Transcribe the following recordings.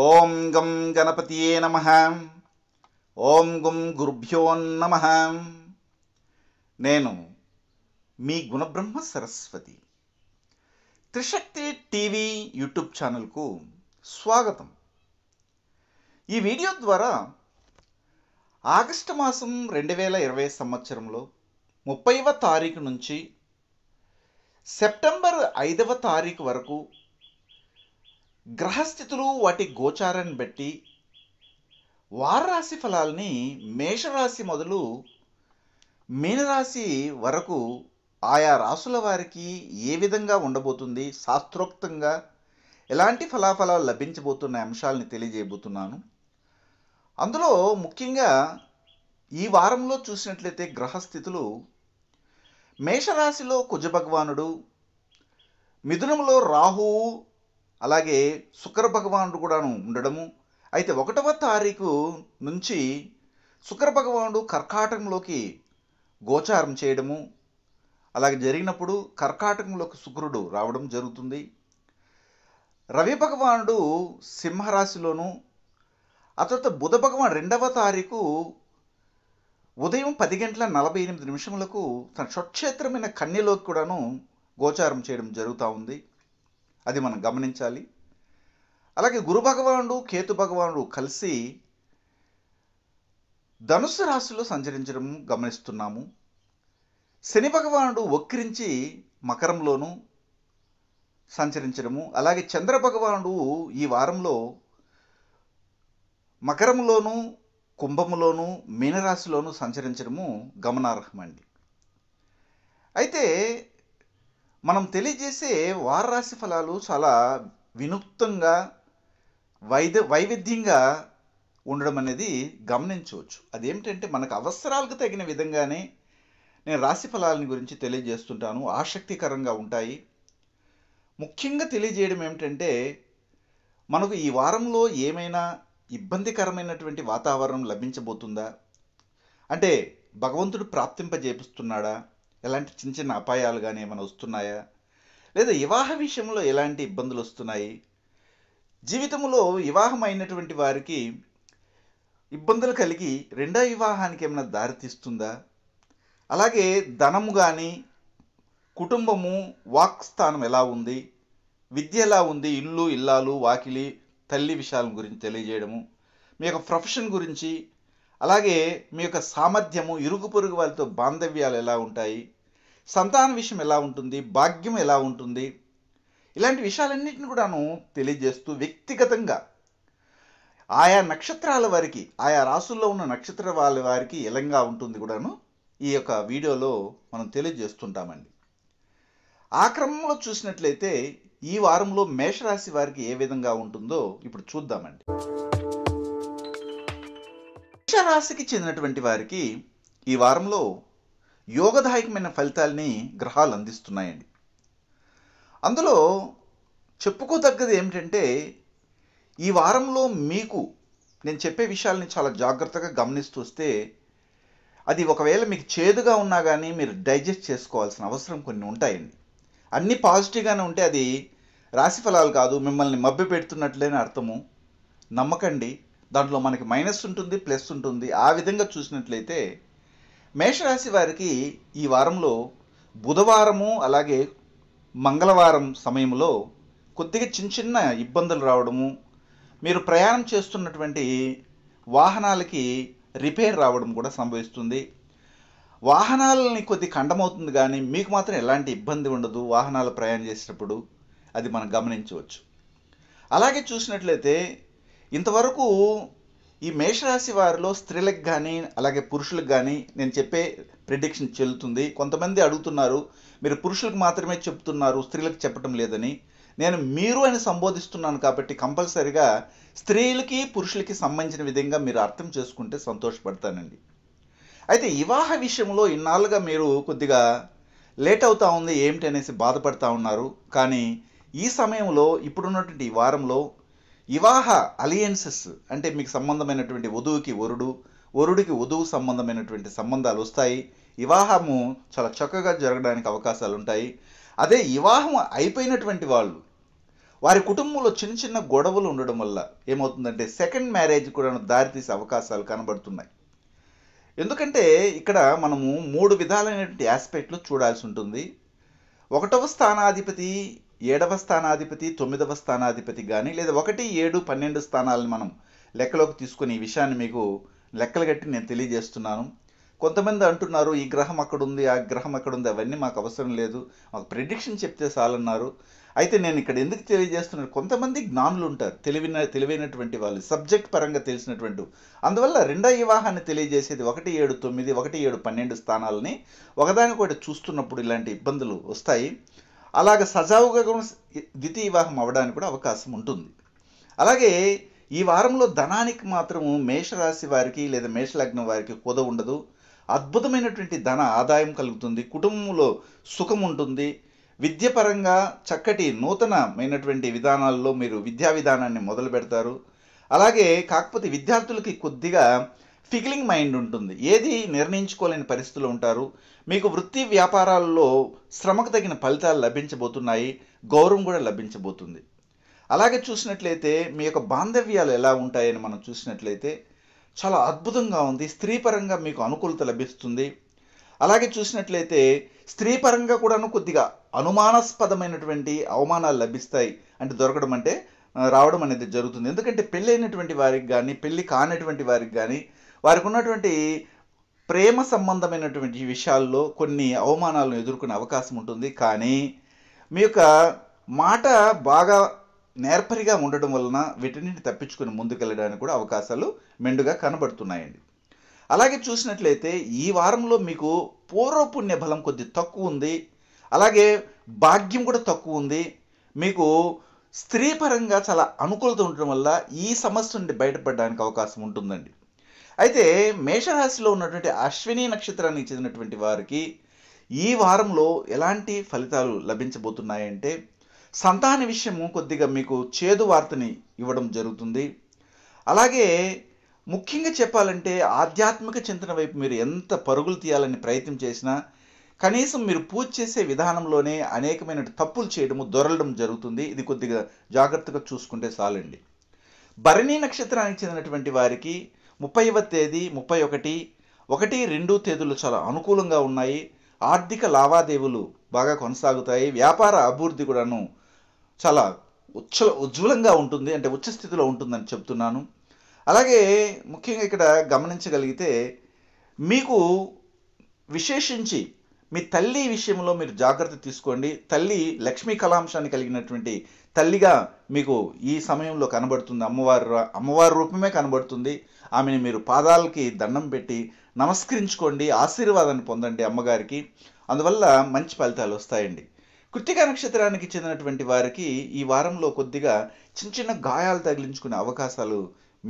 ఓం గం గణపతియే నమ ఓం గుం గురుభ్యో నమ నేను మీ గుణబ్రహ్మ సరస్వతి త్రిశక్తి టీవీ యూట్యూబ్ ఛానల్కు స్వాగతం ఈ వీడియో ద్వారా ఆగస్టు మాసం రెండు వేల ఇరవై సంవత్సరంలో ముప్పైవ తారీఖు నుంచి సెప్టెంబర్ ఐదవ తారీఖు వరకు గ్రహస్థితులు వాటి గోచారాన్ని బట్టి వారరాశి ఫలాల్ని మేషరాశి మొదలు మీనరాశి వరకు ఆయా రాసుల వారికి ఏ విధంగా ఉండబోతుంది శాస్త్రోక్తంగా ఎలాంటి ఫలాఫలాలు లభించబోతున్న అంశాలని తెలియజేయబోతున్నాను అందులో ముఖ్యంగా ఈ వారంలో చూసినట్లయితే గ్రహస్థితులు మేషరాశిలో కుజ భగవానుడు మిథునంలో రాహువు అలాగే శుక్ర భగవానుడు కూడాను ఉండడము అయితే ఒకటవ తారీఖు నుంచి శుక్ర భగవానుడు కర్కాటకంలోకి గోచారం చేయడము అలాగే జరిగినప్పుడు కర్కాటకంలోకి శుక్రుడు రావడం జరుగుతుంది రవి భగవానుడు సింహరాశిలోను ఆ తర్వాత బుధ భగవాన్ రెండవ తారీఖు ఉదయం పది గంటల నలభై ఎనిమిది నిమిషములకు తన స్వక్షేత్రమైన కన్యలోకి కూడాను గోచారం చేయడం జరుగుతూ ఉంది అది మనం గమనించాలి అలాగే గురు భగవానుడు కేతు భగవానుడు కలిసి ధనుసు రాశిలో సంచరించడం గమనిస్తున్నాము శని భగవానుడు వక్రించి మకరంలోను సంచరించడము అలాగే చంద్ర భగవానుడు ఈ వారంలో మకరంలోను కుంభములోను మీనరాశిలోను సంచరించడము గమనార్హమండి అయితే మనం తెలియజేసే వారరాశి ఫలాలు చాలా వినూక్తంగా వైద వైవిధ్యంగా ఉండడం అనేది గమనించవచ్చు అదేమిటంటే మనకు అవసరాలకు తగిన విధంగానే నేను రాశి ఫలాలని గురించి తెలియజేస్తుంటాను ఆసక్తికరంగా ఉంటాయి ముఖ్యంగా తెలియజేయడం ఏమిటంటే మనకు ఈ వారంలో ఏమైనా ఇబ్బందికరమైనటువంటి వాతావరణం లభించబోతుందా అంటే భగవంతుడు ప్రాప్తింపజేపిస్తున్నాడా ఎలాంటి చిన్న చిన్న అపాయాలు కానీ ఏమైనా వస్తున్నాయా లేదా వివాహ విషయంలో ఎలాంటి ఇబ్బందులు వస్తున్నాయి జీవితంలో వివాహం అయినటువంటి వారికి ఇబ్బందులు కలిగి రెండో వివాహానికి ఏమైనా దారితీస్తుందా అలాగే ధనము కానీ కుటుంబము వాక్ స్థానం ఎలా ఉంది విద్య ఎలా ఉంది ఇల్లు ఇల్లాలు వాకిలి తల్లి విషయాల గురించి తెలియజేయడము మీ యొక్క ప్రొఫెషన్ గురించి అలాగే మీ యొక్క సామర్థ్యము ఇరుగు పొరుగు వాళ్ళతో బాంధవ్యాలు ఎలా ఉంటాయి సంతాన విషయం ఎలా ఉంటుంది భాగ్యం ఎలా ఉంటుంది ఇలాంటి విషయాలన్నింటిని కూడాను తెలియజేస్తూ వ్యక్తిగతంగా ఆయా నక్షత్రాల వారికి ఆయా రాసుల్లో ఉన్న నక్షత్ర వాళ్ళ వారికి ఇలంగా ఉంటుంది కూడాను ఈ యొక్క వీడియోలో మనం తెలియజేస్తుంటామండి ఆ క్రమంలో చూసినట్లయితే ఈ వారంలో మేషరాశి వారికి ఏ విధంగా ఉంటుందో ఇప్పుడు చూద్దామండి మేషరాశికి చెందినటువంటి వారికి ఈ వారంలో యోగదాయకమైన ఫలితాలని గ్రహాలు అందిస్తున్నాయండి అందులో చెప్పుకోదగ్గది ఏమిటంటే ఈ వారంలో మీకు నేను చెప్పే విషయాలని చాలా జాగ్రత్తగా గమనిస్తూ వస్తే అది ఒకవేళ మీకు చేదుగా ఉన్నా కానీ మీరు డైజెస్ట్ చేసుకోవాల్సిన అవసరం కొన్ని ఉంటాయండి అన్నీ పాజిటివ్గానే ఉంటే అది రాశి ఫలాలు కాదు మిమ్మల్ని మబ్బి పెడుతున్నట్లేని అర్థము నమ్మకండి దాంట్లో మనకి మైనస్ ఉంటుంది ప్లస్ ఉంటుంది ఆ విధంగా చూసినట్లయితే మేషరాశి వారికి ఈ వారంలో బుధవారము అలాగే మంగళవారం సమయంలో కొద్దిగా చిన్న చిన్న ఇబ్బందులు రావడము మీరు ప్రయాణం చేస్తున్నటువంటి వాహనాలకి రిపేర్ రావడం కూడా సంభవిస్తుంది వాహనాలని కొద్ది ఖండమవుతుంది కానీ మీకు మాత్రం ఎలాంటి ఇబ్బంది ఉండదు వాహనాలు ప్రయాణం చేసేటప్పుడు అది మనం గమనించవచ్చు అలాగే చూసినట్లయితే ఇంతవరకు ఈ మేషరాశి వారిలో స్త్రీలకు కానీ అలాగే పురుషులకు కానీ నేను చెప్పే ప్రిడిక్షన్ చెల్లుతుంది కొంతమంది అడుగుతున్నారు మీరు పురుషులకు మాత్రమే చెప్తున్నారు స్త్రీలకు చెప్పడం లేదని నేను మీరు అని సంబోధిస్తున్నాను కాబట్టి కంపల్సరిగా స్త్రీలకి పురుషులకి సంబంధించిన విధంగా మీరు అర్థం చేసుకుంటే సంతోషపడతానండి అయితే వివాహ విషయంలో ఇన్నాళ్ళుగా మీరు కొద్దిగా లేట్ అవుతా ఉంది ఏమిటి అనేసి బాధపడతా ఉన్నారు కానీ ఈ సమయంలో ఇప్పుడున్నటువంటి ఈ వారంలో వివాహ అలియన్సెస్ అంటే మీకు సంబంధమైనటువంటి వధువుకి వరుడు వరుడికి వధువు సంబంధమైనటువంటి సంబంధాలు వస్తాయి వివాహము చాలా చక్కగా జరగడానికి అవకాశాలు ఉంటాయి అదే వివాహం అయిపోయినటువంటి వాళ్ళు వారి కుటుంబంలో చిన్న చిన్న గొడవలు ఉండడం వల్ల ఏమవుతుందంటే సెకండ్ మ్యారేజ్ కూడా దారితీసే అవకాశాలు కనబడుతున్నాయి ఎందుకంటే ఇక్కడ మనము మూడు విధాలైనటువంటి ఆస్పెక్ట్లు చూడాల్సి ఉంటుంది ఒకటవ స్థానాధిపతి ఏడవ స్థానాధిపతి తొమ్మిదవ స్థానాధిపతి కానీ లేదా ఒకటి ఏడు పన్నెండు స్థానాలను మనం లెక్కలోకి తీసుకుని ఈ విషయాన్ని మీకు లెక్కలు కట్టి నేను తెలియజేస్తున్నాను కొంతమంది అంటున్నారు ఈ గ్రహం అక్కడుంది ఆ గ్రహం అక్కడుంది అవన్నీ మాకు అవసరం లేదు మాకు ప్రిడిక్షన్ చెప్తే చాలన్నారు అయితే నేను ఇక్కడ ఎందుకు తెలియజేస్తున్నాను కొంతమంది జ్ఞానులు ఉంటారు తెలివిన తెలివైనటువంటి వాళ్ళు సబ్జెక్ట్ పరంగా తెలిసినటువంటి అందువల్ల రెండో వివాహాన్ని తెలియజేసేది ఒకటి ఏడు తొమ్మిది ఒకటి ఏడు పన్నెండు స్థానాలని ఒకదానికొకటి చూస్తున్నప్పుడు ఇలాంటి ఇబ్బందులు వస్తాయి అలాగ సజావుగా కూడా ద్వితీయ వివాహం అవడానికి కూడా అవకాశం ఉంటుంది అలాగే ఈ వారంలో ధనానికి మాత్రము మేషరాశి వారికి లేదా మేషలగ్నం వారికి కొద ఉండదు అద్భుతమైనటువంటి ధన ఆదాయం కలుగుతుంది కుటుంబంలో సుఖం ఉంటుంది విద్యపరంగా చక్కటి నూతనమైనటువంటి విధానాల్లో మీరు విద్యా విధానాన్ని మొదలు పెడతారు అలాగే కాకపోతే విద్యార్థులకి కొద్దిగా స్టిగ్లింగ్ మైండ్ ఉంటుంది ఏది నిర్ణయించుకోలేని పరిస్థితులు ఉంటారు మీకు వృత్తి వ్యాపారాల్లో శ్రమకు తగిన ఫలితాలు లభించబోతున్నాయి గౌరవం కూడా లభించబోతుంది అలాగే చూసినట్లయితే మీ యొక్క బాంధవ్యాలు ఎలా ఉంటాయని మనం చూసినట్లయితే చాలా అద్భుతంగా ఉంది స్త్రీ పరంగా మీకు అనుకూలత లభిస్తుంది అలాగే చూసినట్లయితే స్త్రీ పరంగా కూడాను కొద్దిగా అనుమానాస్పదమైనటువంటి అవమానాలు లభిస్తాయి అంటే దొరకడం అంటే రావడం అనేది జరుగుతుంది ఎందుకంటే పెళ్ళైనటువంటి వారికి కానీ పెళ్ళి కానటువంటి వారికి కానీ వారికి ఉన్నటువంటి ప్రేమ సంబంధమైనటువంటి విషయాల్లో కొన్ని అవమానాలను ఎదుర్కొనే అవకాశం ఉంటుంది కానీ మీ యొక్క మాట బాగా నేర్పరిగా ఉండడం వలన వీటిని తప్పించుకుని ముందుకెళ్ళడానికి కూడా అవకాశాలు మెండుగా కనబడుతున్నాయండి అలాగే చూసినట్లయితే ఈ వారంలో మీకు పూర్వపుణ్య బలం కొద్ది తక్కువ ఉంది అలాగే భాగ్యం కూడా తక్కువ ఉంది మీకు స్త్రీ పరంగా చాలా అనుకూలత ఉండటం వల్ల ఈ సమస్య నుండి బయటపడడానికి అవకాశం ఉంటుందండి అయితే మేషరాశిలో ఉన్నటువంటి అశ్విని నక్షత్రానికి చెందినటువంటి వారికి ఈ వారంలో ఎలాంటి ఫలితాలు లభించబోతున్నాయంటే సంతాన విషయము కొద్దిగా మీకు చేదు వార్తని ఇవ్వడం జరుగుతుంది అలాగే ముఖ్యంగా చెప్పాలంటే ఆధ్యాత్మిక చింతన వైపు మీరు ఎంత పరుగులు తీయాలని ప్రయత్నం చేసినా కనీసం మీరు పూజ చేసే విధానంలోనే అనేకమైన తప్పులు చేయడము దొరలడం జరుగుతుంది ఇది కొద్దిగా జాగ్రత్తగా చూసుకుంటే చాలండి భరణీ నక్షత్రానికి చెందినటువంటి వారికి ముప్పైవ తేదీ ముప్పై ఒకటి ఒకటి రెండు తేదీలు చాలా అనుకూలంగా ఉన్నాయి ఆర్థిక లావాదేవీలు బాగా కొనసాగుతాయి వ్యాపార అభివృద్ధి కూడాను చాలా ఉచ్చ ఉజ్వలంగా ఉంటుంది అంటే ఉచ్చ స్థితిలో ఉంటుందని చెప్తున్నాను అలాగే ముఖ్యంగా ఇక్కడ గమనించగలిగితే మీకు విశేషించి మీ తల్లి విషయంలో మీరు జాగ్రత్త తీసుకోండి తల్లి లక్ష్మీ కళాంశాన్ని కలిగినటువంటి తల్లిగా మీకు ఈ సమయంలో కనబడుతుంది అమ్మవారు అమ్మవారి రూపమే కనబడుతుంది ఆమెను మీరు పాదాలకి దండం పెట్టి నమస్కరించుకోండి ఆశీర్వాదాన్ని పొందండి అమ్మగారికి అందువల్ల మంచి ఫలితాలు వస్తాయండి కృతిక నక్షత్రానికి చెందినటువంటి వారికి ఈ వారంలో కొద్దిగా చిన్న చిన్న గాయాలు తగిలించుకునే అవకాశాలు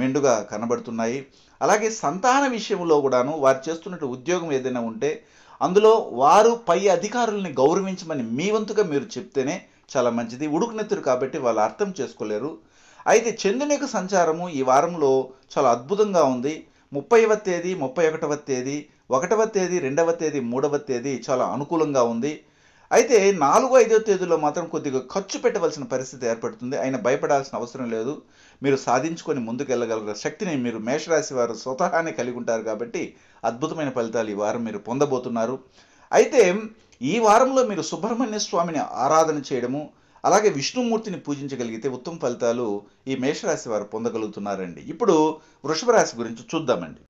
మెండుగా కనబడుతున్నాయి అలాగే సంతాన విషయంలో కూడాను వారు చేస్తున్నట్టు ఉద్యోగం ఏదైనా ఉంటే అందులో వారు పై అధికారుల్ని గౌరవించమని మీ వంతుగా మీరు చెప్తేనే చాలా మంచిది ఉడుకునెత్తురు కాబట్టి వాళ్ళు అర్థం చేసుకోలేరు అయితే చంద్రుని యొక్క సంచారము ఈ వారంలో చాలా అద్భుతంగా ఉంది ముప్పైవ తేదీ ముప్పై ఒకటవ తేదీ ఒకటవ తేదీ రెండవ తేదీ మూడవ తేదీ చాలా అనుకూలంగా ఉంది అయితే నాలుగో ఐదో తేదీలో మాత్రం కొద్దిగా ఖర్చు పెట్టవలసిన పరిస్థితి ఏర్పడుతుంది ఆయన భయపడాల్సిన అవసరం లేదు మీరు సాధించుకొని ముందుకెళ్ళగలిగిన శక్తిని మీరు మేషరాశి వారు స్వతహానే కలిగి ఉంటారు కాబట్టి అద్భుతమైన ఫలితాలు ఈ వారం మీరు పొందబోతున్నారు అయితే ఈ వారంలో మీరు సుబ్రహ్మణ్య స్వామిని ఆరాధన చేయడము అలాగే విష్ణుమూర్తిని పూజించగలిగితే ఉత్తమ ఫలితాలు ఈ మేషరాశి వారు పొందగలుగుతున్నారండి ఇప్పుడు వృషభ రాశి గురించి చూద్దామండి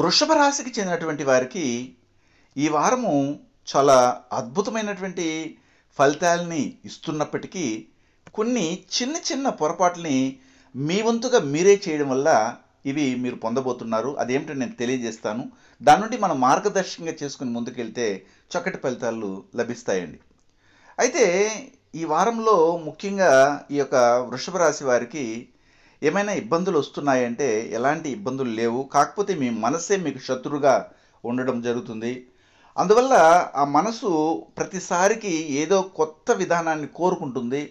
వృషభ రాశికి చెందినటువంటి వారికి ఈ వారము చాలా అద్భుతమైనటువంటి ఫలితాలని ఇస్తున్నప్పటికీ కొన్ని చిన్న చిన్న పొరపాట్లని మీ వంతుగా మీరే చేయడం వల్ల ఇవి మీరు పొందబోతున్నారు అదేమిటో నేను తెలియజేస్తాను దాని నుండి మనం మార్గదర్శకంగా చేసుకుని ముందుకెళ్తే చక్కటి ఫలితాలు లభిస్తాయండి అయితే ఈ వారంలో ముఖ్యంగా ఈ యొక్క వృషభ రాశి వారికి ఏమైనా ఇబ్బందులు వస్తున్నాయంటే ఎలాంటి ఇబ్బందులు లేవు కాకపోతే మీ మనసే మీకు శత్రువుగా ఉండడం జరుగుతుంది అందువల్ల ఆ మనసు ప్రతిసారికి ఏదో కొత్త విధానాన్ని కోరుకుంటుంది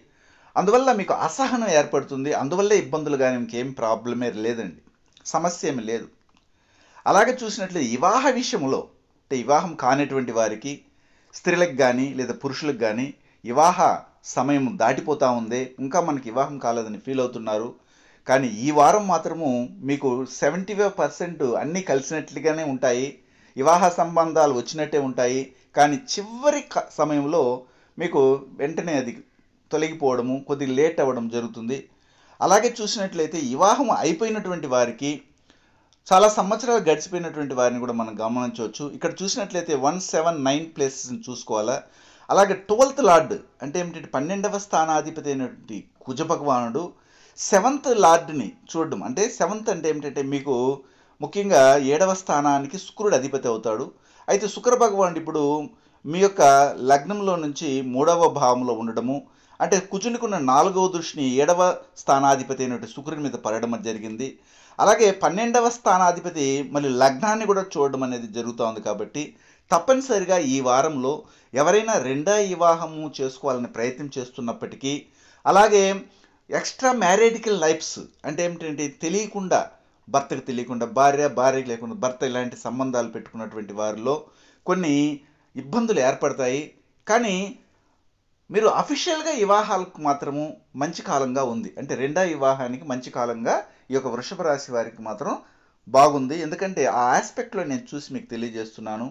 అందువల్ల మీకు అసహనం ఏర్పడుతుంది అందువల్ల ఇబ్బందులు కానీ ఇంకేం ప్రాబ్లమే లేదండి సమస్య ఏమి లేదు అలాగే చూసినట్లయితే వివాహ విషయంలో అంటే వివాహం కానిటువంటి వారికి స్త్రీలకు కానీ లేదా పురుషులకు కానీ వివాహ సమయం దాటిపోతూ ఉంది ఇంకా మనకి వివాహం కాలేదని ఫీల్ అవుతున్నారు కానీ ఈ వారం మాత్రము మీకు సెవెంటీ ఫైవ్ పర్సెంట్ అన్నీ కలిసినట్లుగానే ఉంటాయి వివాహ సంబంధాలు వచ్చినట్టే ఉంటాయి కానీ చివరి సమయంలో మీకు వెంటనే అది తొలగిపోవడము కొద్దిగా లేట్ అవ్వడం జరుగుతుంది అలాగే చూసినట్లయితే వివాహం అయిపోయినటువంటి వారికి చాలా సంవత్సరాలు గడిచిపోయినటువంటి వారిని కూడా మనం గమనించవచ్చు ఇక్కడ చూసినట్లయితే వన్ సెవెన్ నైన్ ప్లేసెస్ని చూసుకోవాలా అలాగే ట్వెల్త్ లార్డ్ అంటే ఏమిటంటే పన్నెండవ స్థానాధిపతి అయినటువంటి కుజ భగవానుడు సెవెంత్ లార్డ్ని చూడడం అంటే సెవెంత్ అంటే ఏమిటంటే మీకు ముఖ్యంగా ఏడవ స్థానానికి శుక్రుడు అధిపతి అవుతాడు అయితే శుక్ర భగవానుడు ఇప్పుడు మీ యొక్క లగ్నంలో నుంచి మూడవ భావంలో ఉండడము అంటే కూర్చునికున్న నాలుగవ దృష్టిని ఏడవ స్థానాధిపతి అయినటువంటి శుక్రుని మీద పడడం జరిగింది అలాగే పన్నెండవ స్థానాధిపతి మళ్ళీ లగ్నాన్ని కూడా చూడడం అనేది జరుగుతూ ఉంది కాబట్టి తప్పనిసరిగా ఈ వారంలో ఎవరైనా రెండో వివాహము చేసుకోవాలని ప్రయత్నం చేస్తున్నప్పటికీ అలాగే ఎక్స్ట్రా మ్యారేడికల్ లైఫ్స్ అంటే ఏమిటంటే తెలియకుండా భర్తకు తెలియకుండా భార్య భార్య లేకుండా భర్త ఇలాంటి సంబంధాలు పెట్టుకున్నటువంటి వారిలో కొన్ని ఇబ్బందులు ఏర్పడతాయి కానీ మీరు అఫీషియల్గా వివాహాలకు మాత్రము మంచి కాలంగా ఉంది అంటే రెండో వివాహానికి మంచి కాలంగా ఈ యొక్క వృషభ రాశి వారికి మాత్రం బాగుంది ఎందుకంటే ఆ ఆస్పెక్ట్లో నేను చూసి మీకు తెలియజేస్తున్నాను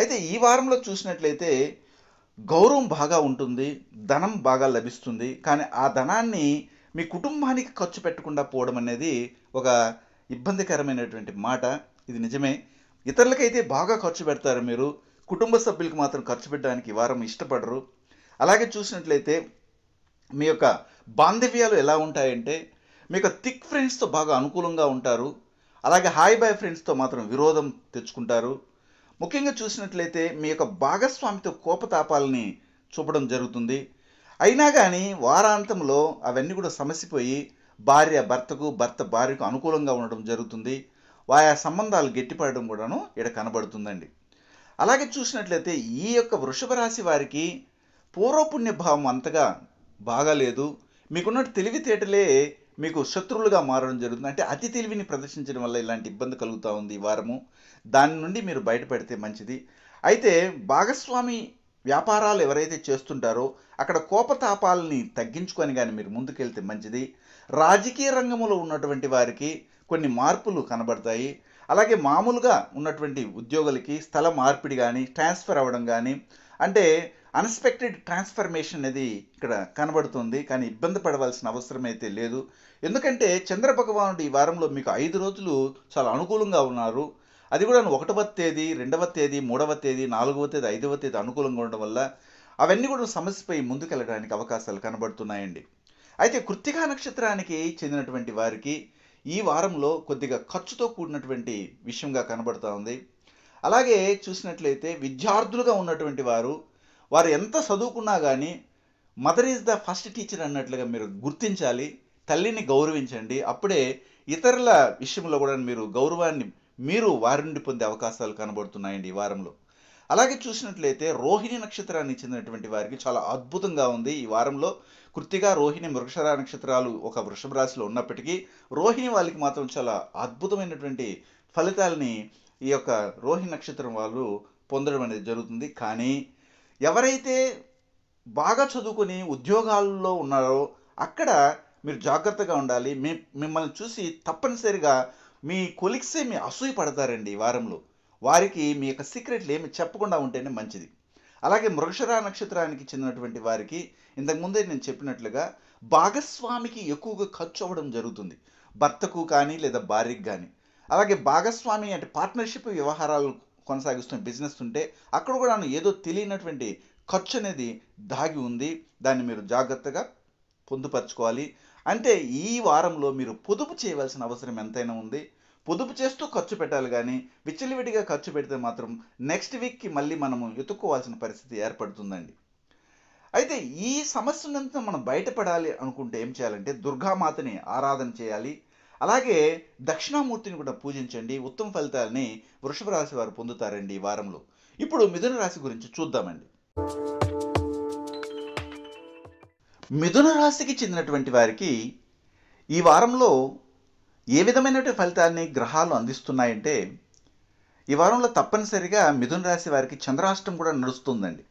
అయితే ఈ వారంలో చూసినట్లయితే గౌరవం బాగా ఉంటుంది ధనం బాగా లభిస్తుంది కానీ ఆ ధనాన్ని మీ కుటుంబానికి ఖర్చు పెట్టకుండా పోవడం అనేది ఒక ఇబ్బందికరమైనటువంటి మాట ఇది నిజమే ఇతరులకైతే బాగా ఖర్చు పెడతారు మీరు కుటుంబ సభ్యులకు మాత్రం ఖర్చు పెట్టడానికి ఈ వారం ఇష్టపడరు అలాగే చూసినట్లయితే మీ యొక్క బాంధవ్యాలు ఎలా ఉంటాయంటే మీ యొక్క థిక్ ఫ్రెండ్స్తో బాగా అనుకూలంగా ఉంటారు అలాగే హాయ్ బాయ్ ఫ్రెండ్స్తో మాత్రం విరోధం తెచ్చుకుంటారు ముఖ్యంగా చూసినట్లయితే మీ యొక్క భాగస్వామితో కోపతాపాలని చూపడం జరుగుతుంది అయినా కానీ వారాంతంలో అవన్నీ కూడా సమసిపోయి భార్య భర్తకు భర్త భార్యకు అనుకూలంగా ఉండడం జరుగుతుంది వాయా సంబంధాలు గట్టిపడడం కూడాను ఇక్కడ కనబడుతుందండి అలాగే చూసినట్లయితే ఈ యొక్క వృషభ రాశి వారికి పూర్వపుణ్య భావం అంతగా బాగాలేదు మీకున్న తెలివితేటలే మీకు శత్రువులుగా మారడం జరుగుతుంది అంటే అతి తెలివిని ప్రదర్శించడం వల్ల ఇలాంటి ఇబ్బంది కలుగుతూ ఉంది ఈ వారము దాని నుండి మీరు బయటపెడితే మంచిది అయితే భాగస్వామి వ్యాపారాలు ఎవరైతే చేస్తుంటారో అక్కడ కోపతాపాలని తగ్గించుకొని కానీ మీరు ముందుకెళ్తే మంచిది రాజకీయ రంగంలో ఉన్నటువంటి వారికి కొన్ని మార్పులు కనబడతాయి అలాగే మామూలుగా ఉన్నటువంటి ఉద్యోగులకి స్థల మార్పిడి కానీ ట్రాన్స్ఫర్ అవ్వడం కానీ అంటే అన్ఎక్స్పెక్టెడ్ ట్రాన్స్ఫర్మేషన్ అనేది ఇక్కడ కనబడుతుంది కానీ ఇబ్బంది పడవలసిన అవసరం అయితే లేదు ఎందుకంటే చంద్ర భగవానుడు ఈ వారంలో మీకు ఐదు రోజులు చాలా అనుకూలంగా ఉన్నారు అది కూడా ఒకటవ తేదీ రెండవ తేదీ మూడవ తేదీ నాలుగవ తేదీ ఐదవ తేదీ అనుకూలంగా ఉండడం వల్ల అవన్నీ కూడా సమస్యపై ముందుకెళ్ళడానికి అవకాశాలు కనబడుతున్నాయండి అయితే కృత్తికా నక్షత్రానికి చెందినటువంటి వారికి ఈ వారంలో కొద్దిగా ఖర్చుతో కూడినటువంటి విషయంగా కనబడుతూ ఉంది అలాగే చూసినట్లయితే విద్యార్థులుగా ఉన్నటువంటి వారు వారు ఎంత చదువుకున్నా కానీ mother is the first teacher అన్నట్లుగా మీరు గుర్తించాలి తల్లిని గౌరవించండి అప్పుడే ఇతరుల విషయంలో కూడా మీరు గౌరవాన్ని మీరు వారి నుండి పొందే అవకాశాలు కనబడుతున్నాయండి ఈ వారంలో అలాగే చూసినట్లయితే రోహిణి నక్షత్రాన్ని చెందినటువంటి వారికి చాలా అద్భుతంగా ఉంది ఈ వారంలో కృతిగా రోహిణి మృగశర నక్షత్రాలు ఒక వృషభ రాశిలో ఉన్నప్పటికీ రోహిణి వాళ్ళకి మాత్రం చాలా అద్భుతమైనటువంటి ఫలితాలని ఈ యొక్క రోహిణి నక్షత్రం వాళ్ళు పొందడం అనేది జరుగుతుంది కానీ ఎవరైతే బాగా చదువుకుని ఉద్యోగాల్లో ఉన్నారో అక్కడ మీరు జాగ్రత్తగా ఉండాలి మీ మిమ్మల్ని చూసి తప్పనిసరిగా మీ కొలిక్సే మీ అసూయ పడతారండి ఈ వారంలో వారికి మీ యొక్క సీక్రెట్లు ఏమి చెప్పకుండా ఉంటేనే మంచిది అలాగే మృగశరా నక్షత్రానికి చెందినటువంటి వారికి ఇంతకుముందే నేను చెప్పినట్లుగా భాగస్వామికి ఎక్కువగా ఖర్చు అవ్వడం జరుగుతుంది భర్తకు కానీ లేదా భార్యకు కానీ అలాగే భాగస్వామి అంటే పార్ట్నర్షిప్ వ్యవహారాలకు కొనసాగిస్తున్న బిజినెస్ ఉంటే అక్కడ కూడా ఏదో తెలియనటువంటి ఖర్చు అనేది దాగి ఉంది దాన్ని మీరు జాగ్రత్తగా పొందుపరచుకోవాలి అంటే ఈ వారంలో మీరు పొదుపు చేయవలసిన అవసరం ఎంతైనా ఉంది పొదుపు చేస్తూ ఖర్చు పెట్టాలి కానీ విచ్చలివిడిగా ఖర్చు పెడితే మాత్రం నెక్స్ట్ వీక్కి మళ్ళీ మనము ఎత్తుక్కోవాల్సిన పరిస్థితి ఏర్పడుతుందండి అయితే ఈ సమస్య నుంచి మనం బయటపడాలి అనుకుంటే ఏం చేయాలంటే దుర్గామాతని ఆరాధన చేయాలి అలాగే దక్షిణామూర్తిని కూడా పూజించండి ఉత్తమ ఫలితాలని వృషభ రాశి వారు పొందుతారండి ఈ వారంలో ఇప్పుడు మిథున రాశి గురించి చూద్దామండి మిథున రాశికి చెందినటువంటి వారికి ఈ వారంలో ఏ విధమైనటువంటి ఫలితాన్ని గ్రహాలు అందిస్తున్నాయంటే ఈ వారంలో తప్పనిసరిగా మిథున రాశి వారికి చంద్రాష్టం కూడా నడుస్తుందండి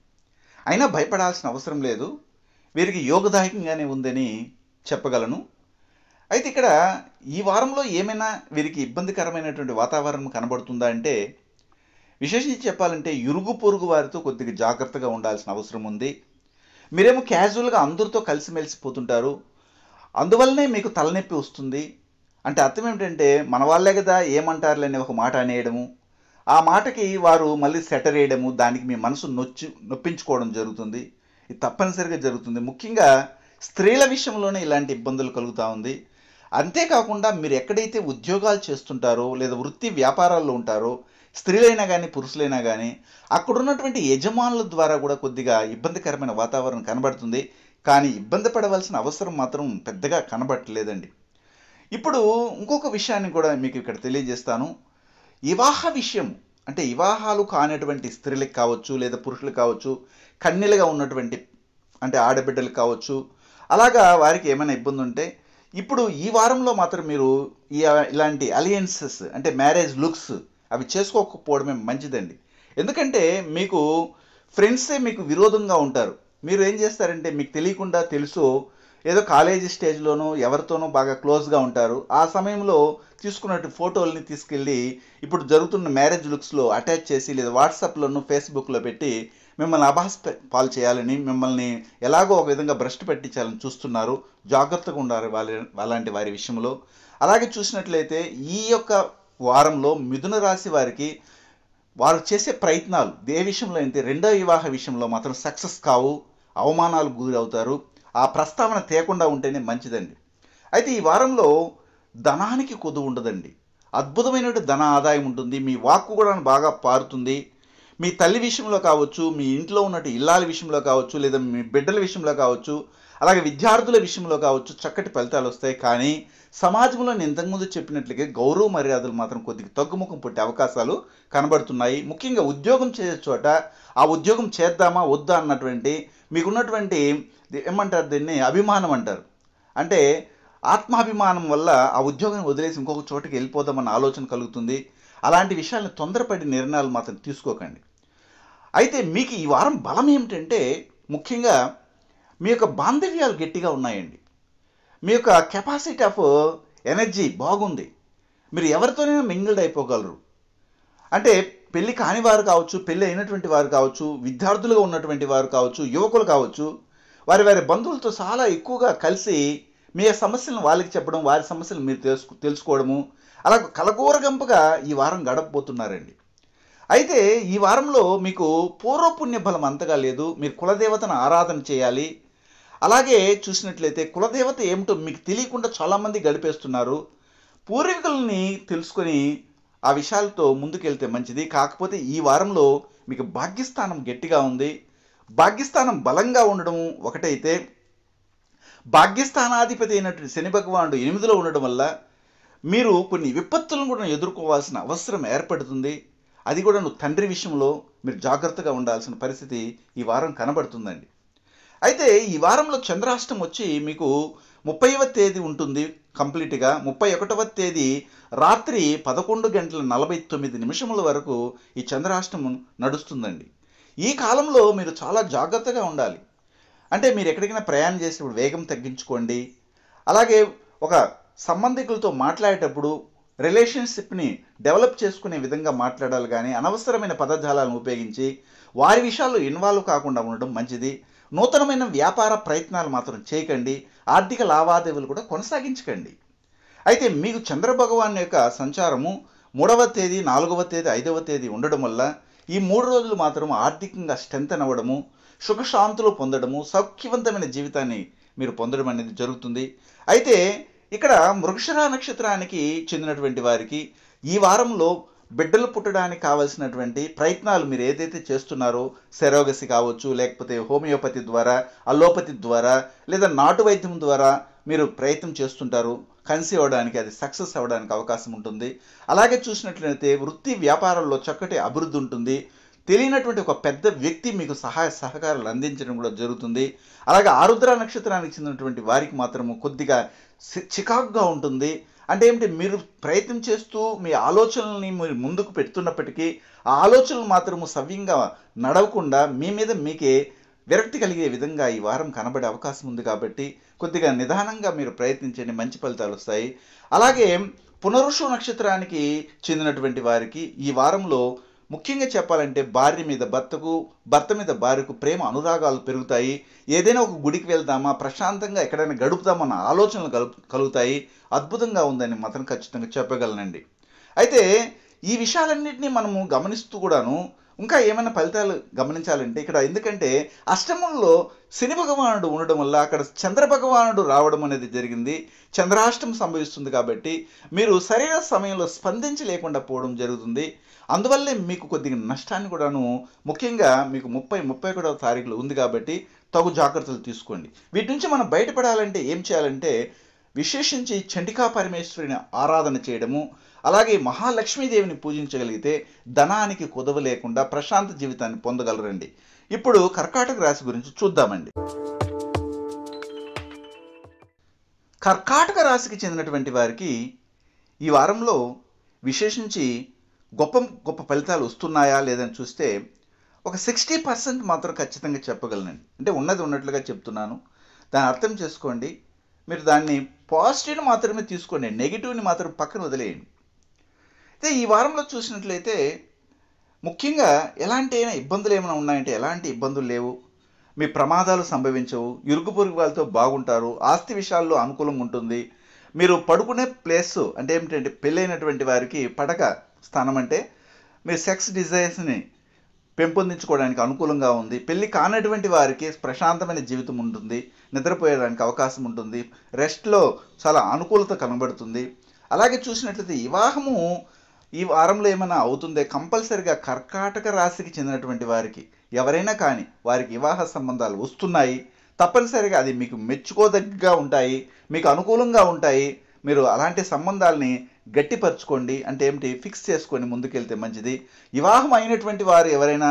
అయినా భయపడాల్సిన అవసరం లేదు వీరికి యోగదాయకంగానే ఉందని చెప్పగలను అయితే ఇక్కడ ఈ వారంలో ఏమైనా వీరికి ఇబ్బందికరమైనటువంటి వాతావరణం కనబడుతుందా అంటే విశేషించి చెప్పాలంటే ఇరుగు పొరుగు వారితో కొద్దిగా జాగ్రత్తగా ఉండాల్సిన అవసరం ఉంది మీరేమో క్యాజువల్గా అందరితో కలిసిమెలిసిపోతుంటారు అందువల్లనే మీకు తలనొప్పి వస్తుంది అంటే అర్థం ఏమిటంటే మన వాళ్ళే కదా ఏమంటారులే అనే ఒక మాట అనేయడము ఆ మాటకి వారు మళ్ళీ సెటర్ వేయడము దానికి మీ మనసు నొచ్చి నొప్పించుకోవడం జరుగుతుంది ఇది తప్పనిసరిగా జరుగుతుంది ముఖ్యంగా స్త్రీల విషయంలోనే ఇలాంటి ఇబ్బందులు కలుగుతూ ఉంది అంతేకాకుండా మీరు ఎక్కడైతే ఉద్యోగాలు చేస్తుంటారో లేదా వృత్తి వ్యాపారాల్లో ఉంటారో స్త్రీలైనా కానీ పురుషులైనా కానీ అక్కడున్నటువంటి యజమానుల ద్వారా కూడా కొద్దిగా ఇబ్బందికరమైన వాతావరణం కనబడుతుంది కానీ ఇబ్బంది పడవలసిన అవసరం మాత్రం పెద్దగా కనబడట్లేదండి ఇప్పుడు ఇంకొక విషయాన్ని కూడా మీకు ఇక్కడ తెలియజేస్తాను వివాహ విషయం అంటే వివాహాలు కానటువంటి స్త్రీలకు కావచ్చు లేదా పురుషులకు కావచ్చు కన్నెలుగా ఉన్నటువంటి అంటే ఆడబిడ్డలు కావచ్చు అలాగా వారికి ఏమైనా ఇబ్బంది ఉంటే ఇప్పుడు ఈ వారంలో మాత్రం మీరు ఇలాంటి అలియన్సెస్ అంటే మ్యారేజ్ లుక్స్ అవి చేసుకోకపోవడమే మంచిదండి ఎందుకంటే మీకు ఫ్రెండ్సే మీకు విరోధంగా ఉంటారు మీరు ఏం చేస్తారంటే మీకు తెలియకుండా తెలుసో ఏదో కాలేజీ స్టేజ్లోనో ఎవరితోనో బాగా క్లోజ్గా ఉంటారు ఆ సమయంలో తీసుకున్నట్టు ఫోటోల్ని తీసుకెళ్ళి ఇప్పుడు జరుగుతున్న మ్యారేజ్ లుక్స్లో అటాచ్ చేసి లేదా వాట్సాప్లోనూ ఫేస్బుక్లో పెట్టి మిమ్మల్ని అభాస్ పాలు చేయాలని మిమ్మల్ని ఎలాగో ఒక విధంగా భ్రష్టు పెట్టించాలని చూస్తున్నారు జాగ్రత్తగా ఉండాలి వాళ్ళ అలాంటి వారి విషయంలో అలాగే చూసినట్లయితే ఈ యొక్క వారంలో మిథున రాశి వారికి వారు చేసే ప్రయత్నాలు ఏ విషయంలో అయితే రెండో వివాహ విషయంలో మాత్రం సక్సెస్ కావు అవమానాలు గురవుతారు ఆ ప్రస్తావన తేకుండా ఉంటేనే మంచిదండి అయితే ఈ వారంలో ధనానికి కొద్దు ఉండదండి అద్భుతమైనటువంటి ధన ఆదాయం ఉంటుంది మీ వాక్కు కూడా బాగా పారుతుంది మీ తల్లి విషయంలో కావచ్చు మీ ఇంట్లో ఉన్నటి ఇల్లాల విషయంలో కావచ్చు లేదా మీ బిడ్డల విషయంలో కావచ్చు అలాగే విద్యార్థుల విషయంలో కావచ్చు చక్కటి ఫలితాలు వస్తాయి కానీ సమాజంలో నేను ఇంతకుముందు చెప్పినట్లుగా గౌరవ మర్యాదలు మాత్రం కొద్దిగా తగ్గుముఖం పుట్టే అవకాశాలు కనబడుతున్నాయి ముఖ్యంగా ఉద్యోగం చేసే చోట ఆ ఉద్యోగం చేద్దామా వద్దా అన్నటువంటి మీకున్నటువంటి ఏమంటారు దీన్ని అభిమానం అంటారు అంటే ఆత్మాభిమానం వల్ల ఆ ఉద్యోగాన్ని వదిలేసి ఇంకొక చోటకి వెళ్ళిపోదామన్న ఆలోచన కలుగుతుంది అలాంటి విషయాలను తొందరపడి నిర్ణయాలు మాత్రం తీసుకోకండి అయితే మీకు ఈ వారం బలం ఏమిటంటే ముఖ్యంగా మీ యొక్క బాంధవ్యాలు గట్టిగా ఉన్నాయండి మీ యొక్క కెపాసిటీ ఆఫ్ ఎనర్జీ బాగుంది మీరు ఎవరితోనైనా మింగిల్డ్ అయిపోగలరు అంటే పెళ్ళి కాని వారు కావచ్చు పెళ్ళి అయినటువంటి వారు కావచ్చు విద్యార్థులుగా ఉన్నటువంటి వారు కావచ్చు యువకులు కావచ్చు వారి వారి బంధువులతో చాలా ఎక్కువగా కలిసి మీ సమస్యలను వాళ్ళకి చెప్పడం వారి సమస్యలు మీరు తెలుసు తెలుసుకోవడము అలా కలగోరగంపుగా ఈ వారం గడపబోతున్నారండి అయితే ఈ వారంలో మీకు పూర్వపుణ్య బలం అంతగా లేదు మీరు కులదేవతను ఆరాధన చేయాలి అలాగే చూసినట్లయితే కులదేవత ఏమిటో మీకు తెలియకుండా చాలామంది గడిపేస్తున్నారు పూర్వీకులని తెలుసుకొని ఆ విషయాలతో ముందుకెళ్తే మంచిది కాకపోతే ఈ వారంలో మీకు భాగ్యస్థానం గట్టిగా ఉంది భాగ్యస్థానం బలంగా ఉండడం ఒకటైతే భాగ్యస్థానాధిపతి అయినటువంటి శని భగవానుడు ఎనిమిదిలో ఉండడం వల్ల మీరు కొన్ని విపత్తులను కూడా ఎదుర్కోవాల్సిన అవసరం ఏర్పడుతుంది అది కూడా నువ్వు తండ్రి విషయంలో మీరు జాగ్రత్తగా ఉండాల్సిన పరిస్థితి ఈ వారం కనబడుతుందండి అయితే ఈ వారంలో చంద్రాష్టం వచ్చి మీకు ముప్పైవ తేదీ ఉంటుంది కంప్లీట్గా ముప్పై ఒకటవ తేదీ రాత్రి పదకొండు గంటల నలభై తొమ్మిది నిమిషముల వరకు ఈ చంద్రాష్టమం నడుస్తుందండి ఈ కాలంలో మీరు చాలా జాగ్రత్తగా ఉండాలి అంటే మీరు ఎక్కడికైనా ప్రయాణం చేసేటప్పుడు వేగం తగ్గించుకోండి అలాగే ఒక సంబంధికులతో మాట్లాడేటప్పుడు రిలేషన్షిప్ని డెవలప్ చేసుకునే విధంగా మాట్లాడాలి కానీ అనవసరమైన పదజాలను ఉపయోగించి వారి విషయాల్లో ఇన్వాల్వ్ కాకుండా ఉండడం మంచిది నూతనమైన వ్యాపార ప్రయత్నాలు మాత్రం చేయకండి ఆర్థిక లావాదేవీలు కూడా కొనసాగించకండి అయితే మీకు చంద్రభగవాన్ యొక్క సంచారము మూడవ తేదీ నాలుగవ తేదీ ఐదవ తేదీ ఉండడం వల్ల ఈ మూడు రోజులు మాత్రం ఆర్థికంగా స్ట్రెంత్ అవ్వడము సుఖశాంతులు పొందడము సౌఖ్యవంతమైన జీవితాన్ని మీరు పొందడం అనేది జరుగుతుంది అయితే ఇక్కడ మృగశిర నక్షత్రానికి చెందినటువంటి వారికి ఈ వారంలో బిడ్డలు పుట్టడానికి కావలసినటువంటి ప్రయత్నాలు మీరు ఏదైతే చేస్తున్నారో సెరోగసి కావచ్చు లేకపోతే హోమియోపతి ద్వారా అల్లోపతి ద్వారా లేదా నాటు వైద్యం ద్వారా మీరు ప్రయత్నం చేస్తుంటారు కన్సీవ్ అవడానికి అది సక్సెస్ అవ్వడానికి అవకాశం ఉంటుంది అలాగే చూసినట్లయితే వృత్తి వ్యాపారంలో చక్కటి అభివృద్ధి ఉంటుంది తెలియనటువంటి ఒక పెద్ద వ్యక్తి మీకు సహాయ సహకారాలు అందించడం కూడా జరుగుతుంది అలాగే ఆరుద్ర నక్షత్రానికి చెందినటువంటి వారికి మాత్రము కొద్దిగా చికాకుగా ఉంటుంది అంటే ఏమిటి మీరు ప్రయత్నం చేస్తూ మీ ఆలోచనల్ని మీరు ముందుకు పెడుతున్నప్పటికీ ఆ ఆలోచనలు మాత్రము సవ్యంగా నడవకుండా మీ మీద మీకే విరక్తి కలిగే విధంగా ఈ వారం కనబడే అవకాశం ఉంది కాబట్టి కొద్దిగా నిదానంగా మీరు ప్రయత్నించండి మంచి ఫలితాలు వస్తాయి అలాగే పునరుషు నక్షత్రానికి చెందినటువంటి వారికి ఈ వారంలో ముఖ్యంగా చెప్పాలంటే భార్య మీద భర్తకు భర్త మీద భార్యకు ప్రేమ అనురాగాలు పెరుగుతాయి ఏదైనా ఒక గుడికి వెళ్దామా ప్రశాంతంగా ఎక్కడైనా గడుపుదామన్న ఆలోచనలు కలుగుతాయి అద్భుతంగా ఉందని మాత్రం ఖచ్చితంగా చెప్పగలనండి అయితే ఈ విషయాలన్నింటినీ మనము గమనిస్తూ కూడాను ఇంకా ఏమైనా ఫలితాలు గమనించాలంటే ఇక్కడ ఎందుకంటే అష్టమంలో శని భగవానుడు ఉండడం వల్ల అక్కడ చంద్ర భగవానుడు రావడం అనేది జరిగింది చంద్రాష్టం సంభవిస్తుంది కాబట్టి మీరు సరైన సమయంలో స్పందించి లేకుండా పోవడం జరుగుతుంది అందువల్లే మీకు కొద్దిగా నష్టాన్ని కూడాను ముఖ్యంగా మీకు ముప్పై ముప్పై ఒకటవ తారీఖులు ఉంది కాబట్టి తగు జాగ్రత్తలు తీసుకోండి వీటి నుంచి మనం బయటపడాలంటే ఏం చేయాలంటే విశేషించి చండికా పరమేశ్వరిని ఆరాధన చేయడము అలాగే మహాలక్ష్మీదేవిని పూజించగలిగితే ధనానికి కుదవ లేకుండా ప్రశాంత జీవితాన్ని పొందగలరండి ఇప్పుడు కర్కాటక రాశి గురించి చూద్దామండి కర్కాటక రాశికి చెందినటువంటి వారికి ఈ వారంలో విశేషించి గొప్ప గొప్ప ఫలితాలు వస్తున్నాయా లేదని చూస్తే ఒక సిక్స్టీ పర్సెంట్ మాత్రం ఖచ్చితంగా చెప్పగలను అంటే ఉన్నది ఉన్నట్లుగా చెప్తున్నాను దాన్ని అర్థం చేసుకోండి మీరు దాన్ని పాజిటివ్ని మాత్రమే తీసుకోండి నెగిటివ్ని మాత్రం పక్కన వదిలేయండి అయితే ఈ వారంలో చూసినట్లయితే ముఖ్యంగా ఎలాంటి అయినా ఇబ్బందులు ఏమైనా ఉన్నాయంటే ఎలాంటి ఇబ్బందులు లేవు మీ ప్రమాదాలు సంభవించవు ఇరుగు పొరుగు వాళ్ళతో బాగుంటారు ఆస్తి విషయాల్లో అనుకూలంగా ఉంటుంది మీరు పడుకునే ప్లేస్ అంటే ఏమిటంటే పెళ్ళైనటువంటి వారికి పడక స్థానం అంటే మీరు సెక్స్ డిజైర్స్ని పెంపొందించుకోవడానికి అనుకూలంగా ఉంది పెళ్లి కానటువంటి వారికి ప్రశాంతమైన జీవితం ఉంటుంది నిద్రపోయడానికి అవకాశం ఉంటుంది రెస్ట్లో చాలా అనుకూలత కనబడుతుంది అలాగే చూసినట్లయితే వివాహము ఈ వారంలో ఏమైనా అవుతుందే కంపల్సరిగా కర్కాటక రాశికి చెందినటువంటి వారికి ఎవరైనా కానీ వారికి వివాహ సంబంధాలు వస్తున్నాయి తప్పనిసరిగా అది మీకు మెచ్చుకోదగ్గగా ఉంటాయి మీకు అనుకూలంగా ఉంటాయి మీరు అలాంటి సంబంధాలని గట్టిపరచుకోండి అంటే ఏమిటి ఫిక్స్ చేసుకొని ముందుకెళ్తే మంచిది వివాహం అయినటువంటి వారు ఎవరైనా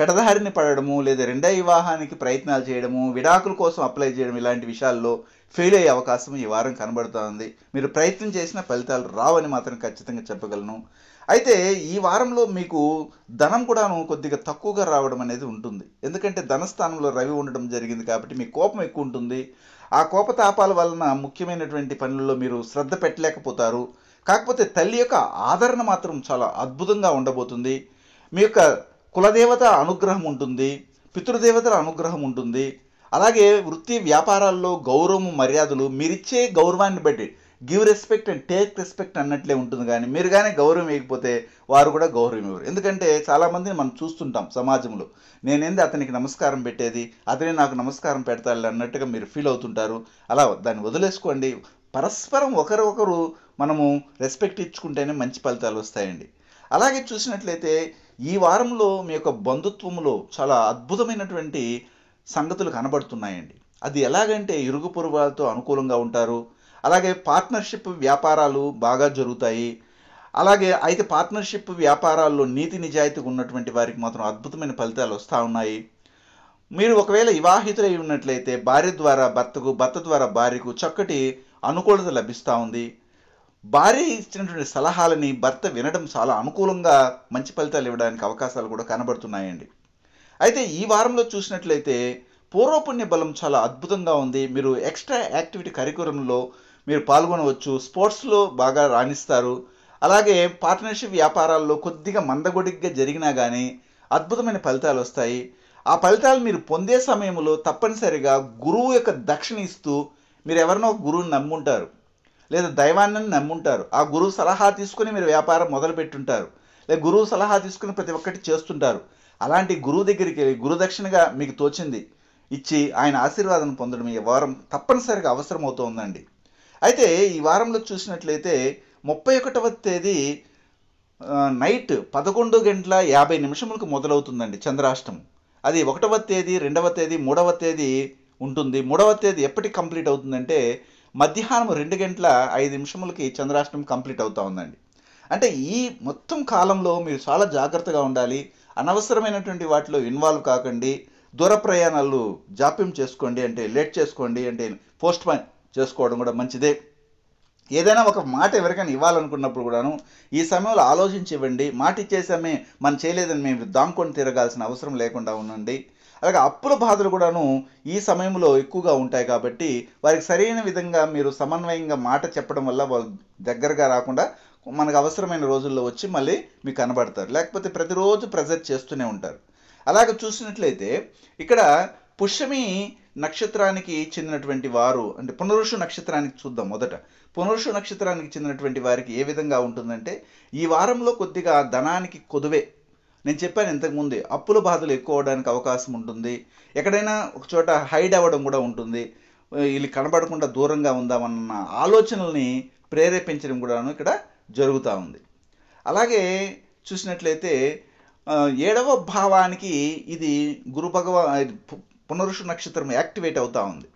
పెడదారిని పడడము లేదా రెండో వివాహానికి ప్రయత్నాలు చేయడము విడాకుల కోసం అప్లై చేయడం ఇలాంటి విషయాల్లో ఫెయిల్ అయ్యే అవకాశం ఈ వారం కనబడుతోంది మీరు ప్రయత్నం చేసిన ఫలితాలు రావని మాత్రం ఖచ్చితంగా చెప్పగలను అయితే ఈ వారంలో మీకు ధనం కూడాను కొద్దిగా తక్కువగా రావడం అనేది ఉంటుంది ఎందుకంటే ధనస్థానంలో రవి ఉండడం జరిగింది కాబట్టి మీ కోపం ఎక్కువ ఉంటుంది ఆ కోపతాపాల వలన ముఖ్యమైనటువంటి పనుల్లో మీరు శ్రద్ధ పెట్టలేకపోతారు కాకపోతే తల్లి యొక్క ఆదరణ మాత్రం చాలా అద్భుతంగా ఉండబోతుంది మీ యొక్క కులదేవత అనుగ్రహం ఉంటుంది పితృదేవతల అనుగ్రహం ఉంటుంది అలాగే వృత్తి వ్యాపారాల్లో గౌరవం మర్యాదలు మీరిచ్చే గౌరవాన్ని బట్టి give respect and take respect అన్నట్లే ఉంటుంది కానీ మీరు కానీ గౌరవం ఇవ్వకపోతే వారు కూడా గౌరవం ఇవ్వరు ఎందుకంటే చాలామందిని మనం చూస్తుంటాం సమాజంలో నేనేంది అతనికి నమస్కారం పెట్టేది అతనే నాకు నమస్కారం పెడతాడు అన్నట్టుగా మీరు ఫీల్ అవుతుంటారు అలా దాన్ని వదిలేసుకోండి పరస్పరం ఒకరొకరు మనము రెస్పెక్ట్ ఇచ్చుకుంటేనే మంచి ఫలితాలు వస్తాయండి అలాగే చూసినట్లయితే ఈ వారంలో మీ యొక్క బంధుత్వంలో చాలా అద్భుతమైనటువంటి సంగతులు కనబడుతున్నాయండి అది ఎలాగంటే ఇరుగు పొరుగులతో అనుకూలంగా ఉంటారు అలాగే పార్ట్నర్షిప్ వ్యాపారాలు బాగా జరుగుతాయి అలాగే అయితే పార్ట్నర్షిప్ వ్యాపారాల్లో నీతి నిజాయితీ ఉన్నటువంటి వారికి మాత్రం అద్భుతమైన ఫలితాలు వస్తూ ఉన్నాయి మీరు ఒకవేళ వివాహితులై ఉన్నట్లయితే భార్య ద్వారా భర్తకు భర్త ద్వారా భార్యకు చక్కటి అనుకూలత లభిస్తూ ఉంది భార్య ఇచ్చినటువంటి సలహాలని భర్త వినడం చాలా అనుకూలంగా మంచి ఫలితాలు ఇవ్వడానికి అవకాశాలు కూడా కనబడుతున్నాయండి అయితే ఈ వారంలో చూసినట్లయితే పూర్వపుణ్య బలం చాలా అద్భుతంగా ఉంది మీరు ఎక్స్ట్రా యాక్టివిటీ కరికులంలో మీరు పాల్గొనవచ్చు స్పోర్ట్స్లో బాగా రాణిస్తారు అలాగే పార్ట్నర్షిప్ వ్యాపారాల్లో కొద్దిగా మందగొడిగ్గా జరిగినా కానీ అద్భుతమైన ఫలితాలు వస్తాయి ఆ ఫలితాలు మీరు పొందే సమయంలో తప్పనిసరిగా గురువు యొక్క దక్షిణ ఇస్తూ మీరు ఎవరినో గురువుని నమ్ముంటారు లేదా దైవాన్ని నమ్ముంటారు ఆ గురువు సలహా తీసుకుని మీరు వ్యాపారం మొదలుపెట్టుంటారు లేదా గురువు సలహా తీసుకుని ప్రతి ఒక్కటి చేస్తుంటారు అలాంటి గురువు దగ్గరికి వెళ్ళి గురుదక్షిణగా మీకు తోచింది ఇచ్చి ఆయన ఆశీర్వాదం పొందడం ఈ వారం తప్పనిసరిగా అవసరమవుతుందండి అయితే ఈ వారంలో చూసినట్లయితే ముప్పై ఒకటవ తేదీ నైట్ పదకొండు గంటల యాభై నిమిషములకు మొదలవుతుందండి చంద్రాష్టమం అది ఒకటవ తేదీ రెండవ తేదీ మూడవ తేదీ ఉంటుంది మూడవ తేదీ ఎప్పటికి కంప్లీట్ అవుతుందంటే మధ్యాహ్నం రెండు గంటల ఐదు నిమిషములకి చంద్రాష్టమం కంప్లీట్ అవుతూ ఉందండి అంటే ఈ మొత్తం కాలంలో మీరు చాలా జాగ్రత్తగా ఉండాలి అనవసరమైనటువంటి వాటిలో ఇన్వాల్వ్ కాకండి దూర ప్రయాణాలు జాప్యం చేసుకోండి అంటే లేట్ చేసుకోండి అంటే పోస్ట్ చేసుకోవడం కూడా మంచిదే ఏదైనా ఒక మాట ఎవరికైనా ఇవ్వాలనుకున్నప్పుడు కూడాను ఈ సమయంలో ఆలోచించివ్వండి మాట ఇచ్చేసామే మనం చేయలేదని మేము దాంకొని తిరగాల్సిన అవసరం లేకుండా ఉండండి అలాగే అప్పుల బాధలు కూడాను ఈ సమయంలో ఎక్కువగా ఉంటాయి కాబట్టి వారికి సరైన విధంగా మీరు సమన్వయంగా మాట చెప్పడం వల్ల వాళ్ళు దగ్గరగా రాకుండా మనకు అవసరమైన రోజుల్లో వచ్చి మళ్ళీ మీకు కనబడతారు లేకపోతే ప్రతిరోజు ప్రెజర్ చేస్తూనే ఉంటారు అలాగే చూసినట్లయితే ఇక్కడ పుష్యమి నక్షత్రానికి చెందినటువంటి వారు అంటే పునరుషు నక్షత్రానికి చూద్దాం మొదట పునరుషు నక్షత్రానికి చెందినటువంటి వారికి ఏ విధంగా ఉంటుందంటే ఈ వారంలో కొద్దిగా ధనానికి కొదువే నేను చెప్పాను ఇంతకుముందే అప్పుల బాధలు ఎక్కువ అవడానికి అవకాశం ఉంటుంది ఎక్కడైనా ఒక చోట హైడ్ అవ్వడం కూడా ఉంటుంది వీళ్ళు కనబడకుండా దూరంగా ఉందామన్న ఆలోచనల్ని ప్రేరేపించడం కూడాను ఇక్కడ జరుగుతూ ఉంది అలాగే చూసినట్లయితే ఏడవ భావానికి ఇది గురు భగవా పునరుషు నక్షత్రం యాక్టివేట్ అవుతూ ఉంది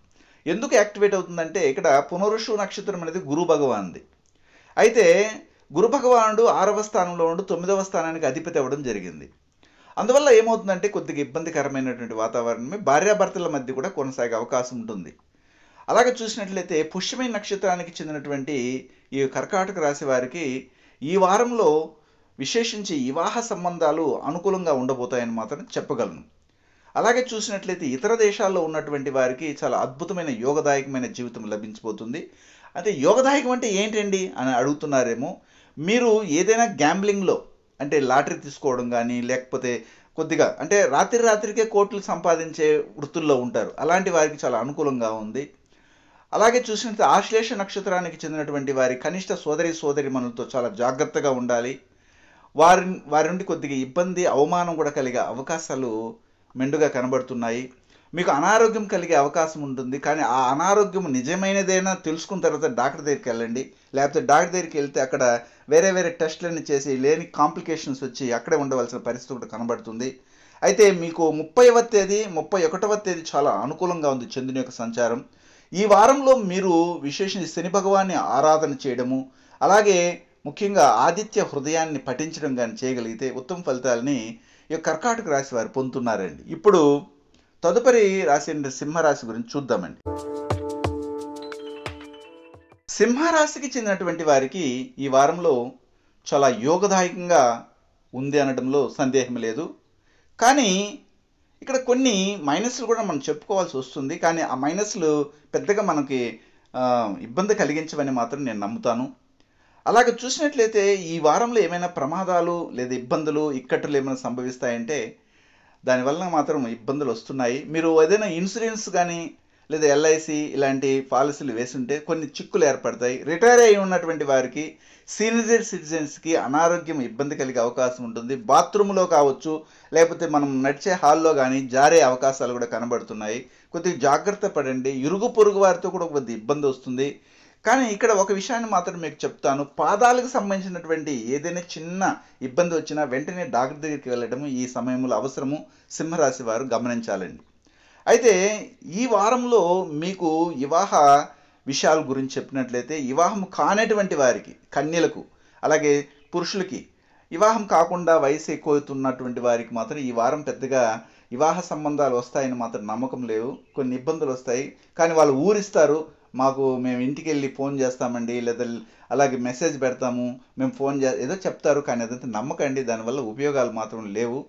ఎందుకు యాక్టివేట్ అవుతుందంటే ఇక్కడ పునరుషు నక్షత్రం అనేది గురు భగవాన్ది అయితే గురు భగవానుడు ఆరవ స్థానంలో ఉండి తొమ్మిదవ స్థానానికి అధిపతి అవ్వడం జరిగింది అందువల్ల ఏమవుతుందంటే కొద్దిగా ఇబ్బందికరమైనటువంటి వాతావరణమే భార్యాభర్తల మధ్య కూడా కొనసాగే అవకాశం ఉంటుంది అలాగే చూసినట్లయితే పుష్యమైన నక్షత్రానికి చెందినటువంటి ఈ కర్కాటక రాశి వారికి ఈ వారంలో విశేషించి వివాహ సంబంధాలు అనుకూలంగా ఉండబోతాయని మాత్రం చెప్పగలను అలాగే చూసినట్లయితే ఇతర దేశాల్లో ఉన్నటువంటి వారికి చాలా అద్భుతమైన యోగదాయకమైన జీవితం లభించబోతుంది అయితే యోగదాయకం అంటే ఏంటండి అని అడుగుతున్నారేమో మీరు ఏదైనా గ్యాంబ్లింగ్లో అంటే లాటరీ తీసుకోవడం కానీ లేకపోతే కొద్దిగా అంటే రాత్రి రాత్రికే కోట్లు సంపాదించే వృత్తుల్లో ఉంటారు అలాంటి వారికి చాలా అనుకూలంగా ఉంది అలాగే చూసినట్లయితే ఆశ్లేష నక్షత్రానికి చెందినటువంటి వారి కనిష్ట సోదరి సోదరి మనులతో చాలా జాగ్రత్తగా ఉండాలి వారి వారి నుండి కొద్దిగా ఇబ్బంది అవమానం కూడా కలిగే అవకాశాలు మెండుగా కనబడుతున్నాయి మీకు అనారోగ్యం కలిగే అవకాశం ఉంటుంది కానీ ఆ అనారోగ్యం నిజమైనదైనా తెలుసుకున్న తర్వాత డాక్టర్ దగ్గరికి వెళ్ళండి లేకపోతే డాక్టర్ దగ్గరికి వెళ్తే అక్కడ వేరే వేరే టెస్టులన్నీ చేసి లేని కాంప్లికేషన్స్ వచ్చి అక్కడే ఉండవలసిన పరిస్థితి కూడా కనబడుతుంది అయితే మీకు ముప్పైవ తేదీ ముప్పై ఒకటవ తేదీ చాలా అనుకూలంగా ఉంది చంద్రుని యొక్క సంచారం ఈ వారంలో మీరు విశేషంగా శని భగవాన్ని ఆరాధన చేయడము అలాగే ముఖ్యంగా ఆదిత్య హృదయాన్ని పఠించడం కానీ చేయగలిగితే ఉత్తమ ఫలితాలని ఈ కర్కాటక రాశి వారు పొందుతున్నారండి ఇప్పుడు తదుపరి రాశి సింహరాశి గురించి చూద్దామండి సింహరాశికి చెందినటువంటి వారికి ఈ వారంలో చాలా యోగదాయకంగా ఉంది అనడంలో సందేహం లేదు కానీ ఇక్కడ కొన్ని మైనస్లు కూడా మనం చెప్పుకోవాల్సి వస్తుంది కానీ ఆ మైనస్లు పెద్దగా మనకి ఇబ్బంది కలిగించవని మాత్రం నేను నమ్ముతాను అలాగే చూసినట్లయితే ఈ వారంలో ఏమైనా ప్రమాదాలు లేదా ఇబ్బందులు ఇక్కట్లు ఏమైనా సంభవిస్తాయంటే దానివల్ల మాత్రం ఇబ్బందులు వస్తున్నాయి మీరు ఏదైనా ఇన్సూరెన్స్ కానీ లేదా ఎల్ఐసి ఇలాంటి పాలసీలు వేసుంటే కొన్ని చిక్కులు ఏర్పడతాయి రిటైర్ అయి ఉన్నటువంటి వారికి సీనియర్ సిటిజన్స్కి అనారోగ్యం ఇబ్బంది కలిగే అవకాశం ఉంటుంది బాత్రూంలో కావచ్చు లేకపోతే మనం నడిచే హాల్లో కానీ జారే అవకాశాలు కూడా కనబడుతున్నాయి కొద్దిగా జాగ్రత్త పడండి ఇరుగు పొరుగు వారితో కూడా కొద్ది ఇబ్బంది వస్తుంది కానీ ఇక్కడ ఒక విషయాన్ని మాత్రం మీకు చెప్తాను పాదాలకు సంబంధించినటువంటి ఏదైనా చిన్న ఇబ్బంది వచ్చినా వెంటనే డాక్టర్ దగ్గరికి వెళ్ళడం ఈ సమయంలో అవసరము సింహరాశి వారు గమనించాలండి అయితే ఈ వారంలో మీకు వివాహ విషయాల గురించి చెప్పినట్లయితే వివాహం కానటువంటి వారికి కన్యలకు అలాగే పురుషులకి వివాహం కాకుండా వయసు ఎక్కువవుతున్నటువంటి వారికి మాత్రం ఈ వారం పెద్దగా వివాహ సంబంధాలు వస్తాయని మాత్రం నమ్మకం లేవు కొన్ని ఇబ్బందులు వస్తాయి కానీ వాళ్ళు ఊరిస్తారు మాకు మేము ఇంటికి వెళ్ళి ఫోన్ చేస్తామండి లేదా అలాగే మెసేజ్ పెడతాము మేము ఫోన్ చే ఏదో చెప్తారు కానీ అదంతా నమ్మకండి దానివల్ల ఉపయోగాలు మాత్రం లేవు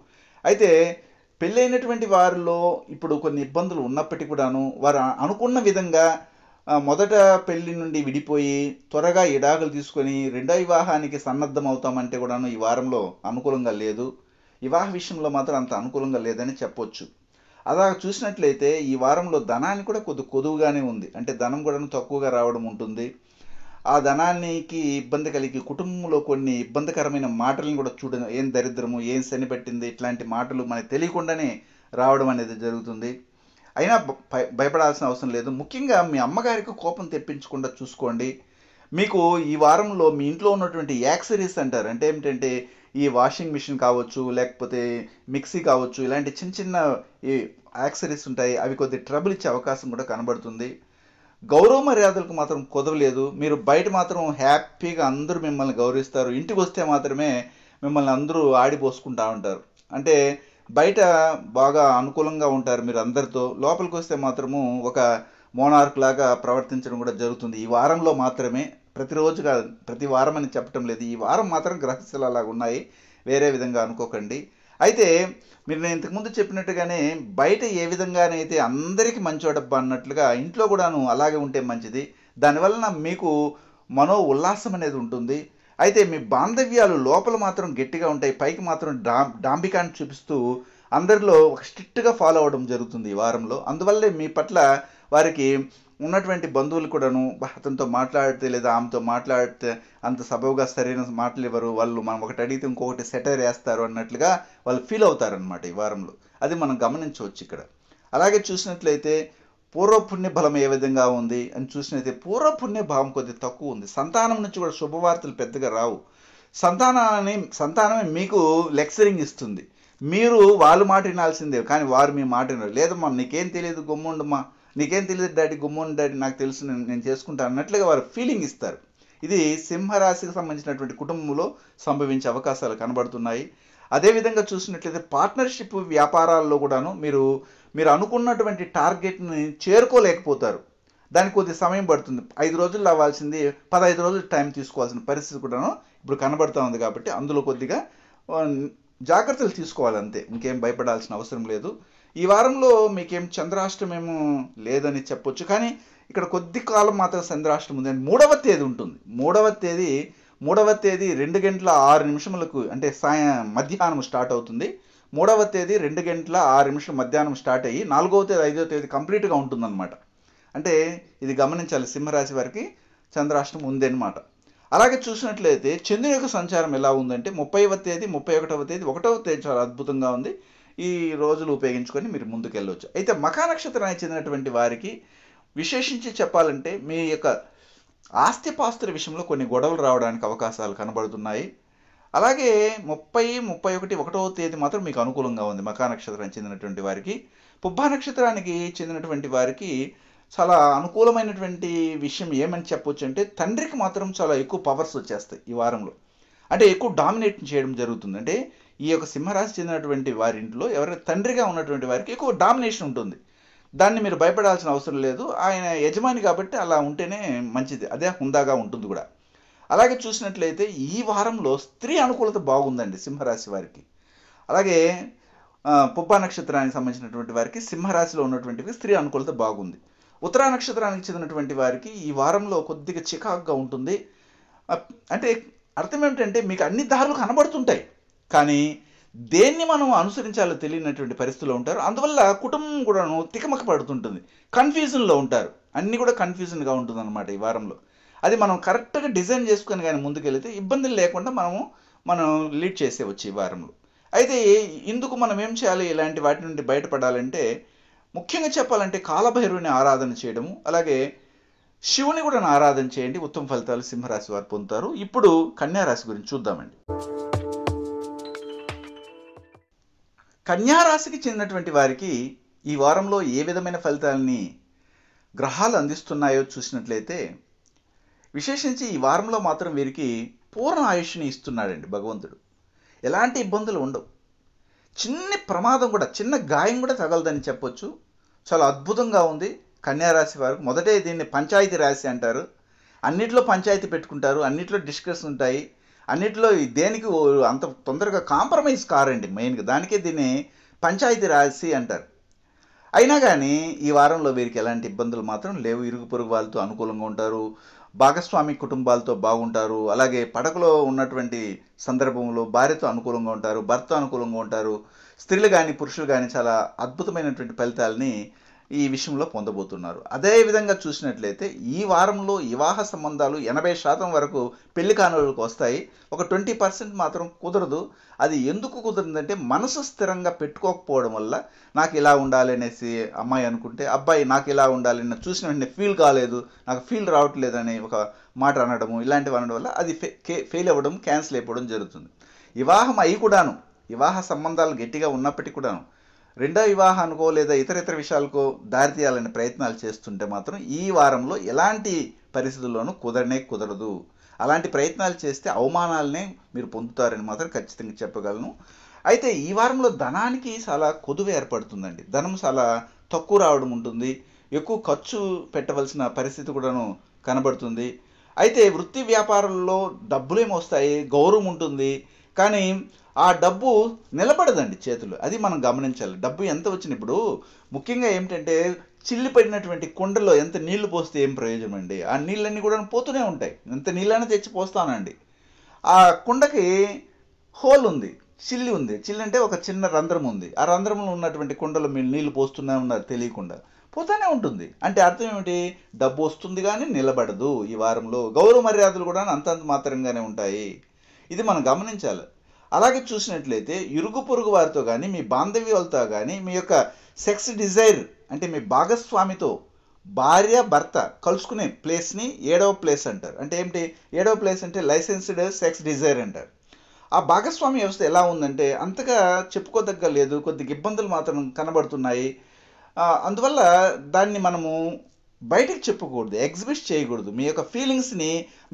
అయితే పెళ్ళైనటువంటి వారిలో ఇప్పుడు కొన్ని ఇబ్బందులు ఉన్నప్పటికీ కూడాను వారు అనుకున్న విధంగా మొదట పెళ్లి నుండి విడిపోయి త్వరగా ఇడాకులు తీసుకొని రెండో వివాహానికి సన్నద్ధం అవుతామంటే కూడాను ఈ వారంలో అనుకూలంగా లేదు వివాహ విషయంలో మాత్రం అంత అనుకూలంగా లేదని చెప్పొచ్చు అలా చూసినట్లయితే ఈ వారంలో ధనాన్ని కూడా కొద్ది కొదువుగానే ఉంది అంటే ధనం కూడా తక్కువగా రావడం ఉంటుంది ఆ ధనానికి ఇబ్బంది కలిగి కుటుంబంలో కొన్ని ఇబ్బందికరమైన మాటలను కూడా చూడడం ఏం దరిద్రము ఏం శని పెట్టింది ఇట్లాంటి మాటలు మనకు తెలియకుండానే రావడం అనేది జరుగుతుంది అయినా భయపడాల్సిన అవసరం లేదు ముఖ్యంగా మీ అమ్మగారికి కోపం తెప్పించకుండా చూసుకోండి మీకు ఈ వారంలో మీ ఇంట్లో ఉన్నటువంటి యాక్సరీస్ అంటారు అంటే ఏమిటంటే ఈ వాషింగ్ మిషన్ కావచ్చు లేకపోతే మిక్సీ కావచ్చు ఇలాంటి చిన్న చిన్న ఈ యాక్సరీస్ ఉంటాయి అవి కొద్ది ట్రబుల్ ఇచ్చే అవకాశం కూడా కనబడుతుంది గౌరవ మర్యాదలకు మాత్రం కుదవలేదు మీరు బయట మాత్రం హ్యాపీగా అందరూ మిమ్మల్ని గౌరవిస్తారు ఇంటికి వస్తే మాత్రమే మిమ్మల్ని అందరూ ఆడిపోసుకుంటా ఉంటారు అంటే బయట బాగా అనుకూలంగా ఉంటారు మీరు అందరితో లోపలికి వస్తే మాత్రము ఒక మోనార్క్ లాగా ప్రవర్తించడం కూడా జరుగుతుంది ఈ వారంలో మాత్రమే ప్రతిరోజు కాదు ప్రతి వారం అని చెప్పటం లేదు ఈ వారం మాత్రం గ్రహస్థలు అలాగ ఉన్నాయి వేరే విధంగా అనుకోకండి అయితే మీరు నేను ఇంతకుముందు చెప్పినట్టుగానే బయట ఏ విధంగానైతే అందరికీ మంచోడబ్బా అన్నట్లుగా ఇంట్లో కూడాను అలాగే ఉంటే మంచిది దానివలన మీకు మనో ఉల్లాసం అనేది ఉంటుంది అయితే మీ బాంధవ్యాలు లోపల మాత్రం గట్టిగా ఉంటాయి పైకి మాత్రం డా డాంబికాన్ని చూపిస్తూ అందరిలో ఒక స్ట్రిక్ట్గా ఫాలో అవ్వడం జరుగుతుంది ఈ వారంలో అందువల్లే మీ పట్ల వారికి ఉన్నటువంటి బంధువులు కూడాను అతనితో మాట్లాడితే లేదా ఆమెతో మాట్లాడితే అంత సబవుగా సరైన మాటలు ఇవ్వరు వాళ్ళు మనం ఒకటి అడిగితే ఇంకొకటి సెటర్ వేస్తారు అన్నట్లుగా వాళ్ళు ఫీల్ అవుతారనమాట ఈ వారంలో అది మనం గమనించవచ్చు ఇక్కడ అలాగే చూసినట్లయితే పూర్వపుణ్య బలం ఏ విధంగా ఉంది అని చూసినట్లయితే పూర్వపుణ్య భావం కొద్దిగా తక్కువ ఉంది సంతానం నుంచి కూడా శుభవార్తలు పెద్దగా రావు సంతానాన్ని సంతానమే మీకు లెక్చరింగ్ ఇస్తుంది మీరు వాళ్ళు మాట వినాల్సిందే కానీ వారు మీ మాట వినరు లేదు నీకేం తెలియదు గమ్ముండమ్మా నీకేం తెలియదు డాడీ గుమ్మోని డాడీ నాకు తెలుసు నేను చేసుకుంటాను అన్నట్లుగా వారు ఫీలింగ్ ఇస్తారు ఇది సింహరాశికి సంబంధించినటువంటి కుటుంబంలో సంభవించే అవకాశాలు కనబడుతున్నాయి అదేవిధంగా చూసినట్లయితే పార్ట్నర్షిప్ వ్యాపారాల్లో కూడాను మీరు మీరు అనుకున్నటువంటి టార్గెట్ని చేరుకోలేకపోతారు దానికి కొద్ది సమయం పడుతుంది ఐదు రోజులు అవ్వాల్సింది పదహైదు రోజులు టైం తీసుకోవాల్సిన పరిస్థితి కూడాను ఇప్పుడు కనబడుతూ ఉంది కాబట్టి అందులో కొద్దిగా జాగ్రత్తలు తీసుకోవాలంతే ఇంకేం భయపడాల్సిన అవసరం లేదు ఈ వారంలో మీకేం చంద్రాష్టమేమో లేదని చెప్పొచ్చు కానీ ఇక్కడ కొద్ది కాలం మాత్రం చంద్రాష్టం ఉంది మూడవ తేదీ ఉంటుంది మూడవ తేదీ మూడవ తేదీ రెండు గంటల ఆరు నిమిషములకు అంటే సాయ మధ్యాహ్నం స్టార్ట్ అవుతుంది మూడవ తేదీ రెండు గంటల ఆరు నిమిషం మధ్యాహ్నం స్టార్ట్ అయ్యి నాలుగవ తేదీ ఐదవ తేదీ కంప్లీట్గా ఉంటుందన్నమాట అంటే ఇది గమనించాలి సింహరాశి వారికి చంద్రాష్టం ఉంది అనమాట అలాగే చూసినట్లయితే చంద్రుని యొక్క సంచారం ఎలా ఉందంటే ముప్పైవ తేదీ ముప్పై ఒకటవ తేదీ ఒకటవ తేదీ చాలా అద్భుతంగా ఉంది ఈ రోజులు ఉపయోగించుకొని మీరు ముందుకెళ్ళవచ్చు అయితే మకా నక్షత్రానికి చెందినటువంటి వారికి విశేషించి చెప్పాలంటే మీ యొక్క ఆస్తిపాస్తుల విషయంలో కొన్ని గొడవలు రావడానికి అవకాశాలు కనబడుతున్నాయి అలాగే ముప్పై ముప్పై ఒకటి ఒకటో తేదీ మాత్రం మీకు అనుకూలంగా ఉంది మకా నక్షత్రానికి చెందినటువంటి వారికి పుబ్బా నక్షత్రానికి చెందినటువంటి వారికి చాలా అనుకూలమైనటువంటి విషయం ఏమని చెప్పొచ్చు అంటే తండ్రికి మాత్రం చాలా ఎక్కువ పవర్స్ వచ్చేస్తాయి ఈ వారంలో అంటే ఎక్కువ డామినేట్ చేయడం జరుగుతుంది అంటే ఈ యొక్క సింహరాశి చెందినటువంటి వారింట్లో ఎవరైనా తండ్రిగా ఉన్నటువంటి వారికి ఎక్కువ డామినేషన్ ఉంటుంది దాన్ని మీరు భయపడాల్సిన అవసరం లేదు ఆయన యజమాని కాబట్టి అలా ఉంటేనే మంచిది అదే హుందాగా ఉంటుంది కూడా అలాగే చూసినట్లయితే ఈ వారంలో స్త్రీ అనుకూలత బాగుందండి సింహరాశి వారికి అలాగే పుబ్బ నక్షత్రానికి సంబంధించినటువంటి వారికి సింహరాశిలో ఉన్నటువంటి స్త్రీ అనుకూలత బాగుంది ఉత్తరా నక్షత్రానికి చెందినటువంటి వారికి ఈ వారంలో కొద్దిగా చికాకుగా ఉంటుంది అంటే అర్థం ఏమిటంటే మీకు అన్ని దారులు కనబడుతుంటాయి కానీ దేన్ని మనం అనుసరించాలో తెలియనటువంటి పరిస్థితిలో ఉంటారు అందువల్ల కుటుంబం కూడాను తికమక పడుతుంటుంది కన్ఫ్యూజన్లో ఉంటారు అన్నీ కూడా కన్ఫ్యూజన్గా ఉంటుందన్నమాట ఈ వారంలో అది మనం కరెక్ట్గా డిజైన్ చేసుకొని కానీ ముందుకెళ్తే ఇబ్బందులు లేకుండా మనము మనం లీడ్ చేసే వచ్చి ఈ వారంలో అయితే ఇందుకు మనం ఏం చేయాలి ఇలాంటి వాటి నుండి బయటపడాలంటే ముఖ్యంగా చెప్పాలంటే కాలభైరుని ఆరాధన చేయడము అలాగే శివుని కూడా ఆరాధన చేయండి ఉత్తమ ఫలితాలు సింహరాశి వారు పొందుతారు ఇప్పుడు కన్యారాశి గురించి చూద్దామండి కన్యారాశికి చెందినటువంటి వారికి ఈ వారంలో ఏ విధమైన ఫలితాలని గ్రహాలు అందిస్తున్నాయో చూసినట్లయితే విశేషించి ఈ వారంలో మాత్రం వీరికి పూర్ణ ఆయుష్ని ఇస్తున్నాడండి భగవంతుడు ఎలాంటి ఇబ్బందులు ఉండవు చిన్న ప్రమాదం కూడా చిన్న గాయం కూడా తగలదని చెప్పొచ్చు చాలా అద్భుతంగా ఉంది కన్యారాశి వారు మొదటే దీన్ని పంచాయతీ రాశి అంటారు అన్నిట్లో పంచాయతీ పెట్టుకుంటారు అన్నిట్లో డిస్కస్ ఉంటాయి అన్నిటిలో దేనికి అంత తొందరగా కాంప్రమైజ్ కారండి మెయిన్గా దానికే దీన్ని పంచాయతీ రాసి అంటారు అయినా కానీ ఈ వారంలో వీరికి ఎలాంటి ఇబ్బందులు మాత్రం లేవు ఇరుగు పొరుగు వాళ్ళతో అనుకూలంగా ఉంటారు భాగస్వామి కుటుంబాలతో బాగుంటారు అలాగే పడకలో ఉన్నటువంటి సందర్భంలో భార్యతో అనుకూలంగా ఉంటారు భర్త అనుకూలంగా ఉంటారు స్త్రీలు కానీ పురుషులు కానీ చాలా అద్భుతమైనటువంటి ఫలితాలని ఈ విషయంలో పొందబోతున్నారు అదేవిధంగా చూసినట్లయితే ఈ వారంలో వివాహ సంబంధాలు ఎనభై శాతం వరకు పెళ్లి కానులకు వస్తాయి ఒక ట్వంటీ పర్సెంట్ మాత్రం కుదరదు అది ఎందుకు కుదరదంటే మనసు స్థిరంగా పెట్టుకోకపోవడం వల్ల నాకు ఇలా ఉండాలి అనేసి అమ్మాయి అనుకుంటే అబ్బాయి నాకు ఇలా ఉండాలి నాకు చూసిన వెంటనే ఫీల్ కాలేదు నాకు ఫీల్ రావట్లేదు అనే ఒక మాట అనడము ఇలాంటివి అనడం వల్ల అది ఫే ఫెయిల్ అవ్వడం క్యాన్సిల్ అయిపోవడం జరుగుతుంది వివాహం అయి కూడాను వివాహ సంబంధాలు గట్టిగా ఉన్నప్పటికీ కూడాను రెండో వివాహానికో లేదా ఇతర ఇతర విషయాలకో దారితీయాలని ప్రయత్నాలు చేస్తుంటే మాత్రం ఈ వారంలో ఎలాంటి పరిస్థితుల్లోనూ కుదరనే కుదరదు అలాంటి ప్రయత్నాలు చేస్తే అవమానాలనే మీరు పొందుతారని మాత్రం ఖచ్చితంగా చెప్పగలను అయితే ఈ వారంలో ధనానికి చాలా కొదువ ఏర్పడుతుందండి ధనం చాలా తక్కువ రావడం ఉంటుంది ఎక్కువ ఖర్చు పెట్టవలసిన పరిస్థితి కూడాను కనబడుతుంది అయితే వృత్తి వ్యాపారంలో డబ్బులేమొస్తాయి గౌరవం ఉంటుంది కానీ ఆ డబ్బు నిలబడదండి చేతులు అది మనం గమనించాలి డబ్బు ఎంత వచ్చిన ఇప్పుడు ముఖ్యంగా ఏమిటంటే చిల్లిపడినటువంటి కుండలో ఎంత నీళ్లు పోస్తే ఏం ప్రయోజనం అండి ఆ నీళ్ళన్నీ కూడా పోతూనే ఉంటాయి ఎంత నీళ్ళైనా తెచ్చి పోస్తానండి ఆ కుండకి హోల్ ఉంది చిల్లి ఉంది చిల్లి అంటే ఒక చిన్న రంధ్రం ఉంది ఆ రంధ్రంలో ఉన్నటువంటి కుండలో మీరు నీళ్లు పోస్తూనే ఉన్నారు తెలియకుండా పోతానే ఉంటుంది అంటే అర్థం ఏమిటి డబ్బు వస్తుంది కానీ నిలబడదు ఈ వారంలో గౌరవ మర్యాదలు కూడా అంతంత మాత్రంగానే ఉంటాయి ఇది మనం గమనించాలి అలాగే చూసినట్లయితే ఇరుగు పొరుగు వారితో కానీ మీ బాంధవ్యులతో కానీ మీ యొక్క సెక్స్ డిజైర్ అంటే మీ భాగస్వామితో భార్య భర్త కలుసుకునే ప్లేస్ని ఏడవ ప్లేస్ అంటారు అంటే ఏమిటి ఏడవ ప్లేస్ అంటే లైసెన్స్డ్ సెక్స్ డిజైర్ అంటారు ఆ భాగస్వామి వ్యవస్థ ఎలా ఉందంటే అంతగా చెప్పుకోదగ్గ లేదు కొద్దిగా ఇబ్బందులు మాత్రం కనబడుతున్నాయి అందువల్ల దాన్ని మనము బయటకు చెప్పకూడదు ఎగ్జిబిట్ చేయకూడదు మీ యొక్క ఫీలింగ్స్ని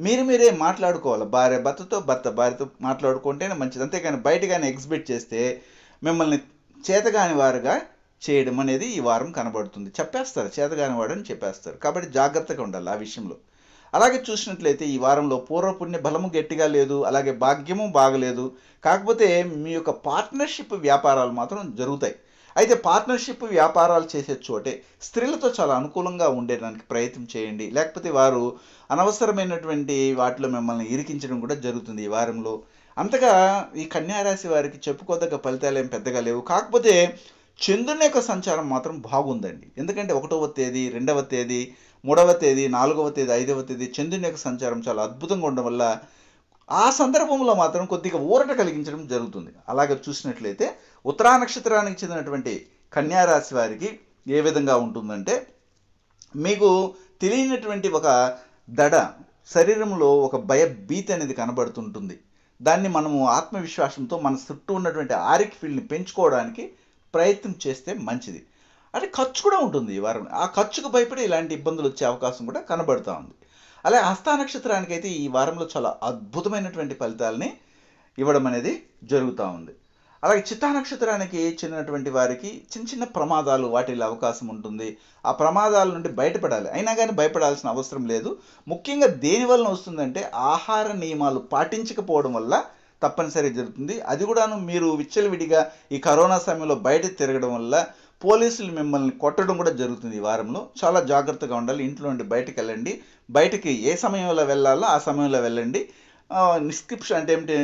మీరు మీరే మాట్లాడుకోవాలి భార్య భర్తతో భర్త భార్యతో మాట్లాడుకుంటేనే మంచిది అంతేకాని బయట కానీ ఎగ్జిబిట్ చేస్తే మిమ్మల్ని చేతగాని వారుగా చేయడం అనేది ఈ వారం కనబడుతుంది చెప్పేస్తారు చేతగాని అని చెప్పేస్తారు కాబట్టి జాగ్రత్తగా ఉండాలి ఆ విషయంలో అలాగే చూసినట్లయితే ఈ వారంలో పూర్వపుణ్య బలము గట్టిగా లేదు అలాగే భాగ్యము బాగలేదు కాకపోతే మీ యొక్క పార్ట్నర్షిప్ వ్యాపారాలు మాత్రం జరుగుతాయి అయితే పార్ట్నర్షిప్ వ్యాపారాలు చేసే చోటే స్త్రీలతో చాలా అనుకూలంగా ఉండేదానికి ప్రయత్నం చేయండి లేకపోతే వారు అనవసరమైనటువంటి వాటిలో మిమ్మల్ని ఇరికించడం కూడా జరుగుతుంది ఈ వారంలో అంతగా ఈ కన్యారాశి వారికి చెప్పుకోదగ్గ ఫలితాలు ఏం పెద్దగా లేవు కాకపోతే చంద్రుని యొక్క సంచారం మాత్రం బాగుందండి ఎందుకంటే ఒకటవ తేదీ రెండవ తేదీ మూడవ తేదీ నాలుగవ తేదీ ఐదవ తేదీ చంద్రుని యొక్క సంచారం చాలా అద్భుతంగా ఉండడం వల్ల ఆ సందర్భంలో మాత్రం కొద్దిగా ఊరట కలిగించడం జరుగుతుంది అలాగే చూసినట్లయితే ఉత్తరా నక్షత్రానికి చెందినటువంటి కన్యారాశి వారికి ఏ విధంగా ఉంటుందంటే మీకు తెలియనటువంటి ఒక దడ శరీరంలో ఒక భయభీతి అనేది కనబడుతుంటుంది దాన్ని మనము ఆత్మవిశ్వాసంతో మన చుట్టూ ఉన్నటువంటి ఆరికి ఫీల్డ్ని పెంచుకోవడానికి ప్రయత్నం చేస్తే మంచిది అంటే ఖర్చు కూడా ఉంటుంది ఈ వారం ఆ ఖర్చుకు భయపడి ఇలాంటి ఇబ్బందులు వచ్చే అవకాశం కూడా కనబడుతూ ఉంది అలాగే హస్తా నక్షత్రానికి అయితే ఈ వారంలో చాలా అద్భుతమైనటువంటి ఫలితాలని ఇవ్వడం అనేది జరుగుతూ ఉంది అలాగే చిత్తా నక్షత్రానికి చెందినటువంటి వారికి చిన్న చిన్న ప్రమాదాలు వాటిల్లో అవకాశం ఉంటుంది ఆ ప్రమాదాల నుండి బయటపడాలి అయినా కానీ భయపడాల్సిన అవసరం లేదు ముఖ్యంగా దేని వలన వస్తుందంటే ఆహార నియమాలు పాటించకపోవడం వల్ల తప్పనిసరి జరుగుతుంది అది కూడాను మీరు విచ్చలవిడిగా ఈ కరోనా సమయంలో బయట తిరగడం వల్ల పోలీసులు మిమ్మల్ని కొట్టడం కూడా జరుగుతుంది ఈ వారంలో చాలా జాగ్రత్తగా ఉండాలి ఇంట్లో నుండి బయటకు వెళ్ళండి బయటకి ఏ సమయంలో వెళ్ళాలో ఆ సమయంలో వెళ్ళండి నిస్క్రిప్షన్ అంటే ఏమిటి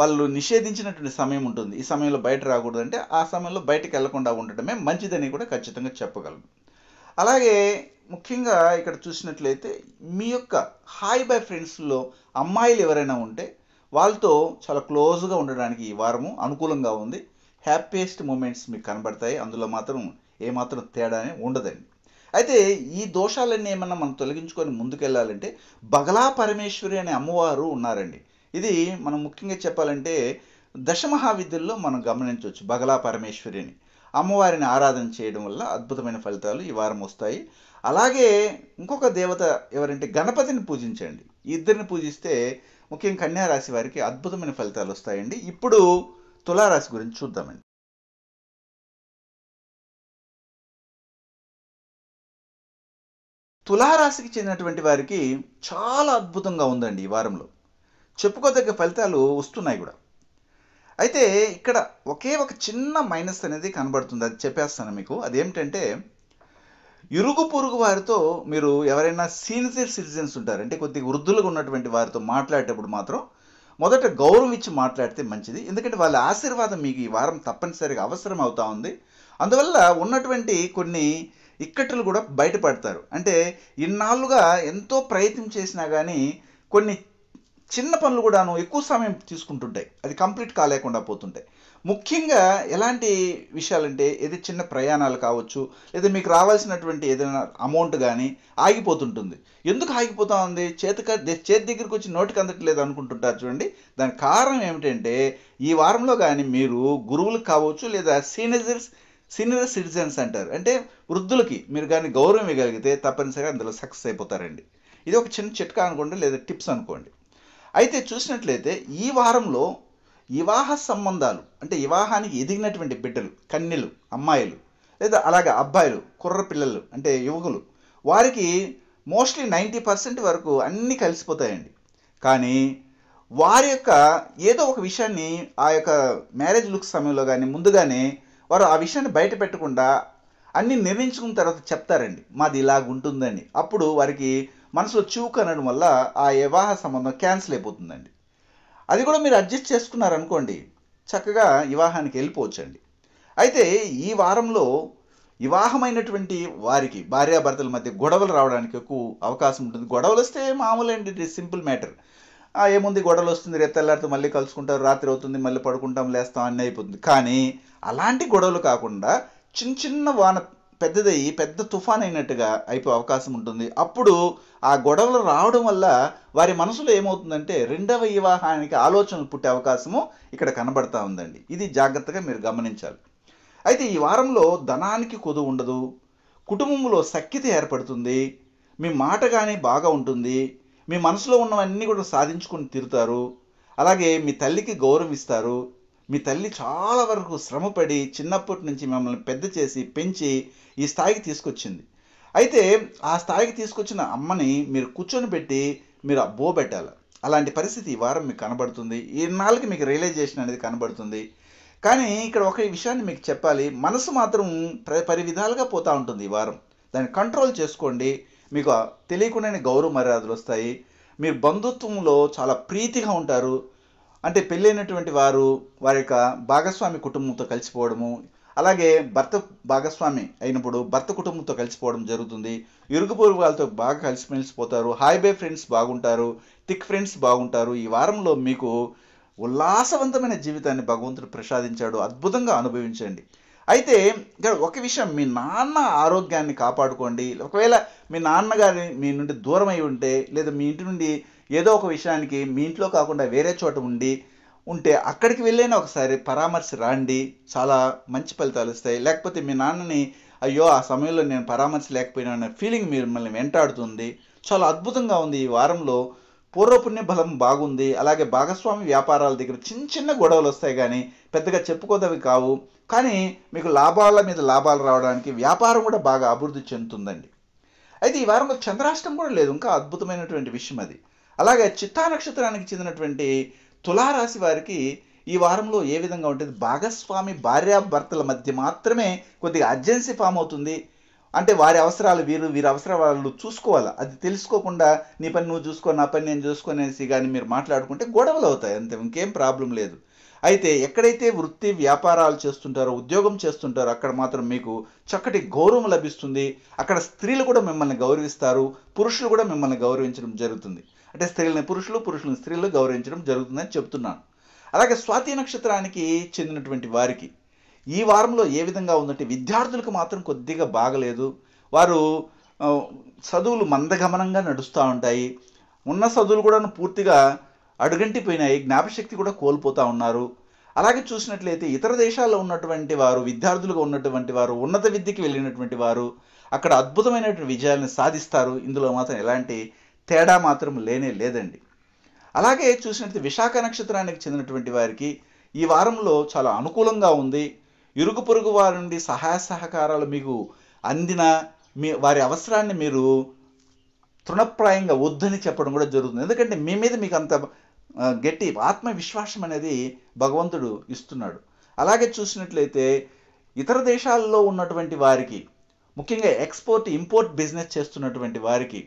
వాళ్ళు నిషేధించినటువంటి సమయం ఉంటుంది ఈ సమయంలో బయట రాకూడదంటే ఆ సమయంలో బయటకు వెళ్లకుండా ఉండటమే మంచిదని కూడా ఖచ్చితంగా చెప్పగలను అలాగే ముఖ్యంగా ఇక్కడ చూసినట్లయితే మీ యొక్క హాయ్ బై ఫ్రెండ్స్లో అమ్మాయిలు ఎవరైనా ఉంటే వాళ్ళతో చాలా క్లోజ్గా ఉండడానికి ఈ వారము అనుకూలంగా ఉంది హ్యాపీయెస్ట్ మూమెంట్స్ మీకు కనబడతాయి అందులో మాత్రం ఏమాత్రం తేడానే ఉండదండి అయితే ఈ దోషాలన్నీ ఏమన్నా మనం తొలగించుకొని ముందుకెళ్ళాలంటే బగలా పరమేశ్వరి అనే అమ్మవారు ఉన్నారండి ఇది మనం ముఖ్యంగా చెప్పాలంటే దశమహావిద్యల్లో మనం గమనించవచ్చు బగలా పరమేశ్వరి అని అమ్మవారిని ఆరాధన చేయడం వల్ల అద్భుతమైన ఫలితాలు ఈ వారం వస్తాయి అలాగే ఇంకొక దేవత ఎవరంటే గణపతిని పూజించండి ఇద్దరిని పూజిస్తే ముఖ్యంగా కన్యారాశి వారికి అద్భుతమైన ఫలితాలు వస్తాయండి ఇప్పుడు తులారాశి గురించి చూద్దామండి తులారాశికి చెందినటువంటి వారికి చాలా అద్భుతంగా ఉందండి ఈ వారంలో చెప్పుకోదగ్గ ఫలితాలు వస్తున్నాయి కూడా అయితే ఇక్కడ ఒకే ఒక చిన్న మైనస్ అనేది కనబడుతుంది అది చెప్పేస్తాను మీకు అదేమిటంటే ఇరుగు పొరుగు వారితో మీరు ఎవరైనా సీనియర్ సిటిజన్స్ ఉంటారు అంటే కొద్దిగా వృద్ధులుగా ఉన్నటువంటి వారితో మాట్లాడేటప్పుడు మాత్రం మొదట గౌరవం ఇచ్చి మాట్లాడితే మంచిది ఎందుకంటే వాళ్ళ ఆశీర్వాదం మీకు ఈ వారం తప్పనిసరిగా అవసరం అవుతా ఉంది అందువల్ల ఉన్నటువంటి కొన్ని ఇక్కట్లు కూడా బయటపడతారు అంటే ఇన్నాళ్ళుగా ఎంతో ప్రయత్నం చేసినా కానీ కొన్ని చిన్న పనులు కూడాను ఎక్కువ సమయం తీసుకుంటుంటాయి అది కంప్లీట్ కాలేకుండా పోతుంటాయి ముఖ్యంగా ఎలాంటి విషయాలంటే ఏది చిన్న ప్రయాణాలు కావచ్చు లేదా మీకు రావాల్సినటువంటి ఏదైనా అమౌంట్ కానీ ఆగిపోతుంటుంది ఎందుకు ఆగిపోతా ఉంది చేతి చేతి దగ్గరికి వచ్చి నోటికి అందట్లేదు అనుకుంటుంటారు చూడండి దాని కారణం ఏమిటంటే ఈ వారంలో కానీ మీరు గురువులకు కావచ్చు లేదా సీనియర్స్ సీనియర్ సిటిజన్స్ అంటారు అంటే వృద్ధులకి మీరు కానీ గౌరవం ఇవ్వగలిగితే తప్పనిసరిగా అందులో సక్సెస్ అయిపోతారండి ఇది ఒక చిన్న చిట్కా అనుకోండి లేదా టిప్స్ అనుకోండి అయితే చూసినట్లయితే ఈ వారంలో వివాహ సంబంధాలు అంటే వివాహానికి ఎదిగినటువంటి బిడ్డలు కన్నెలు అమ్మాయిలు లేదా అలాగే అబ్బాయిలు కుర్ర పిల్లలు అంటే యువకులు వారికి మోస్ట్లీ నైంటీ పర్సెంట్ వరకు అన్నీ కలిసిపోతాయండి కానీ వారి యొక్క ఏదో ఒక విషయాన్ని ఆ యొక్క మ్యారేజ్ లుక్ సమయంలో కానీ ముందుగానే వారు ఆ విషయాన్ని బయట పెట్టకుండా అన్నీ నిర్ణయించుకున్న తర్వాత చెప్తారండి మాది ఇలాగ ఉంటుందండి అప్పుడు వారికి మనసులో చూకు అనడం వల్ల ఆ వివాహ సంబంధం క్యాన్సిల్ అయిపోతుందండి అది కూడా మీరు అడ్జస్ట్ చేసుకున్నారనుకోండి చక్కగా వివాహానికి వెళ్ళిపోవచ్చండి అయితే ఈ వారంలో వివాహమైనటువంటి వారికి భార్యాభర్తల మధ్య గొడవలు రావడానికి ఎక్కువ అవకాశం ఉంటుంది గొడవలు వస్తే మామూలండి ఇట్ సింపుల్ మ్యాటర్ ఏముంది గొడవలు వస్తుంది రేపు తెల్లారితో మళ్ళీ కలుసుకుంటారు రాత్రి అవుతుంది మళ్ళీ పడుకుంటాం లేస్తాం అన్నీ అయిపోతుంది కానీ అలాంటి గొడవలు కాకుండా చిన్న చిన్న వాన పెద్దదయ్యి పెద్ద తుఫాన్ అయినట్టుగా అయిపోయే అవకాశం ఉంటుంది అప్పుడు ఆ గొడవలు రావడం వల్ల వారి మనసులో ఏమవుతుందంటే రెండవ వివాహానికి ఆలోచనలు పుట్టే అవకాశము ఇక్కడ కనబడతా ఉందండి ఇది జాగ్రత్తగా మీరు గమనించాలి అయితే ఈ వారంలో ధనానికి కొదు ఉండదు కుటుంబంలో సఖ్యత ఏర్పడుతుంది మీ మాట కానీ బాగా ఉంటుంది మీ మనసులో ఉన్నవన్నీ కూడా సాధించుకొని తిరుతారు అలాగే మీ తల్లికి గౌరవిస్తారు మీ తల్లి చాలా వరకు శ్రమపడి చిన్నప్పటి నుంచి మిమ్మల్ని పెద్ద చేసి పెంచి ఈ స్థాయికి తీసుకొచ్చింది అయితే ఆ స్థాయికి తీసుకొచ్చిన అమ్మని మీరు కూర్చొని పెట్టి మీరు బో పెట్టాలి అలాంటి పరిస్థితి ఈ వారం మీకు కనబడుతుంది ఈ నాలుగు మీకు రియలైజేషన్ అనేది కనబడుతుంది కానీ ఇక్కడ ఒక విషయాన్ని మీకు చెప్పాలి మనసు మాత్రం పరి విధాలుగా పోతూ ఉంటుంది ఈ వారం దాన్ని కంట్రోల్ చేసుకోండి మీకు తెలియకుండానే గౌరవ మర్యాదలు వస్తాయి మీరు బంధుత్వంలో చాలా ప్రీతిగా ఉంటారు అంటే పెళ్ళైనటువంటి వారు వారి యొక్క భాగస్వామి కుటుంబంతో కలిసిపోవడము అలాగే భర్త భాగస్వామి అయినప్పుడు భర్త కుటుంబంతో కలిసిపోవడం జరుగుతుంది ఇరుగు పొరుగు వాళ్ళతో బాగా కలిసిమెలిసిపోతారు హాయ్ బై ఫ్రెండ్స్ బాగుంటారు థిక్ ఫ్రెండ్స్ బాగుంటారు ఈ వారంలో మీకు ఉల్లాసవంతమైన జీవితాన్ని భగవంతుడు ప్రసాదించాడు అద్భుతంగా అనుభవించండి అయితే ఇక్కడ ఒక విషయం మీ నాన్న ఆరోగ్యాన్ని కాపాడుకోండి ఒకవేళ మీ నాన్నగారి మీ నుండి దూరం అయి ఉంటే లేదా మీ ఇంటి నుండి ఏదో ఒక విషయానికి మీ ఇంట్లో కాకుండా వేరే చోట ఉండి ఉంటే అక్కడికి వెళ్ళైనా ఒకసారి పరామర్శ రాండి చాలా మంచి ఫలితాలు వస్తాయి లేకపోతే మీ నాన్నని అయ్యో ఆ సమయంలో నేను పరామర్శ లేకపోయినా అనే ఫీలింగ్ మిమ్మల్ని వెంటాడుతుంది చాలా అద్భుతంగా ఉంది ఈ వారంలో పూర్వపుణ్య బలం బాగుంది అలాగే భాగస్వామి వ్యాపారాల దగ్గర చిన్న చిన్న గొడవలు వస్తాయి కానీ పెద్దగా చెప్పుకోదవి కావు కానీ మీకు లాభాల మీద లాభాలు రావడానికి వ్యాపారం కూడా బాగా అభివృద్ధి చెందుతుందండి అయితే ఈ వారంలో చంద్రాష్టం కూడా లేదు ఇంకా అద్భుతమైనటువంటి విషయం అది అలాగే చిత్తా నక్షత్రానికి చెందినటువంటి తులారాశి వారికి ఈ వారంలో ఏ విధంగా ఉంటుంది భాగస్వామి భార్యాభర్తల మధ్య మాత్రమే కొద్దిగా అర్జెన్సీ ఫామ్ అవుతుంది అంటే వారి అవసరాలు వీరు వీరి అవసరాలు వాళ్ళు చూసుకోవాలి అది తెలుసుకోకుండా నీ పని నువ్వు చూసుకో నా పని నేను చూసుకునేసి కానీ మీరు మాట్లాడుకుంటే గొడవలు అవుతాయి అంతే ఇంకేం ప్రాబ్లం లేదు అయితే ఎక్కడైతే వృత్తి వ్యాపారాలు చేస్తుంటారో ఉద్యోగం చేస్తుంటారో అక్కడ మాత్రం మీకు చక్కటి గౌరవం లభిస్తుంది అక్కడ స్త్రీలు కూడా మిమ్మల్ని గౌరవిస్తారు పురుషులు కూడా మిమ్మల్ని గౌరవించడం జరుగుతుంది అంటే స్త్రీలని పురుషులు పురుషులను స్త్రీలు గౌరవించడం జరుగుతుందని చెప్తున్నాను అలాగే స్వాతి నక్షత్రానికి చెందినటువంటి వారికి ఈ వారంలో ఏ విధంగా ఉందంటే విద్యార్థులకు మాత్రం కొద్దిగా బాగలేదు వారు చదువులు మందగమనంగా నడుస్తూ ఉంటాయి ఉన్న చదువులు కూడా పూర్తిగా అడుగంటిపోయినాయి జ్ఞాపశక్తి కూడా కోల్పోతూ ఉన్నారు అలాగే చూసినట్లయితే ఇతర దేశాల్లో ఉన్నటువంటి వారు విద్యార్థులుగా ఉన్నటువంటి వారు ఉన్నత విద్యకి వెళ్ళినటువంటి వారు అక్కడ అద్భుతమైనటువంటి విజయాలను సాధిస్తారు ఇందులో మాత్రం ఎలాంటి తేడా మాత్రం లేనే లేదండి అలాగే చూసినట్లయితే విశాఖ నక్షత్రానికి చెందినటువంటి వారికి ఈ వారంలో చాలా అనుకూలంగా ఉంది ఇరుగు పొరుగు వారి నుండి సహాయ సహకారాలు మీకు అందిన మీ వారి అవసరాన్ని మీరు తృణప్రాయంగా వద్దని చెప్పడం కూడా జరుగుతుంది ఎందుకంటే మీ మీద మీకు అంత గట్టి ఆత్మవిశ్వాసం అనేది భగవంతుడు ఇస్తున్నాడు అలాగే చూసినట్లయితే ఇతర దేశాల్లో ఉన్నటువంటి వారికి ముఖ్యంగా ఎక్స్పోర్ట్ ఇంపోర్ట్ బిజినెస్ చేస్తున్నటువంటి వారికి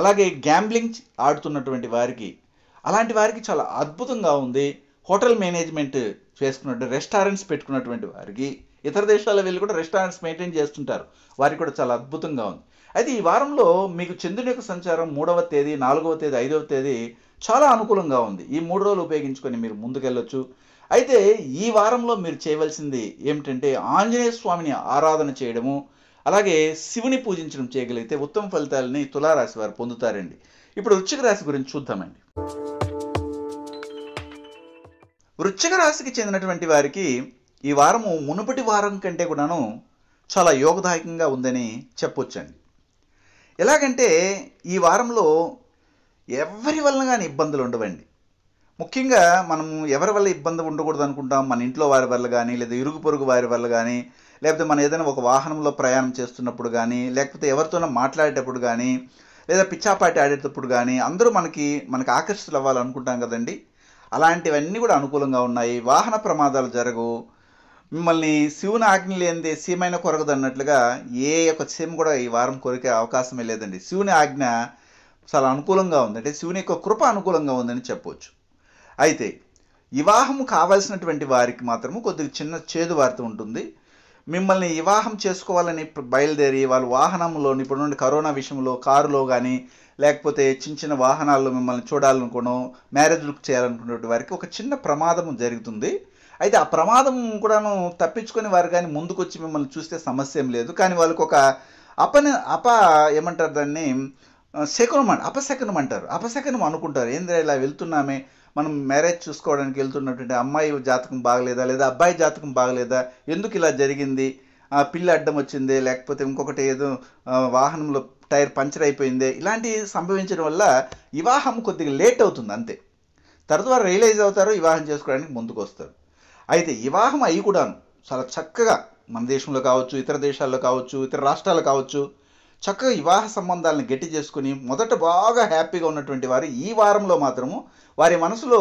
అలాగే గ్యాంబ్లింగ్ ఆడుతున్నటువంటి వారికి అలాంటి వారికి చాలా అద్భుతంగా ఉంది హోటల్ మేనేజ్మెంట్ చేసుకున్నట్టు రెస్టారెంట్స్ పెట్టుకున్నటువంటి వారికి ఇతర దేశాల వెళ్ళి కూడా రెస్టారెంట్స్ మెయింటైన్ చేస్తుంటారు వారికి కూడా చాలా అద్భుతంగా ఉంది అయితే ఈ వారంలో మీకు చంద్రుని యొక్క సంచారం మూడవ తేదీ నాలుగవ తేదీ ఐదవ తేదీ చాలా అనుకూలంగా ఉంది ఈ మూడు రోజులు ఉపయోగించుకొని మీరు ముందుకెళ్ళొచ్చు అయితే ఈ వారంలో మీరు చేయవలసింది ఏమిటంటే ఆంజనేయ స్వామిని ఆరాధన చేయడము అలాగే శివుని పూజించడం చేయగలిగితే ఉత్తమ ఫలితాలని తులారాశి వారు పొందుతారండి ఇప్పుడు వృచ్చిక రాశి గురించి చూద్దామండి వృచ్చిక రాశికి చెందినటువంటి వారికి ఈ వారము మునుపటి వారం కంటే కూడాను చాలా యోగదాయకంగా ఉందని చెప్పొచ్చండి ఎలాగంటే ఈ వారంలో ఎవరి వలన కానీ ఇబ్బందులు ఉండవండి ముఖ్యంగా మనం ఎవరి వల్ల ఇబ్బంది ఉండకూడదు అనుకుంటాం మన ఇంట్లో వారి వల్ల కానీ లేదా ఇరుగు పొరుగు వారి వల్ల కానీ లేకపోతే మనం ఏదైనా ఒక వాహనంలో ప్రయాణం చేస్తున్నప్పుడు కానీ లేకపోతే ఎవరితోనో మాట్లాడేటప్పుడు కానీ లేదా పిచ్చాపాటి ఆడేటప్పుడు కానీ అందరూ మనకి మనకి ఆకర్షితులు అవ్వాలనుకుంటాం కదండి అలాంటివన్నీ కూడా అనుకూలంగా ఉన్నాయి వాహన ప్రమాదాలు జరగవు మిమ్మల్ని శివుని ఆజ్ఞ లేనిదే సీమైన కొరగదు అన్నట్లుగా ఏ ఒక సీమ కూడా ఈ వారం కొరికే అవకాశమే లేదండి శివుని ఆజ్ఞ చాలా అనుకూలంగా ఉంది అంటే శివుని యొక్క కృప అనుకూలంగా ఉందని చెప్పవచ్చు అయితే వివాహము కావాల్సినటువంటి వారికి మాత్రము కొద్దిగా చిన్న చేదు వార్త ఉంటుంది మిమ్మల్ని వివాహం చేసుకోవాలని బయలుదేరి వాళ్ళు వాహనంలో ఇప్పుడు నుండి కరోనా విషయంలో కారులో కానీ లేకపోతే చిన్న చిన్న వాహనాల్లో మిమ్మల్ని చూడాలనుకోవడం మ్యారేజ్ లుక్ చేయాలనుకునే వారికి ఒక చిన్న ప్రమాదం జరుగుతుంది అయితే ఆ ప్రమాదం కూడాను తప్పించుకొని వారు కానీ ముందుకొచ్చి మిమ్మల్ని చూస్తే సమస్య ఏం లేదు కానీ వాళ్ళకి ఒక అపన అప ఏమంటారు దాన్ని శకునం అపశకనం అంటారు అపశకనం అనుకుంటారు ఏంద్రా ఇలా వెళ్తున్నామే మనం మ్యారేజ్ చూసుకోవడానికి వెళ్తున్నటువంటి అమ్మాయి జాతకం బాగలేదా లేదా అబ్బాయి జాతకం బాగలేదా ఎందుకు ఇలా జరిగింది ఆ పిల్లి అడ్డం వచ్చింది లేకపోతే ఇంకొకటి ఏదో వాహనంలో టైర్ పంచర్ అయిపోయింది ఇలాంటివి సంభవించడం వల్ల వివాహం కొద్దిగా లేట్ అవుతుంది అంతే తర్వాత రియలైజ్ అవుతారు వివాహం చేసుకోవడానికి ముందుకు వస్తారు అయితే వివాహం అయి కూడాను చాలా చక్కగా మన దేశంలో కావచ్చు ఇతర దేశాల్లో కావచ్చు ఇతర రాష్ట్రాలు కావచ్చు చక్కగా వివాహ సంబంధాలను గట్టి చేసుకుని మొదట బాగా హ్యాపీగా ఉన్నటువంటి వారు ఈ వారంలో మాత్రము వారి మనసులో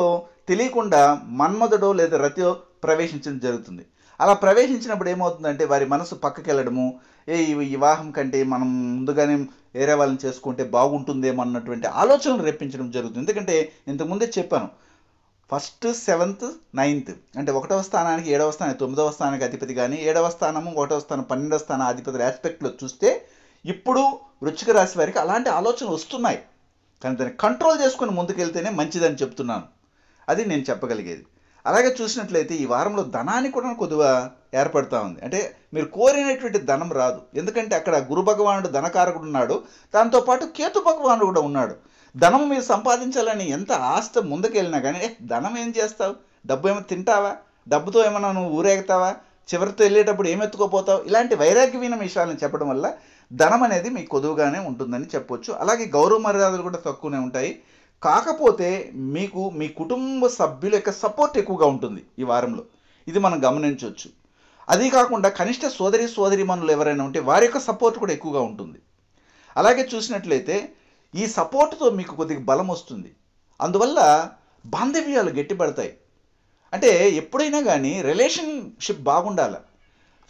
తెలియకుండా మన్మధుడో లేదా రతియో ప్రవేశించడం జరుగుతుంది అలా ప్రవేశించినప్పుడు ఏమవుతుందంటే వారి మనసు పక్కకి వెళ్ళడము ఏ వివాహం కంటే మనం ముందుగానే వేరే వాళ్ళని చేసుకుంటే బాగుంటుందేమో అన్నటువంటి ఆలోచనలు రెప్పించడం జరుగుతుంది ఎందుకంటే ఇంతకుముందే చెప్పాను ఫస్ట్ సెవెంత్ నైన్త్ అంటే ఒకటవ స్థానానికి ఏడవ స్థానం తొమ్మిదవ స్థానానికి అధిపతి కానీ ఏడవ స్థానము ఒకటవ స్థానం పన్నెండవ స్థానం అధిపతి ఆస్పెక్ట్లో చూస్తే ఇప్పుడు వృచ్చిక రాశి వారికి అలాంటి ఆలోచనలు వస్తున్నాయి కానీ దాన్ని కంట్రోల్ చేసుకుని ముందుకెళ్తేనే మంచిదని చెప్తున్నాను అది నేను చెప్పగలిగేది అలాగే చూసినట్లయితే ఈ వారంలో ధనాన్ని కూడా కొద్దిగా ఏర్పడతా ఉంది అంటే మీరు కోరినటువంటి ధనం రాదు ఎందుకంటే అక్కడ గురు భగవానుడు ధనకారకుడు ఉన్నాడు దాంతోపాటు కేతు భగవానుడు కూడా ఉన్నాడు ధనం మీరు సంపాదించాలని ఎంత ఆస్త ముందుకెళ్ళినా కానీ ధనం ఏం చేస్తావు డబ్బు ఏమైనా తింటావా డబ్బుతో ఏమైనా నువ్వు ఊరేగుతావా చివరితో వెళ్ళేటప్పుడు ఏమెత్తుకోపోతావు ఇలాంటి వైరాగ్యమైన విషయాలను చెప్పడం వల్ల ధనం అనేది మీకు కొదువుగానే ఉంటుందని చెప్పొచ్చు అలాగే గౌరవ మర్యాదలు కూడా తక్కువనే ఉంటాయి కాకపోతే మీకు మీ కుటుంబ సభ్యుల యొక్క సపోర్ట్ ఎక్కువగా ఉంటుంది ఈ వారంలో ఇది మనం గమనించవచ్చు అది కాకుండా కనిష్ట సోదరి సోదరి మనులు ఎవరైనా ఉంటే వారి యొక్క సపోర్ట్ కూడా ఎక్కువగా ఉంటుంది అలాగే చూసినట్లయితే ఈ సపోర్ట్తో మీకు కొద్దిగా బలం వస్తుంది అందువల్ల బాంధవ్యాలు గట్టిపడతాయి అంటే ఎప్పుడైనా కానీ రిలేషన్షిప్ బాగుండాలా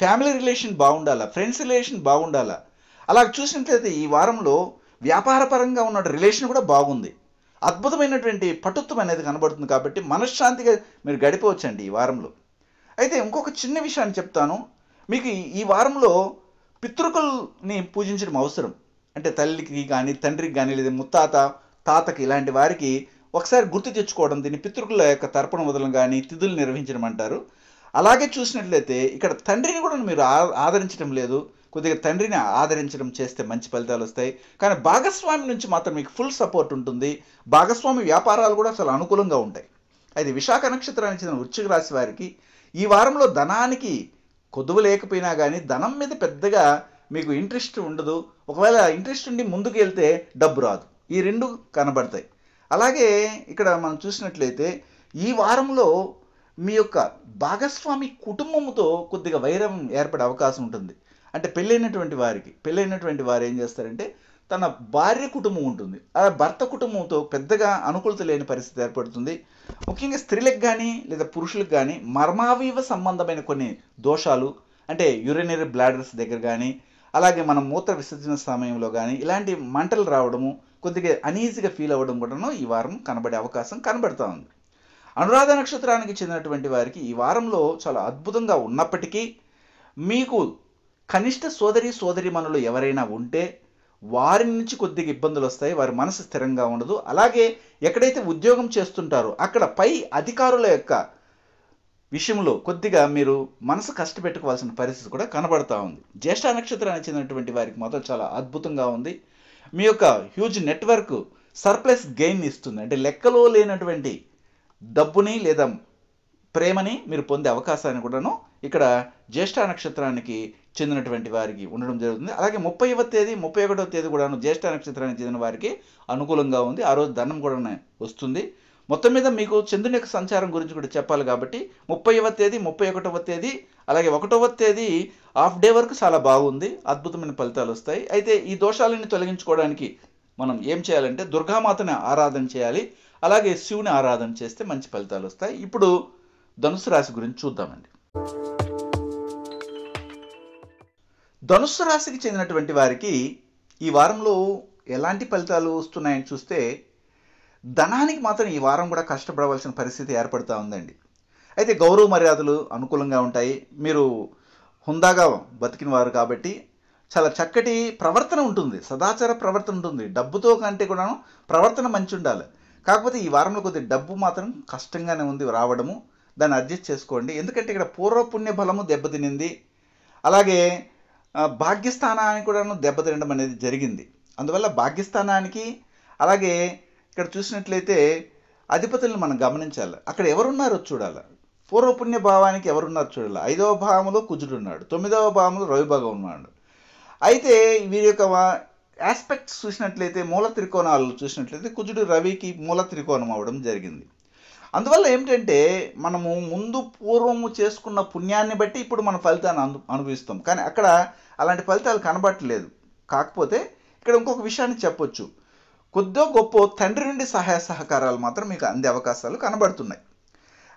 ఫ్యామిలీ రిలేషన్ బాగుండాలా ఫ్రెండ్స్ రిలేషన్ బాగుండాలా అలా చూసినట్లయితే ఈ వారంలో వ్యాపారపరంగా ఉన్న రిలేషన్ కూడా బాగుంది అద్భుతమైనటువంటి పటుత్వం అనేది కనబడుతుంది కాబట్టి మనశ్శాంతిగా మీరు గడిపవచ్చండి ఈ వారంలో అయితే ఇంకొక చిన్న విషయాన్ని చెప్తాను మీకు ఈ వారంలో పితృకుల్ని పూజించడం అవసరం అంటే తల్లికి కానీ తండ్రికి కానీ లేదా ముత్తాత తాతకి ఇలాంటి వారికి ఒకసారి గుర్తు తెచ్చుకోవడం దీన్ని పితృకుల యొక్క తర్పణ వదలం కానీ తిథులు నిర్వహించడం అంటారు అలాగే చూసినట్లయితే ఇక్కడ తండ్రిని కూడా మీరు ఆదరించడం లేదు కొద్దిగా తండ్రిని ఆదరించడం చేస్తే మంచి ఫలితాలు వస్తాయి కానీ భాగస్వామి నుంచి మాత్రం మీకు ఫుల్ సపోర్ట్ ఉంటుంది భాగస్వామి వ్యాపారాలు కూడా అసలు అనుకూలంగా ఉంటాయి అయితే విశాఖ నక్షత్రానికి చెందిన వృశ్చిక రాశి వారికి ఈ వారంలో ధనానికి కొదువు లేకపోయినా కానీ ధనం మీద పెద్దగా మీకు ఇంట్రెస్ట్ ఉండదు ఒకవేళ ఇంట్రెస్ట్ ఉండి ముందుకు వెళ్తే డబ్బు రాదు ఈ రెండు కనబడతాయి అలాగే ఇక్కడ మనం చూసినట్లయితే ఈ వారంలో మీ యొక్క భాగస్వామి కుటుంబంతో కొద్దిగా వైరం ఏర్పడే అవకాశం ఉంటుంది అంటే పెళ్ళైనటువంటి వారికి పెళ్ళైనటువంటి వారు ఏం చేస్తారంటే తన భార్య కుటుంబం ఉంటుంది ఆ భర్త కుటుంబంతో పెద్దగా అనుకూలత లేని పరిస్థితి ఏర్పడుతుంది ముఖ్యంగా స్త్రీలకు కానీ లేదా పురుషులకు కానీ మర్మావీవ సంబంధమైన కొన్ని దోషాలు అంటే యురినరీ బ్లాడర్స్ దగ్గర కానీ అలాగే మనం మూత్ర విసర్జన సమయంలో కానీ ఇలాంటి మంటలు రావడము కొద్దిగా అనీజీగా ఫీల్ అవ్వడం కూడాను ఈ వారం కనబడే అవకాశం కనబడుతూ ఉంది అనురాధ నక్షత్రానికి చెందినటువంటి వారికి ఈ వారంలో చాలా అద్భుతంగా ఉన్నప్పటికీ మీకు కనిష్ట సోదరి సోదరి మనలు ఎవరైనా ఉంటే వారి నుంచి కొద్దిగా ఇబ్బందులు వస్తాయి వారి మనసు స్థిరంగా ఉండదు అలాగే ఎక్కడైతే ఉద్యోగం చేస్తుంటారో అక్కడ పై అధికారుల యొక్క విషయంలో కొద్దిగా మీరు మనసు కష్టపెట్టుకోవాల్సిన పరిస్థితి కూడా కనబడతా ఉంది జ్యేష్ఠ నక్షత్రానికి చెందినటువంటి వారికి మాత్రం చాలా అద్భుతంగా ఉంది మీ యొక్క హ్యూజ్ నెట్వర్క్ సర్ప్లస్ గెయిన్ ఇస్తుంది అంటే లెక్కలో లేనటువంటి డబ్బుని లేదా ప్రేమని మీరు పొందే అవకాశాన్ని కూడాను ఇక్కడ జ్యేష్ఠ నక్షత్రానికి చెందినటువంటి వారికి ఉండడం జరుగుతుంది అలాగే ముప్పైవ తేదీ ముప్పై ఒకటవ తేదీ కూడాను జ్యేష్ఠ నక్షత్రానికి చెందిన వారికి అనుకూలంగా ఉంది ఆ రోజు ధనం కూడా వస్తుంది మొత్తం మీద మీకు చంద్రుని యొక్క సంచారం గురించి కూడా చెప్పాలి కాబట్టి ముప్పైవ తేదీ ముప్పై ఒకటవ తేదీ అలాగే ఒకటవ తేదీ హాఫ్ డే వరకు చాలా బాగుంది అద్భుతమైన ఫలితాలు వస్తాయి అయితే ఈ దోషాలని తొలగించుకోవడానికి మనం ఏం చేయాలంటే దుర్గామాతని ఆరాధన చేయాలి అలాగే శివుని ఆరాధన చేస్తే మంచి ఫలితాలు వస్తాయి ఇప్పుడు ధనుసు రాశి గురించి చూద్దామండి ధనుస్సు రాశికి చెందినటువంటి వారికి ఈ వారంలో ఎలాంటి ఫలితాలు వస్తున్నాయని చూస్తే ధనానికి మాత్రం ఈ వారం కూడా కష్టపడవలసిన పరిస్థితి ఏర్పడుతూ ఉందండి అయితే గౌరవ మర్యాదలు అనుకూలంగా ఉంటాయి మీరు హుందాగా బతికిన వారు కాబట్టి చాలా చక్కటి ప్రవర్తన ఉంటుంది సదాచార ప్రవర్తన ఉంటుంది డబ్బుతో కంటే కూడా ప్రవర్తన మంచి ఉండాలి కాకపోతే ఈ వారంలో కొద్దిగా డబ్బు మాత్రం కష్టంగానే ఉంది రావడము దాన్ని అడ్జస్ట్ చేసుకోండి ఎందుకంటే ఇక్కడ పూర్వపుణ్య బలము దెబ్బతినింది అలాగే భాగ్యస్థానానికి కూడాను దెబ్బతినడం అనేది జరిగింది అందువల్ల భాగ్యస్థానానికి అలాగే ఇక్కడ చూసినట్లయితే అధిపతులను మనం గమనించాలి అక్కడ ఎవరున్నారో చూడాలి పూర్వపుణ్య భావానికి ఎవరున్నారు చూడాలి ఐదవ భావంలో కుజుడు ఉన్నాడు తొమ్మిదవ భావంలో రవిభాగం ఉన్నాడు అయితే వీరి యొక్క ఆస్పెక్ట్స్ చూసినట్లయితే మూల త్రికోణాలు చూసినట్లయితే కుజుడు రవికి మూల త్రికోణం అవ్వడం జరిగింది అందువల్ల ఏమిటంటే మనము ముందు పూర్వము చేసుకున్న పుణ్యాన్ని బట్టి ఇప్పుడు మన ఫలితాన్ని అను అనుభవిస్తాం కానీ అక్కడ అలాంటి ఫలితాలు కనబట్టలేదు కాకపోతే ఇక్కడ ఇంకొక విషయాన్ని చెప్పొచ్చు కొద్దో గొప్ప తండ్రి నుండి సహాయ సహకారాలు మాత్రం మీకు అందే అవకాశాలు కనబడుతున్నాయి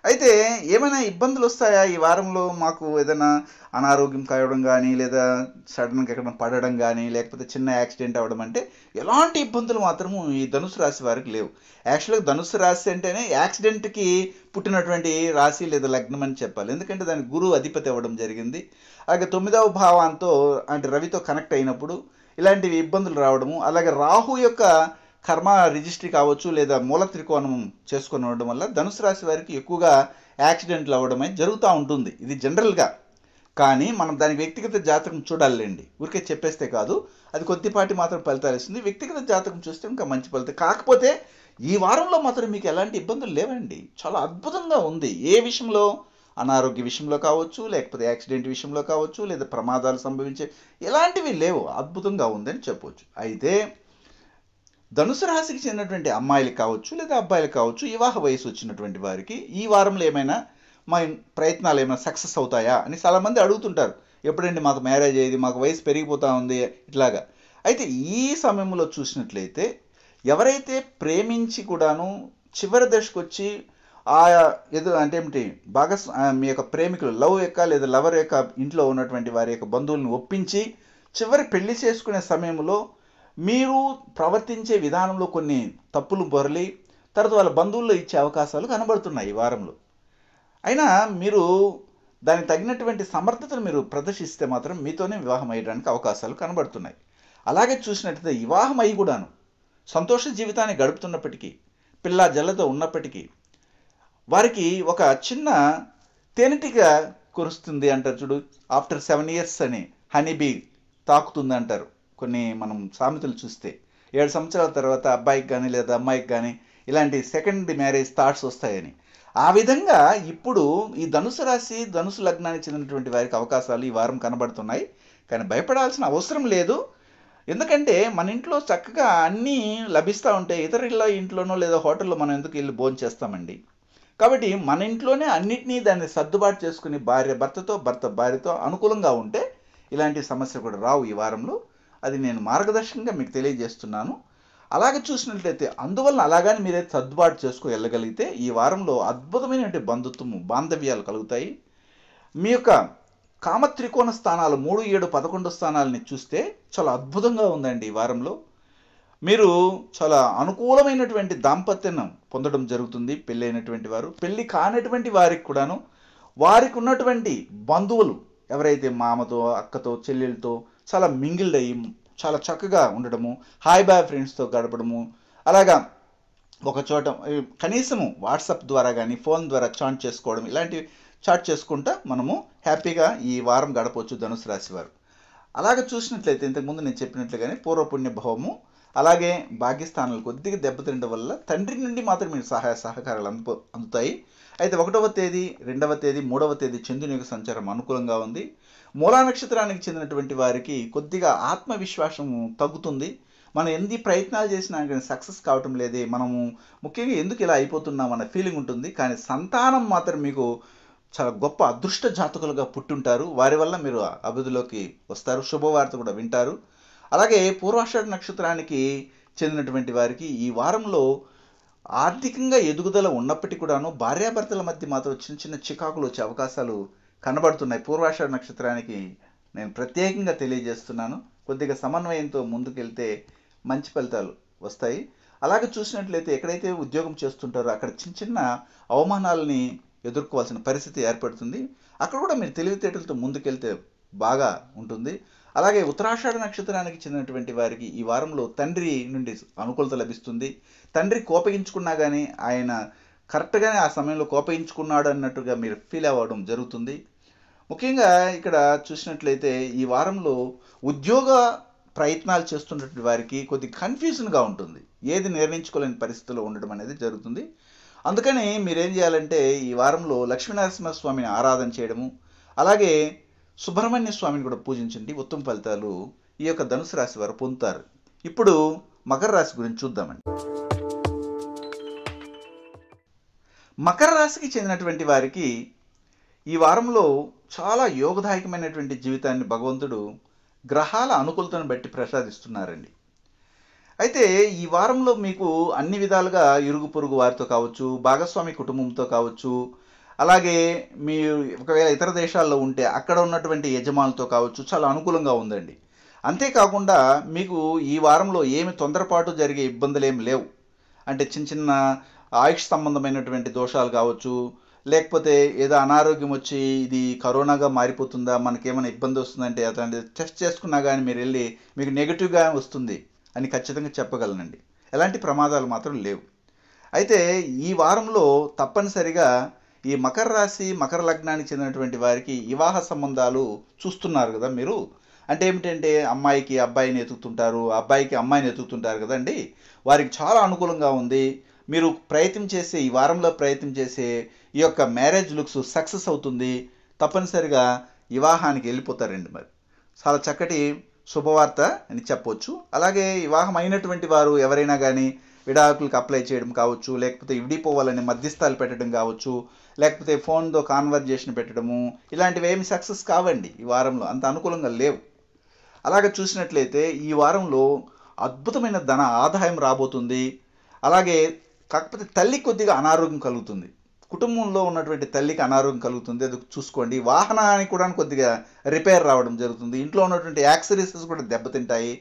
అయితే ఏమైనా ఇబ్బందులు వస్తాయా ఈ వారంలో మాకు ఏదైనా అనారోగ్యం కావడం కానీ లేదా సడన్గా ఎక్కడ పడడం కానీ లేకపోతే చిన్న యాక్సిడెంట్ అవ్వడం అంటే ఎలాంటి ఇబ్బందులు మాత్రము ఈ ధనుసు రాశి వారికి లేవు యాక్చువల్గా ధనుసు రాశి అంటేనే యాక్సిడెంట్కి పుట్టినటువంటి రాశి లేదా లగ్నం అని చెప్పాలి ఎందుకంటే దానికి గురువు అధిపతి అవ్వడం జరిగింది అలాగే తొమ్మిదవ భావంతో అంటే రవితో కనెక్ట్ అయినప్పుడు ఇలాంటివి ఇబ్బందులు రావడము అలాగే రాహు యొక్క కర్మ రిజిస్ట్రీ కావచ్చు లేదా మూల త్రికోణం చేసుకొని ఉండడం వల్ల ధనుసు రాశి వారికి ఎక్కువగా యాక్సిడెంట్లు అవ్వడం అనేది జరుగుతూ ఉంటుంది ఇది జనరల్గా కానీ మనం దాని వ్యక్తిగత జాతకం చూడాలండి ఊరికే చెప్పేస్తే కాదు అది కొద్దిపాటి మాత్రం ఫలితాలు ఇస్తుంది వ్యక్తిగత జాతకం చూస్తే ఇంకా మంచి ఫలితం కాకపోతే ఈ వారంలో మాత్రం మీకు ఎలాంటి ఇబ్బందులు లేవండి చాలా అద్భుతంగా ఉంది ఏ విషయంలో అనారోగ్య విషయంలో కావచ్చు లేకపోతే యాక్సిడెంట్ విషయంలో కావచ్చు లేదా ప్రమాదాలు సంభవించే ఎలాంటివి లేవు అద్భుతంగా ఉందని చెప్పవచ్చు అయితే ధనుసు రాశికి చెందినటువంటి అమ్మాయిలు కావచ్చు లేదా అబ్బాయిలు కావచ్చు వివాహ వయసు వచ్చినటువంటి వారికి ఈ వారంలో ఏమైనా మా ప్రయత్నాలు ఏమైనా సక్సెస్ అవుతాయా అని చాలామంది అడుగుతుంటారు ఎప్పుడండి మాకు మ్యారేజ్ అయ్యేది మాకు వయసు పెరిగిపోతూ ఉంది ఇట్లాగా అయితే ఈ సమయంలో చూసినట్లయితే ఎవరైతే ప్రేమించి కూడాను చివరి దశకు వచ్చి ఆ ఏదో అంటే ఏమిటి భాగస్ మీ యొక్క ప్రేమికులు లవ్ యొక్క లేదా లవర్ యొక్క ఇంట్లో ఉన్నటువంటి వారి యొక్క బంధువులను ఒప్పించి చివరి పెళ్లి చేసుకునే సమయంలో మీరు ప్రవర్తించే విధానంలో కొన్ని తప్పులు బొరలి తర్వాత వాళ్ళ బంధువుల్లో ఇచ్చే అవకాశాలు కనబడుతున్నాయి ఈ వారంలో అయినా మీరు దానికి తగినటువంటి సమర్థతను మీరు ప్రదర్శిస్తే మాత్రం మీతోనే వివాహం అయ్యడానికి అవకాశాలు కనబడుతున్నాయి అలాగే చూసినట్లయితే వివాహం అయి కూడాను సంతోష జీవితాన్ని గడుపుతున్నప్పటికీ పిల్ల జల్లతో ఉన్నప్పటికీ వారికి ఒక చిన్న తేనెటిగా కురుస్తుంది అంటారు చూడు ఆఫ్టర్ సెవెన్ ఇయర్స్ అని హనీబీ తాకుతుంది అంటారు కొన్ని మనం సామెతలు చూస్తే ఏడు సంవత్సరాల తర్వాత అబ్బాయికి కానీ లేదా అమ్మాయికి కానీ ఇలాంటి సెకండ్ మ్యారేజ్ థాట్స్ వస్తాయని ఆ విధంగా ఇప్పుడు ఈ ధనుసు రాశి ధనుసు లగ్నానికి చెందినటువంటి వారికి అవకాశాలు ఈ వారం కనబడుతున్నాయి కానీ భయపడాల్సిన అవసరం లేదు ఎందుకంటే మన ఇంట్లో చక్కగా అన్నీ లభిస్తూ ఉంటే ఇతరుల ఇంట్లోనో లేదా హోటల్లో మనం ఎందుకు వెళ్ళి భోజనం చేస్తామండి కాబట్టి మన ఇంట్లోనే అన్నిటినీ దాన్ని సర్దుబాటు చేసుకుని భార్య భర్తతో భర్త భార్యతో అనుకూలంగా ఉంటే ఇలాంటి సమస్య కూడా రావు ఈ వారంలో అది నేను మార్గదర్శకంగా మీకు తెలియజేస్తున్నాను అలాగే చూసినట్లయితే అందువలన అలాగని మీరైతే సర్దుబాటు చేసుకో వెళ్ళగలిగితే ఈ వారంలో అద్భుతమైనటువంటి బంధుత్వము బాంధవ్యాలు కలుగుతాయి మీ యొక్క కామత్రికోణ స్థానాలు మూడు ఏడు పదకొండు స్థానాలని చూస్తే చాలా అద్భుతంగా ఉందండి ఈ వారంలో మీరు చాలా అనుకూలమైనటువంటి దాంపత్యం పొందడం జరుగుతుంది పెళ్ళైనటువంటి వారు పెళ్ళి కానటువంటి వారికి కూడాను వారికి ఉన్నటువంటి బంధువులు ఎవరైతే మామతో అక్కతో చెల్లెలతో చాలా మింగిల్డ్ అయ్యి చాలా చక్కగా ఉండడము హాయ్ బాయ్ ఫ్రెండ్స్తో గడపడము అలాగా ఒక చోట కనీసము వాట్సాప్ ద్వారా కానీ ఫోన్ ద్వారా చాట్ చేసుకోవడం ఇలాంటివి చాట్ చేసుకుంటా మనము హ్యాపీగా ఈ వారం గడపవచ్చు ధనుసు రాశి వారు అలాగ చూసినట్లయితే ఇంతకుముందు నేను చెప్పినట్లుగానే పూర్వపుణ్య భవము అలాగే భాగ్యస్థానాలు కొద్దిగా దెబ్బతినడం వల్ల తండ్రి నుండి మాత్రం మీరు సహాయ సహకారాలు అందు అందుతాయి అయితే ఒకటవ తేదీ రెండవ తేదీ మూడవ తేదీ చంద్రుని యొక్క సంచారం అనుకూలంగా ఉంది మూలా నక్షత్రానికి చెందినటువంటి వారికి కొద్దిగా ఆత్మవిశ్వాసం తగ్గుతుంది మనం ఎన్ని ప్రయత్నాలు చేసినా కానీ సక్సెస్ కావటం లేదే మనము ముఖ్యంగా ఎందుకు ఇలా అయిపోతున్నాం అన్న ఫీలింగ్ ఉంటుంది కానీ సంతానం మాత్రం మీకు చాలా గొప్ప అదృష్ట జాతకులుగా పుట్టుంటారు వారి వల్ల మీరు అభివృద్ధిలోకి వస్తారు శుభవార్త కూడా వింటారు అలాగే పూర్వాషాఢ నక్షత్రానికి చెందినటువంటి వారికి ఈ వారంలో ఆర్థికంగా ఎదుగుదల ఉన్నప్పటికీ కూడాను భార్యాభర్తల మధ్య మాత్రం చిన్న చిన్న చికాకులు వచ్చే అవకాశాలు కనబడుతున్నాయి పూర్వాషాఢ నక్షత్రానికి నేను ప్రత్యేకంగా తెలియజేస్తున్నాను కొద్దిగా సమన్వయంతో ముందుకెళ్తే మంచి ఫలితాలు వస్తాయి అలాగే చూసినట్లయితే ఎక్కడైతే ఉద్యోగం చేస్తుంటారో అక్కడ చిన్న చిన్న అవమానాలని ఎదుర్కోవాల్సిన పరిస్థితి ఏర్పడుతుంది అక్కడ కూడా మీరు తెలివితేటలతో ముందుకెళ్తే బాగా ఉంటుంది అలాగే ఉత్తరాషాఢ నక్షత్రానికి చెందినటువంటి వారికి ఈ వారంలో తండ్రి నుండి అనుకూలత లభిస్తుంది తండ్రి కోపగించుకున్నా కానీ ఆయన కరెక్ట్గానే ఆ సమయంలో కోపగించుకున్నాడు అన్నట్టుగా మీరు ఫీల్ అవ్వడం జరుగుతుంది ముఖ్యంగా ఇక్కడ చూసినట్లయితే ఈ వారంలో ఉద్యోగ ప్రయత్నాలు చేస్తున్నటువంటి వారికి కొద్ది కన్ఫ్యూజన్గా ఉంటుంది ఏది నిర్ణయించుకోలేని పరిస్థితిలో ఉండడం అనేది జరుగుతుంది అందుకని మీరేం చేయాలంటే ఈ వారంలో లక్ష్మీనరసింహ స్వామిని ఆరాధన చేయడము అలాగే సుబ్రహ్మణ్య స్వామిని కూడా పూజించండి ఉత్తమ ఫలితాలు ఈ యొక్క ధనుసు రాశి వారు పొందుతారు ఇప్పుడు మకర రాశి గురించి చూద్దామండి మకర రాశికి చెందినటువంటి వారికి ఈ వారంలో చాలా యోగదాయకమైనటువంటి జీవితాన్ని భగవంతుడు గ్రహాల అనుకూలతను బట్టి ప్రసాదిస్తున్నారండి అయితే ఈ వారంలో మీకు అన్ని విధాలుగా ఇరుగు పొరుగు వారితో కావచ్చు భాగస్వామి కుటుంబంతో కావచ్చు అలాగే మీరు ఒకవేళ ఇతర దేశాల్లో ఉంటే అక్కడ ఉన్నటువంటి యజమానులతో కావచ్చు చాలా అనుకూలంగా ఉందండి అంతేకాకుండా మీకు ఈ వారంలో ఏమి తొందరపాటు జరిగే ఇబ్బందులు ఏమి లేవు అంటే చిన్న చిన్న ఆయుష్ సంబంధమైనటువంటి దోషాలు కావచ్చు లేకపోతే ఏదో అనారోగ్యం వచ్చి ఇది కరోనాగా మారిపోతుందా మనకేమైనా ఇబ్బంది వస్తుందంటే అతను టెస్ట్ చేసుకున్నా కానీ మీరు వెళ్ళి మీకు నెగిటివ్గా వస్తుంది అని ఖచ్చితంగా చెప్పగలనండి ఎలాంటి ప్రమాదాలు మాత్రం లేవు అయితే ఈ వారంలో తప్పనిసరిగా ఈ మకర రాశి మకర లగ్నానికి చెందినటువంటి వారికి వివాహ సంబంధాలు చూస్తున్నారు కదా మీరు అంటే ఏమిటంటే అమ్మాయికి అబ్బాయిని ఎతుకుతుంటారు అబ్బాయికి అమ్మాయిని ఎతుకుతుంటారు కదండి వారికి చాలా అనుకూలంగా ఉంది మీరు ప్రయత్నం చేసే ఈ వారంలో ప్రయత్నం చేసే ఈ యొక్క మ్యారేజ్ లుక్స్ సక్సెస్ అవుతుంది తప్పనిసరిగా వివాహానికి వెళ్ళిపోతారండి మరి చాలా చక్కటి శుభవార్త అని చెప్పవచ్చు అలాగే వివాహం అయినటువంటి వారు ఎవరైనా కానీ విడాకులకు అప్లై చేయడం కావచ్చు లేకపోతే విడిపోవాలని మధ్యస్థాలు పెట్టడం కావచ్చు లేకపోతే ఫోన్తో కాన్వర్జేషన్ పెట్టడము ఇలాంటివి ఏమి సక్సెస్ కావండి ఈ వారంలో అంత అనుకూలంగా లేవు అలాగే చూసినట్లయితే ఈ వారంలో అద్భుతమైన ధన ఆదాయం రాబోతుంది అలాగే కాకపోతే తల్లి కొద్దిగా అనారోగ్యం కలుగుతుంది కుటుంబంలో ఉన్నటువంటి తల్లికి అనారోగ్యం కలుగుతుంది అది చూసుకోండి వాహనానికి కూడా కొద్దిగా రిపేర్ రావడం జరుగుతుంది ఇంట్లో ఉన్నటువంటి యాక్సరీసెస్ కూడా దెబ్బతింటాయి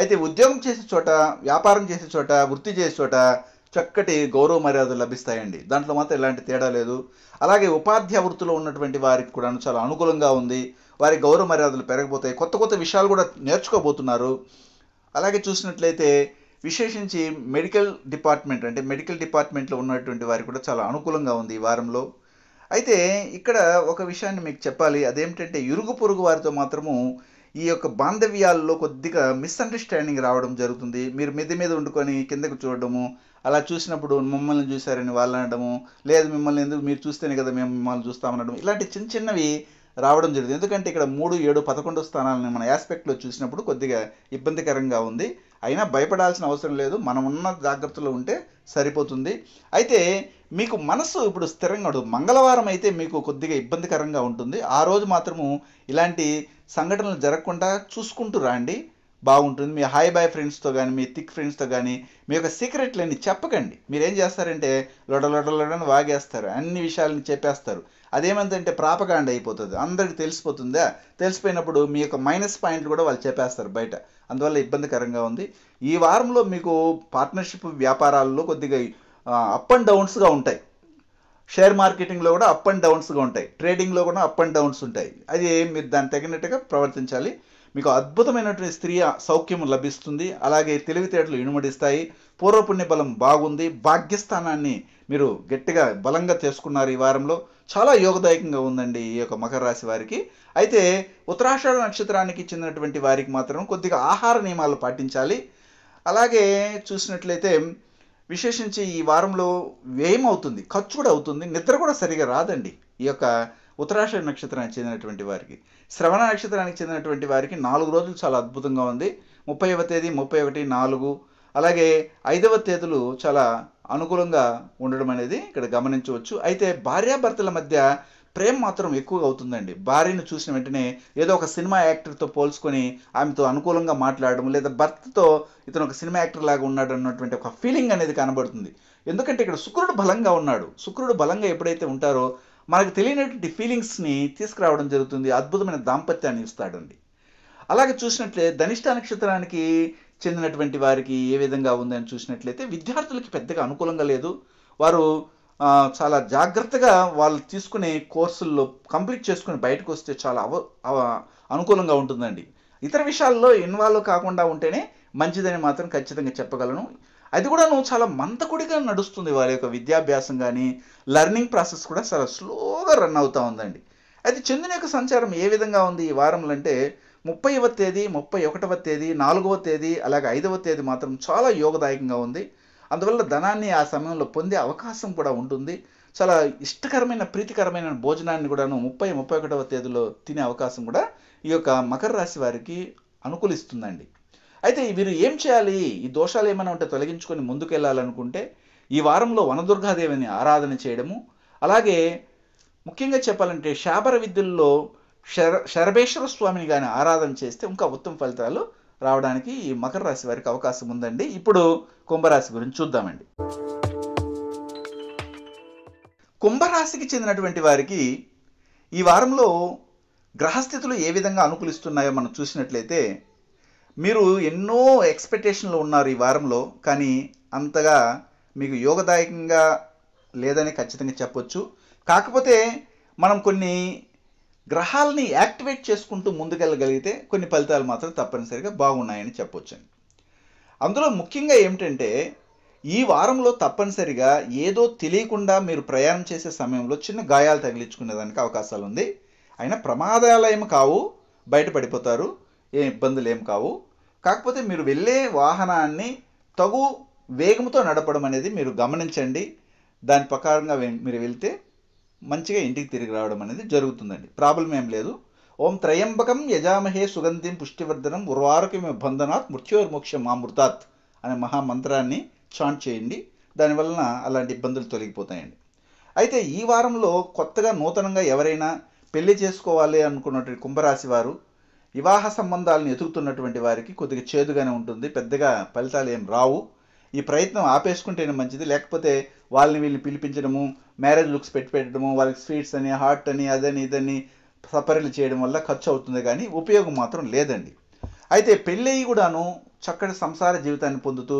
అయితే ఉద్యోగం చేసే చోట వ్యాపారం చేసే చోట వృత్తి చేసే చోట చక్కటి గౌరవ మర్యాదలు లభిస్తాయండి దాంట్లో మాత్రం ఎలాంటి తేడా లేదు అలాగే ఉపాధ్యాయ వృత్తిలో ఉన్నటువంటి వారికి కూడా చాలా అనుకూలంగా ఉంది వారి గౌరవ మర్యాదలు పెరగబోతాయి కొత్త కొత్త విషయాలు కూడా నేర్చుకోబోతున్నారు అలాగే చూసినట్లయితే విశేషించి మెడికల్ డిపార్ట్మెంట్ అంటే మెడికల్ డిపార్ట్మెంట్లో ఉన్నటువంటి వారికి కూడా చాలా అనుకూలంగా ఉంది ఈ వారంలో అయితే ఇక్కడ ఒక విషయాన్ని మీకు చెప్పాలి అదేమిటంటే ఇరుగు పొరుగు వారితో మాత్రము ఈ యొక్క బాంధవ్యాల్లో కొద్దిగా మిస్అండర్స్టాండింగ్ రావడం జరుగుతుంది మీరు మెది మీద వండుకొని కిందకు చూడడము అలా చూసినప్పుడు మమ్మల్ని చూశారని వాళ్ళు అనడము లేదు మిమ్మల్ని ఎందుకు మీరు చూస్తేనే కదా మేము మిమ్మల్ని చూస్తామనడం ఇలాంటి చిన్న చిన్నవి రావడం జరుగుతుంది ఎందుకంటే ఇక్కడ మూడు ఏడు పదకొండు స్థానాలను మన యాస్పెక్ట్లో చూసినప్పుడు కొద్దిగా ఇబ్బందికరంగా ఉంది అయినా భయపడాల్సిన అవసరం లేదు మనం ఉన్న జాగ్రత్తలో ఉంటే సరిపోతుంది అయితే మీకు మనస్సు ఇప్పుడు స్థిరంగా ఉండదు మంగళవారం అయితే మీకు కొద్దిగా ఇబ్బందికరంగా ఉంటుంది ఆ రోజు మాత్రము ఇలాంటి సంఘటనలు జరగకుండా చూసుకుంటూ రాండి బాగుంటుంది మీ హాయ్ బాయ్ ఫ్రెండ్స్తో కానీ మీ థిక్ ఫ్రెండ్స్తో కానీ మీ యొక్క సీక్రెట్లన్నీ చెప్పకండి మీరేం చేస్తారంటే లొడలొడలొడని వాగేస్తారు అన్ని విషయాలని చెప్పేస్తారు అదేమంటే ప్రాపగాండ అయిపోతుంది అందరికి తెలిసిపోతుందా తెలిసిపోయినప్పుడు మీ యొక్క మైనస్ పాయింట్లు కూడా వాళ్ళు చెప్పేస్తారు బయట అందువల్ల ఇబ్బందికరంగా ఉంది ఈ వారంలో మీకు పార్ట్నర్షిప్ వ్యాపారాల్లో కొద్దిగా అప్ అండ్ డౌన్స్గా ఉంటాయి షేర్ మార్కెటింగ్లో కూడా అప్ అండ్ డౌన్స్గా ఉంటాయి ట్రేడింగ్లో కూడా అప్ అండ్ డౌన్స్ ఉంటాయి అది మీరు దాన్ని తగినట్టుగా ప్రవర్తించాలి మీకు అద్భుతమైనటువంటి స్త్రీ సౌఖ్యం లభిస్తుంది అలాగే తెలివితేటలు ఇనుమడిస్తాయి పూర్వపుణ్య బలం బాగుంది భాగ్యస్థానాన్ని మీరు గట్టిగా బలంగా చేసుకున్నారు ఈ వారంలో చాలా యోగదాయకంగా ఉందండి ఈ యొక్క మకర రాశి వారికి అయితే ఉత్తరాషాఢ నక్షత్రానికి చెందినటువంటి వారికి మాత్రం కొద్దిగా ఆహార నియమాలు పాటించాలి అలాగే చూసినట్లయితే విశేషించి ఈ వారంలో వ్యయం అవుతుంది ఖర్చు కూడా అవుతుంది నిద్ర కూడా సరిగా రాదండి ఈ యొక్క ఉత్తరాష నక్షత్రానికి చెందినటువంటి వారికి శ్రవణ నక్షత్రానికి చెందినటువంటి వారికి నాలుగు రోజులు చాలా అద్భుతంగా ఉంది ముప్పైవ తేదీ ముప్పై ఒకటి నాలుగు అలాగే ఐదవ తేదీలు చాలా అనుకూలంగా ఉండడం అనేది ఇక్కడ గమనించవచ్చు అయితే భార్యాభర్తల మధ్య ప్రేమ మాత్రం ఎక్కువగా అవుతుందండి భార్యను చూసిన వెంటనే ఏదో ఒక సినిమా యాక్టర్తో పోల్చుకొని ఆమెతో అనుకూలంగా మాట్లాడడం లేదా భర్తతో ఇతను ఒక సినిమా యాక్టర్ లాగా ఉన్నాడు అన్నటువంటి ఒక ఫీలింగ్ అనేది కనబడుతుంది ఎందుకంటే ఇక్కడ శుక్రుడు బలంగా ఉన్నాడు శుక్రుడు బలంగా ఎప్పుడైతే ఉంటారో మనకు తెలియనటువంటి ఫీలింగ్స్ని తీసుకురావడం జరుగుతుంది అద్భుతమైన దాంపత్యాన్ని ఇస్తాడండి అలాగే చూసినట్లే ధనిష్ట నక్షత్రానికి చెందినటువంటి వారికి ఏ విధంగా ఉందని చూసినట్లయితే విద్యార్థులకి పెద్దగా అనుకూలంగా లేదు వారు చాలా జాగ్రత్తగా వాళ్ళు తీసుకునే కోర్సుల్లో కంప్లీట్ చేసుకుని బయటకు వస్తే చాలా అవ అనుకూలంగా ఉంటుందండి ఇతర విషయాల్లో ఇన్వాల్వ్ కాకుండా ఉంటేనే మంచిదని మాత్రం ఖచ్చితంగా చెప్పగలను అది కూడా నువ్వు చాలా మంతకుడిగా నడుస్తుంది వారి యొక్క విద్యాభ్యాసం కానీ లర్నింగ్ ప్రాసెస్ కూడా చాలా స్లోగా రన్ అవుతూ ఉందండి అయితే చెందిన యొక్క సంచారం ఏ విధంగా ఉంది ఈ వారంలో అంటే ముప్పైవ తేదీ ముప్పై ఒకటవ తేదీ నాలుగవ తేదీ అలాగే ఐదవ తేదీ మాత్రం చాలా యోగదాయకంగా ఉంది అందువల్ల ధనాన్ని ఆ సమయంలో పొందే అవకాశం కూడా ఉంటుంది చాలా ఇష్టకరమైన ప్రీతికరమైన భోజనాన్ని కూడాను ముప్పై ముప్పై ఒకటవ తేదీలో తినే అవకాశం కూడా ఈ యొక్క మకర రాశి వారికి అనుకూలిస్తుందండి అయితే వీరు ఏం చేయాలి ఈ దోషాలు ఏమైనా ఉంటే తొలగించుకొని ముందుకు వెళ్ళాలనుకుంటే ఈ వారంలో వనదుర్గాదేవిని ఆరాధన చేయడము అలాగే ముఖ్యంగా చెప్పాలంటే శాబర విద్యుల్లో శర శరభేశ్వర స్వామిని కానీ ఆరాధన చేస్తే ఇంకా ఉత్తమ ఫలితాలు రావడానికి ఈ మకర రాశి వారికి అవకాశం ఉందండి ఇప్పుడు కుంభరాశి గురించి చూద్దామండి కుంభరాశికి చెందినటువంటి వారికి ఈ వారంలో గ్రహస్థితులు ఏ విధంగా అనుకూలిస్తున్నాయో మనం చూసినట్లయితే మీరు ఎన్నో ఎక్స్పెక్టేషన్లు ఉన్నారు ఈ వారంలో కానీ అంతగా మీకు యోగదాయకంగా లేదని ఖచ్చితంగా చెప్పొచ్చు కాకపోతే మనం కొన్ని గ్రహాలని యాక్టివేట్ చేసుకుంటూ ముందుకెళ్ళగలిగితే కొన్ని ఫలితాలు మాత్రం తప్పనిసరిగా బాగున్నాయని చెప్పొచ్చు అందులో ముఖ్యంగా ఏమిటంటే ఈ వారంలో తప్పనిసరిగా ఏదో తెలియకుండా మీరు ప్రయాణం చేసే సమయంలో చిన్న గాయాలు తగిలించుకునేదానికి అవకాశాలు ఉంది అయినా ప్రమాదాలు ఏమి కావు బయటపడిపోతారు ఏం ఇబ్బందులు ఏం కావు కాకపోతే మీరు వెళ్ళే వాహనాన్ని తగు వేగంతో నడపడం అనేది మీరు గమనించండి దాని ప్రకారంగా మీరు వెళ్తే మంచిగా ఇంటికి తిరిగి రావడం అనేది జరుగుతుందండి ప్రాబ్లం ఏం లేదు ఓం త్రయంబకం యజామహే సుగంధిం పుష్టివర్ధనం ఉర్వారకమే బంధనాత్ మా అమృతాత్ అనే మహామంత్రాన్ని చాంట్ చేయండి దానివలన అలాంటి ఇబ్బందులు తొలగిపోతాయండి అయితే ఈ వారంలో కొత్తగా నూతనంగా ఎవరైనా పెళ్లి చేసుకోవాలి అనుకున్నటువంటి కుంభరాశి వారు వివాహ సంబంధాలను ఎదుగుతున్నటువంటి వారికి కొద్దిగా చేదుగానే ఉంటుంది పెద్దగా ఫలితాలు ఏం రావు ఈ ప్రయత్నం ఆపేసుకుంటేనే మంచిది లేకపోతే వాళ్ళని వీళ్ళని పిలిపించడము మ్యారేజ్ లుక్స్ పెట్టి పెట్టడము వాళ్ళకి స్వీట్స్ అని హార్ట్ అని అదని ఇదని సపరీలు చేయడం వల్ల ఖర్చు అవుతుంది కానీ ఉపయోగం మాత్రం లేదండి అయితే పెళ్ళయి కూడాను చక్కటి సంసార జీవితాన్ని పొందుతూ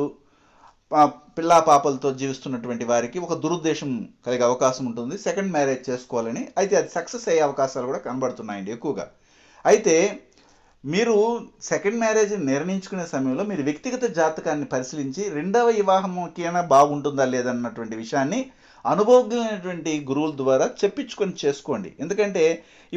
పిల్లా పాపలతో జీవిస్తున్నటువంటి వారికి ఒక దురుద్దేశం కలిగే అవకాశం ఉంటుంది సెకండ్ మ్యారేజ్ చేసుకోవాలని అయితే అది సక్సెస్ అయ్యే అవకాశాలు కూడా కనబడుతున్నాయండి ఎక్కువగా అయితే మీరు సెకండ్ మ్యారేజ్ నిర్ణయించుకునే సమయంలో మీరు వ్యక్తిగత జాతకాన్ని పరిశీలించి రెండవ వివాహంకైనా బాగుంటుందా లేదన్నటువంటి విషయాన్ని అనుభవజ్ఞులైనటువంటి గురువుల ద్వారా చెప్పించుకొని చేసుకోండి ఎందుకంటే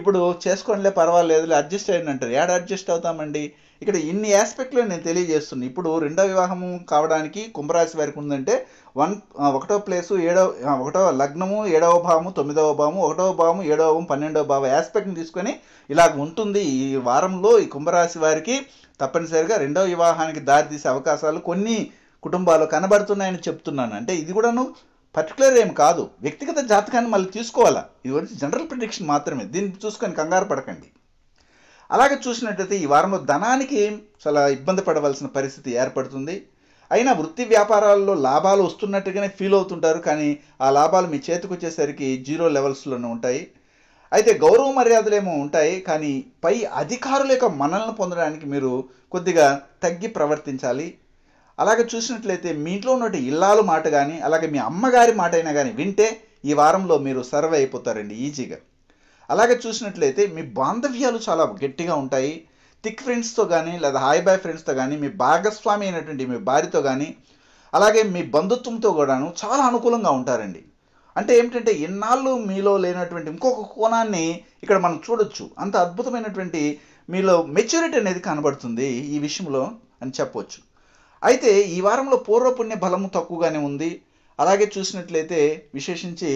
ఇప్పుడు చేసుకోండిలే పర్వాలేదు అడ్జస్ట్ అయ్యండి అంటారు ఏడ అడ్జస్ట్ అవుతామండి ఇక్కడ ఇన్ని ఆస్పెక్ట్లు నేను తెలియజేస్తున్నాను ఇప్పుడు రెండో వివాహం కావడానికి కుంభరాశి వారికి ఉందంటే వన్ ఒకటో ప్లేసు ఏడవ ఒకటో లగ్నము ఏడవ భావము తొమ్మిదవ భావము ఒకటవ భావము ఏడవ భావం పన్నెండవ భావం ఆస్పెక్ట్ని తీసుకొని ఇలా ఉంటుంది ఈ వారంలో ఈ కుంభరాశి వారికి తప్పనిసరిగా రెండవ వివాహానికి దారితీసే అవకాశాలు కొన్ని కుటుంబాలు కనబడుతున్నాయని చెప్తున్నాను అంటే ఇది కూడాను పర్టికులర్ ఏం కాదు వ్యక్తిగత జాతకాన్ని మళ్ళీ తీసుకోవాలా ఇది జనరల్ ప్రిడిక్షన్ మాత్రమే దీన్ని చూసుకొని కంగారు పడకండి అలాగే చూసినట్టయితే ఈ వారంలో ధనానికి చాలా ఇబ్బంది పడవలసిన పరిస్థితి ఏర్పడుతుంది అయినా వృత్తి వ్యాపారాల్లో లాభాలు వస్తున్నట్టుగానే ఫీల్ అవుతుంటారు కానీ ఆ లాభాలు మీ చేతికి వచ్చేసరికి జీరో లెవెల్స్లోనే ఉంటాయి అయితే గౌరవ మర్యాదలేమో ఉంటాయి కానీ పై అధికారుల యొక్క మనల్ని పొందడానికి మీరు కొద్దిగా తగ్గి ప్రవర్తించాలి అలాగే చూసినట్లయితే మీ ఇంట్లో ఉన్న ఇల్లాలు మాట కానీ అలాగే మీ అమ్మగారి మాట అయినా కానీ వింటే ఈ వారంలో మీరు సర్వ్ అయిపోతారండి ఈజీగా అలాగే చూసినట్లయితే మీ బాంధవ్యాలు చాలా గట్టిగా ఉంటాయి థిక్ ఫ్రెండ్స్తో కానీ లేదా హాయ్ బాయ్ ఫ్రెండ్స్తో కానీ మీ భాగస్వామి అయినటువంటి మీ భార్యతో కానీ అలాగే మీ బంధుత్వంతో కూడాను చాలా అనుకూలంగా ఉంటారండి అంటే ఏమిటంటే ఎన్నాళ్ళు మీలో లేనటువంటి ఇంకొక కోణాన్ని ఇక్కడ మనం చూడొచ్చు అంత అద్భుతమైనటువంటి మీలో మెచ్యూరిటీ అనేది కనబడుతుంది ఈ విషయంలో అని చెప్పవచ్చు అయితే ఈ వారంలో పూర్వపుణ్య బలము తక్కువగానే ఉంది అలాగే చూసినట్లయితే విశేషించి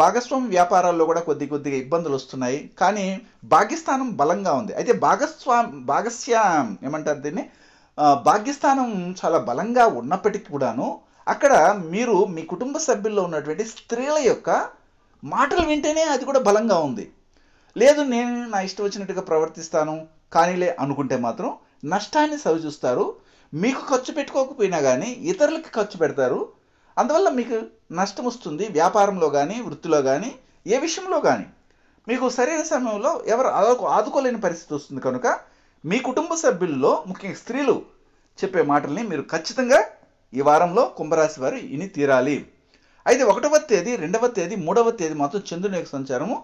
భాగస్వామి వ్యాపారాల్లో కూడా కొద్ది కొద్దిగా ఇబ్బందులు వస్తున్నాయి కానీ భాగ్యస్థానం బలంగా ఉంది అయితే భాగస్వా భాగస్య ఏమంటారు దీన్ని భాగ్యస్థానం చాలా బలంగా ఉన్నప్పటికీ కూడాను అక్కడ మీరు మీ కుటుంబ సభ్యుల్లో ఉన్నటువంటి స్త్రీల యొక్క మాటలు వింటేనే అది కూడా బలంగా ఉంది లేదు నేను నా ఇష్టం వచ్చినట్టుగా ప్రవర్తిస్తాను కానీలే అనుకుంటే మాత్రం నష్టాన్ని చూస్తారు మీకు ఖర్చు పెట్టుకోకపోయినా కానీ ఇతరులకి ఖర్చు పెడతారు అందువల్ల మీకు నష్టం వస్తుంది వ్యాపారంలో కానీ వృత్తిలో కానీ ఏ విషయంలో కానీ మీకు సరైన సమయంలో ఎవరు ఆదుకో ఆదుకోలేని పరిస్థితి వస్తుంది కనుక మీ కుటుంబ సభ్యుల్లో ముఖ్యంగా స్త్రీలు చెప్పే మాటల్ని మీరు ఖచ్చితంగా ఈ వారంలో కుంభరాశి వారు ఇని తీరాలి అయితే ఒకటవ తేదీ రెండవ తేదీ మూడవ తేదీ మాత్రం చంద్రుని యొక్క సంచారము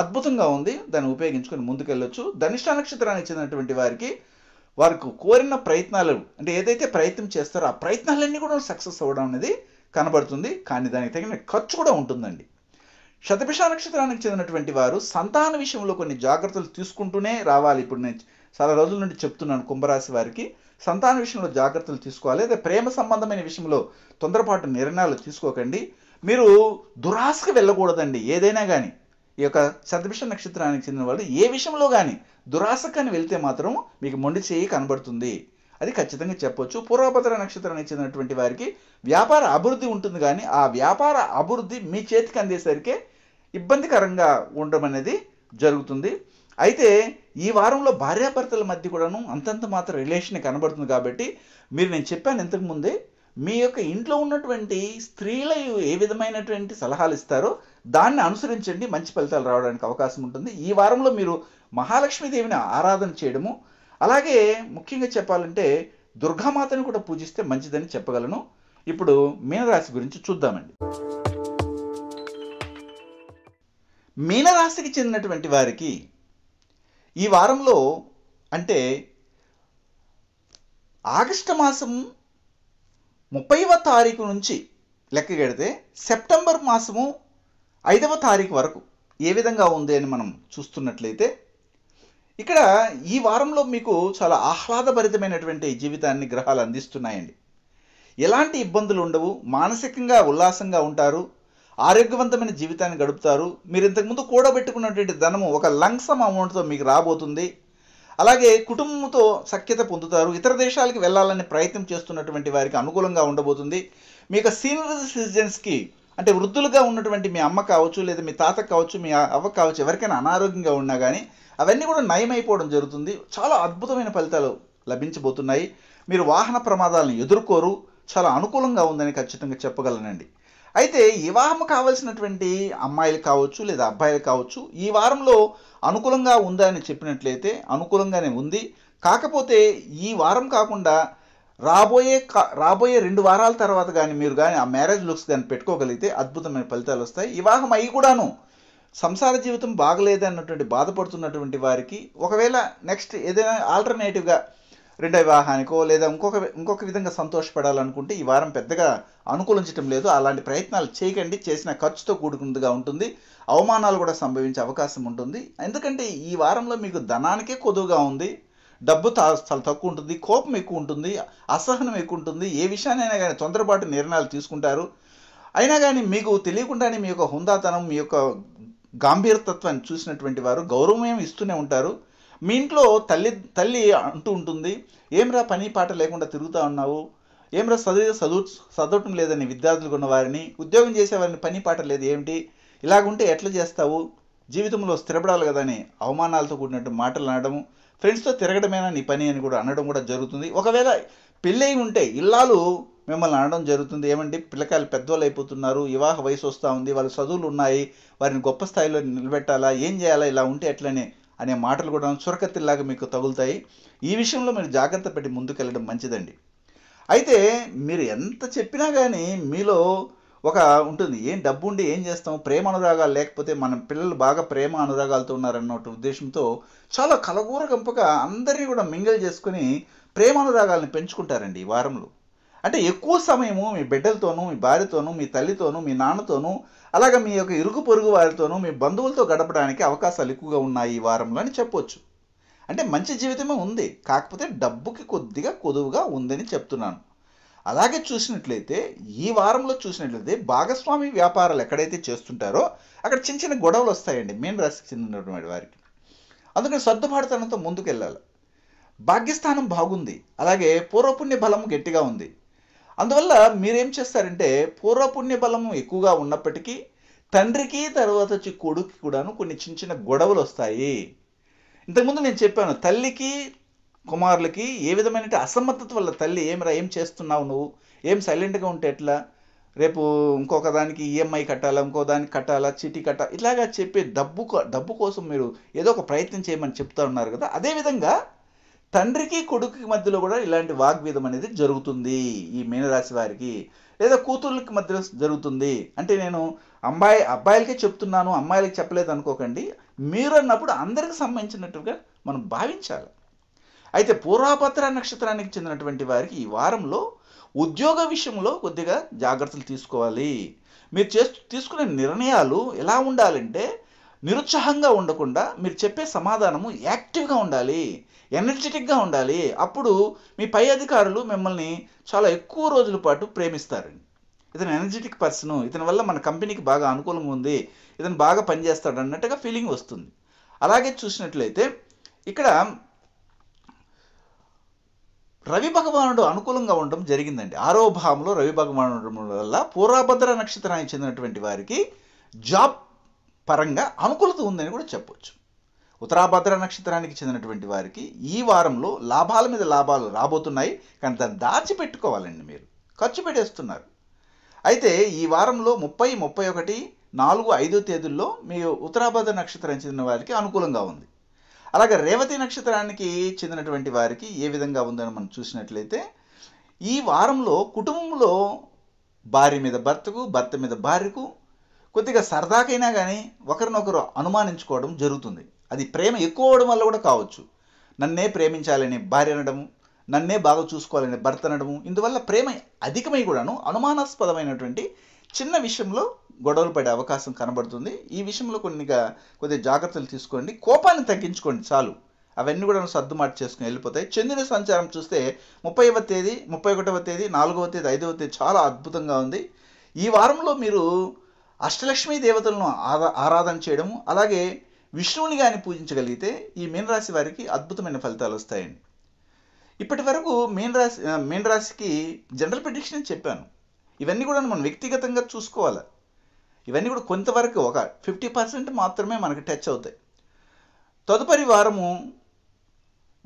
అద్భుతంగా ఉంది దాన్ని ఉపయోగించుకొని ముందుకెళ్ళొచ్చు ధనిష్ట నక్షత్రానికి చెందినటువంటి వారికి వారికి కోరిన ప్రయత్నాలు అంటే ఏదైతే ప్రయత్నం చేస్తారో ఆ ప్రయత్నాలన్నీ కూడా సక్సెస్ అవ్వడం అనేది కనబడుతుంది కానీ దానికి తగిన ఖర్చు కూడా ఉంటుందండి శతభిష నక్షత్రానికి చెందినటువంటి వారు సంతాన విషయంలో కొన్ని జాగ్రత్తలు తీసుకుంటూనే రావాలి ఇప్పుడు నేను చాలా రోజుల నుండి చెప్తున్నాను కుంభరాశి వారికి సంతాన విషయంలో జాగ్రత్తలు తీసుకోవాలి అదే ప్రేమ సంబంధమైన విషయంలో తొందరపాటు నిర్ణయాలు తీసుకోకండి మీరు దురాశకు వెళ్ళకూడదండి ఏదైనా కానీ ఈ యొక్క శతభిష నక్షత్రానికి చెందిన వాళ్ళు ఏ విషయంలో కానీ దురాశకాన్ని కానీ వెళ్తే మాత్రం మీకు మొండి చేయి కనబడుతుంది అది ఖచ్చితంగా చెప్పొచ్చు పూర్వభద్ర నక్షత్రానికి చెందినటువంటి వారికి వ్యాపార అభివృద్ధి ఉంటుంది కానీ ఆ వ్యాపార అభివృద్ధి మీ చేతికి అందేసరికి ఇబ్బందికరంగా ఉండడం అనేది జరుగుతుంది అయితే ఈ వారంలో భార్యాభర్తల మధ్య కూడాను అంతంత మాత్రం రిలేషన్ కనబడుతుంది కాబట్టి మీరు నేను చెప్పాను ఇంతకుముందే మీ యొక్క ఇంట్లో ఉన్నటువంటి స్త్రీల ఏ విధమైనటువంటి సలహాలు ఇస్తారో దాన్ని అనుసరించండి మంచి ఫలితాలు రావడానికి అవకాశం ఉంటుంది ఈ వారంలో మీరు మహాలక్ష్మీదేవిని ఆరాధన చేయడము అలాగే ముఖ్యంగా చెప్పాలంటే దుర్గామాతను కూడా పూజిస్తే మంచిదని చెప్పగలను ఇప్పుడు మీనరాశి గురించి చూద్దామండి మీనరాశికి చెందినటువంటి వారికి ఈ వారంలో అంటే ఆగస్టు మాసం ముప్పైవ తారీఖు నుంచి లెక్క సెప్టెంబర్ మాసము ఐదవ తారీఖు వరకు ఏ విధంగా ఉంది అని మనం చూస్తున్నట్లయితే ఇక్కడ ఈ వారంలో మీకు చాలా ఆహ్లాదభరితమైనటువంటి జీవితాన్ని గ్రహాలు అందిస్తున్నాయండి ఎలాంటి ఇబ్బందులు ఉండవు మానసికంగా ఉల్లాసంగా ఉంటారు ఆరోగ్యవంతమైన జీవితాన్ని గడుపుతారు మీరు ఇంతకుముందు కూడబెట్టుకున్నటువంటి ధనము ఒక లంగ్సమ్ అమౌంట్తో మీకు రాబోతుంది అలాగే కుటుంబంతో సఖ్యత పొందుతారు ఇతర దేశాలకు వెళ్ళాలని ప్రయత్నం చేస్తున్నటువంటి వారికి అనుకూలంగా ఉండబోతుంది మీకు సీనియర్ సిటిజన్స్కి అంటే వృద్ధులుగా ఉన్నటువంటి మీ అమ్మ కావచ్చు లేదా మీ తాత కావచ్చు మీ అవ్వ కావచ్చు ఎవరికైనా అనారోగ్యంగా ఉన్నా కానీ అవన్నీ కూడా నయమైపోవడం జరుగుతుంది చాలా అద్భుతమైన ఫలితాలు లభించబోతున్నాయి మీరు వాహన ప్రమాదాలను ఎదుర్కోరు చాలా అనుకూలంగా ఉందని ఖచ్చితంగా చెప్పగలనండి అయితే వివాహం కావలసినటువంటి అమ్మాయిలు కావచ్చు లేదా అబ్బాయిలు కావచ్చు ఈ వారంలో అనుకూలంగా ఉందా అని చెప్పినట్లయితే అనుకూలంగానే ఉంది కాకపోతే ఈ వారం కాకుండా రాబోయే రాబోయే రెండు వారాల తర్వాత కానీ మీరు కానీ ఆ మ్యారేజ్ లుక్స్ కానీ పెట్టుకోగలిగితే అద్భుతమైన ఫలితాలు వస్తాయి వివాహం అయ్యి కూడాను సంసార జీవితం బాగలేదన్నటువంటి బాధపడుతున్నటువంటి వారికి ఒకవేళ నెక్స్ట్ ఏదైనా ఆల్టర్నేటివ్గా రెండో వివాహానికో లేదా ఇంకొక ఇంకొక విధంగా సంతోషపడాలనుకుంటే ఈ వారం పెద్దగా అనుకూలించడం లేదు అలాంటి ప్రయత్నాలు చేయకండి చేసిన ఖర్చుతో కూడుకున్నదిగా ఉంటుంది అవమానాలు కూడా సంభవించే అవకాశం ఉంటుంది ఎందుకంటే ఈ వారంలో మీకు ధనానికే కొదువుగా ఉంది డబ్బు చాలా తక్కువ ఉంటుంది కోపం ఎక్కువ ఉంటుంది అసహనం ఎక్కువ ఉంటుంది ఏ విషయానైనా కానీ తొందరపాటు నిర్ణయాలు తీసుకుంటారు అయినా కానీ మీకు తెలియకుండానే మీ యొక్క హుందాతనం మీ యొక్క గాంభీరతత్వాన్ని చూసినటువంటి వారు గౌరవమేమి ఇస్తూనే ఉంటారు మీ ఇంట్లో తల్లి తల్లి అంటూ ఉంటుంది ఏమ్రా పని పాట లేకుండా తిరుగుతూ ఉన్నావు ఏమ్రా చదివి చదువు చదవటం లేదని విద్యార్థులు ఉన్న వారిని ఉద్యోగం చేసేవారిని పని పాట లేదు ఏమిటి ఇలాగుంటే ఎట్లా చేస్తావు జీవితంలో స్థిరపడాలి కదా అని అవమానాలతో కూడినట్టు మాటలు అనడము ఫ్రెండ్స్తో తిరగడమేనా నీ పని అని కూడా అనడం కూడా జరుగుతుంది ఒకవేళ పెళ్ళై ఉంటే ఇల్లాలు మిమ్మల్ని అనడం జరుగుతుంది ఏమండి పిల్లకాయలు పెద్దవాళ్ళు అయిపోతున్నారు వివాహ వయసు వస్తూ ఉంది వాళ్ళ చదువులు ఉన్నాయి వారిని గొప్ప స్థాయిలో నిలబెట్టాలా ఏం చేయాలా ఇలా ఉంటే ఎట్లనే అనే మాటలు కూడా చురకత్తిలాగా మీకు తగులుతాయి ఈ విషయంలో మీరు జాగ్రత్త పెట్టి ముందుకెళ్ళడం మంచిదండి అయితే మీరు ఎంత చెప్పినా కానీ మీలో ఒక ఉంటుంది ఏం డబ్బు ఉండి ఏం చేస్తాం ప్రేమ అనురాగాలు లేకపోతే మన పిల్లలు బాగా ప్రేమ అనురాగాలతో ఉన్నారన్నటు ఉద్దేశంతో చాలా కలగూర గంపగా అందరినీ కూడా మింగిల్ చేసుకుని ప్రేమ అనురాగాలను పెంచుకుంటారండి ఈ వారంలో అంటే ఎక్కువ సమయము మీ బిడ్డలతోనూ మీ భార్యతోనూ మీ తల్లితోనూ మీ నాన్నతోనూ అలాగే మీ యొక్క ఇరుగు పొరుగు వారితోనూ మీ బంధువులతో గడపడానికి అవకాశాలు ఎక్కువగా ఉన్నాయి ఈ వారంలో అని చెప్పొచ్చు అంటే మంచి జీవితమే ఉంది కాకపోతే డబ్బుకి కొద్దిగా కొదువుగా ఉందని చెప్తున్నాను అలాగే చూసినట్లయితే ఈ వారంలో చూసినట్లయితే భాగస్వామి వ్యాపారాలు ఎక్కడైతే చేస్తుంటారో అక్కడ చిన్న చిన్న గొడవలు వస్తాయండి మెయిన్ రాశికి చెందినటువంటి వారికి అందుకని సర్దుబాటుతనంతో ముందుకెళ్ళాలి భాగ్యస్థానం బాగుంది అలాగే పూర్వపుణ్య బలం గట్టిగా ఉంది అందువల్ల మీరేం చేస్తారంటే పూర్వపుణ్య బలము ఎక్కువగా ఉన్నప్పటికీ తండ్రికి తర్వాత వచ్చి కొడుకు కూడాను కొన్ని చిన్న చిన్న గొడవలు వస్తాయి ఇంతకుముందు నేను చెప్పాను తల్లికి కుమారులకి ఏ విధమైన అసమర్థత వల్ల తల్లి ఏమిరా ఏం చేస్తున్నావు నువ్వు ఏం సైలెంట్గా ఉంటే ఎట్లా రేపు ఇంకొక దానికి ఈఎంఐ కట్టాలా ఇంకో దానికి కట్టాలా చీటీ కట్టాలా ఇలాగా చెప్పి డబ్బు డబ్బు కోసం మీరు ఏదో ఒక ప్రయత్నం చేయమని చెప్తా ఉన్నారు కదా అదేవిధంగా తండ్రికి కొడుకు మధ్యలో కూడా ఇలాంటి వాగ్విధం అనేది జరుగుతుంది ఈ మీనరాశి వారికి లేదా కూతుర్లకి మధ్యలో జరుగుతుంది అంటే నేను అంబాయి అబ్బాయిలకే చెప్తున్నాను అమ్మాయిలకి చెప్పలేదు అనుకోకండి మీరు అన్నప్పుడు అందరికి సంబంధించినట్టుగా మనం భావించాలి అయితే పూర్వాపత్ర నక్షత్రానికి చెందినటువంటి వారికి ఈ వారంలో ఉద్యోగ విషయంలో కొద్దిగా జాగ్రత్తలు తీసుకోవాలి మీరు చేస్తు తీసుకునే నిర్ణయాలు ఎలా ఉండాలంటే నిరుత్సాహంగా ఉండకుండా మీరు చెప్పే సమాధానము యాక్టివ్గా ఉండాలి ఎనర్జెటిక్గా ఉండాలి అప్పుడు మీ పై అధికారులు మిమ్మల్ని చాలా ఎక్కువ రోజుల పాటు ప్రేమిస్తారండి ఇతను ఎనర్జెటిక్ పర్సన్ ఇతని వల్ల మన కంపెనీకి బాగా అనుకూలంగా ఉంది ఇతను బాగా పనిచేస్తాడు అన్నట్టుగా ఫీలింగ్ వస్తుంది అలాగే చూసినట్లయితే ఇక్కడ రవి భగవానుడు అనుకూలంగా ఉండడం జరిగిందండి ఆరో భావంలో రవి భగవానుడు వల్ల పూర్వభద్ర నక్షత్రానికి చెందినటువంటి వారికి జాబ్ పరంగా అనుకూలత ఉందని కూడా చెప్పవచ్చు ఉత్తరాభద్ర నక్షత్రానికి చెందినటువంటి వారికి ఈ వారంలో లాభాల మీద లాభాలు రాబోతున్నాయి కానీ దాన్ని దాచిపెట్టుకోవాలండి మీరు ఖర్చు పెట్టేస్తున్నారు అయితే ఈ వారంలో ముప్పై ముప్పై ఒకటి నాలుగు ఐదో తేదీల్లో మీ ఉత్తరాభద్ర నక్షత్రానికి చెందిన వారికి అనుకూలంగా ఉంది అలాగే రేవతి నక్షత్రానికి చెందినటువంటి వారికి ఏ విధంగా ఉందని మనం చూసినట్లయితే ఈ వారంలో కుటుంబంలో భార్య మీద భర్తకు భర్త మీద భార్యకు కొద్దిగా సరదాకైనా కానీ ఒకరినొకరు అనుమానించుకోవడం జరుగుతుంది అది ప్రేమ ఎక్కువ అవడం వల్ల కూడా కావచ్చు నన్నే ప్రేమించాలని భార్య అనడము నన్నే బాగా చూసుకోవాలని భర్త అనడము ఇందువల్ల ప్రేమ అధికమై కూడాను అనుమానాస్పదమైనటువంటి చిన్న విషయంలో గొడవలు పడే అవకాశం కనబడుతుంది ఈ విషయంలో కొన్నిగా కొద్దిగా జాగ్రత్తలు తీసుకోండి కోపాన్ని తగ్గించుకోండి చాలు అవన్నీ కూడా సర్దుమాట చేసుకుని వెళ్ళిపోతాయి చంద్రుని సంచారం చూస్తే ముప్పైవ తేదీ ముప్పై ఒకటవ తేదీ నాలుగవ తేదీ ఐదవ తేదీ చాలా అద్భుతంగా ఉంది ఈ వారంలో మీరు అష్టలక్ష్మీ దేవతలను ఆరా ఆరాధన చేయడము అలాగే విష్ణువుని కానీ పూజించగలిగితే ఈ మీనరాశి వారికి అద్భుతమైన ఫలితాలు వస్తాయండి ఇప్పటి వరకు మీనరాశి మీనరాశికి జనరల్ ప్రిడిక్షన్ చెప్పాను ఇవన్నీ కూడా మనం వ్యక్తిగతంగా చూసుకోవాలి ఇవన్నీ కూడా కొంతవరకు ఒక ఫిఫ్టీ పర్సెంట్ మాత్రమే మనకు టచ్ అవుతాయి తదుపరి వారము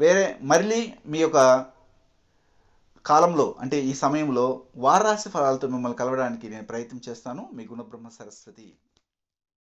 వేరే మళ్ళీ మీ యొక్క కాలంలో అంటే ఈ సమయంలో వారరాశి ఫలాలతో మిమ్మల్ని కలవడానికి నేను ప్రయత్నం చేస్తాను మీ గుణబ్రహ్మ సరస్వతి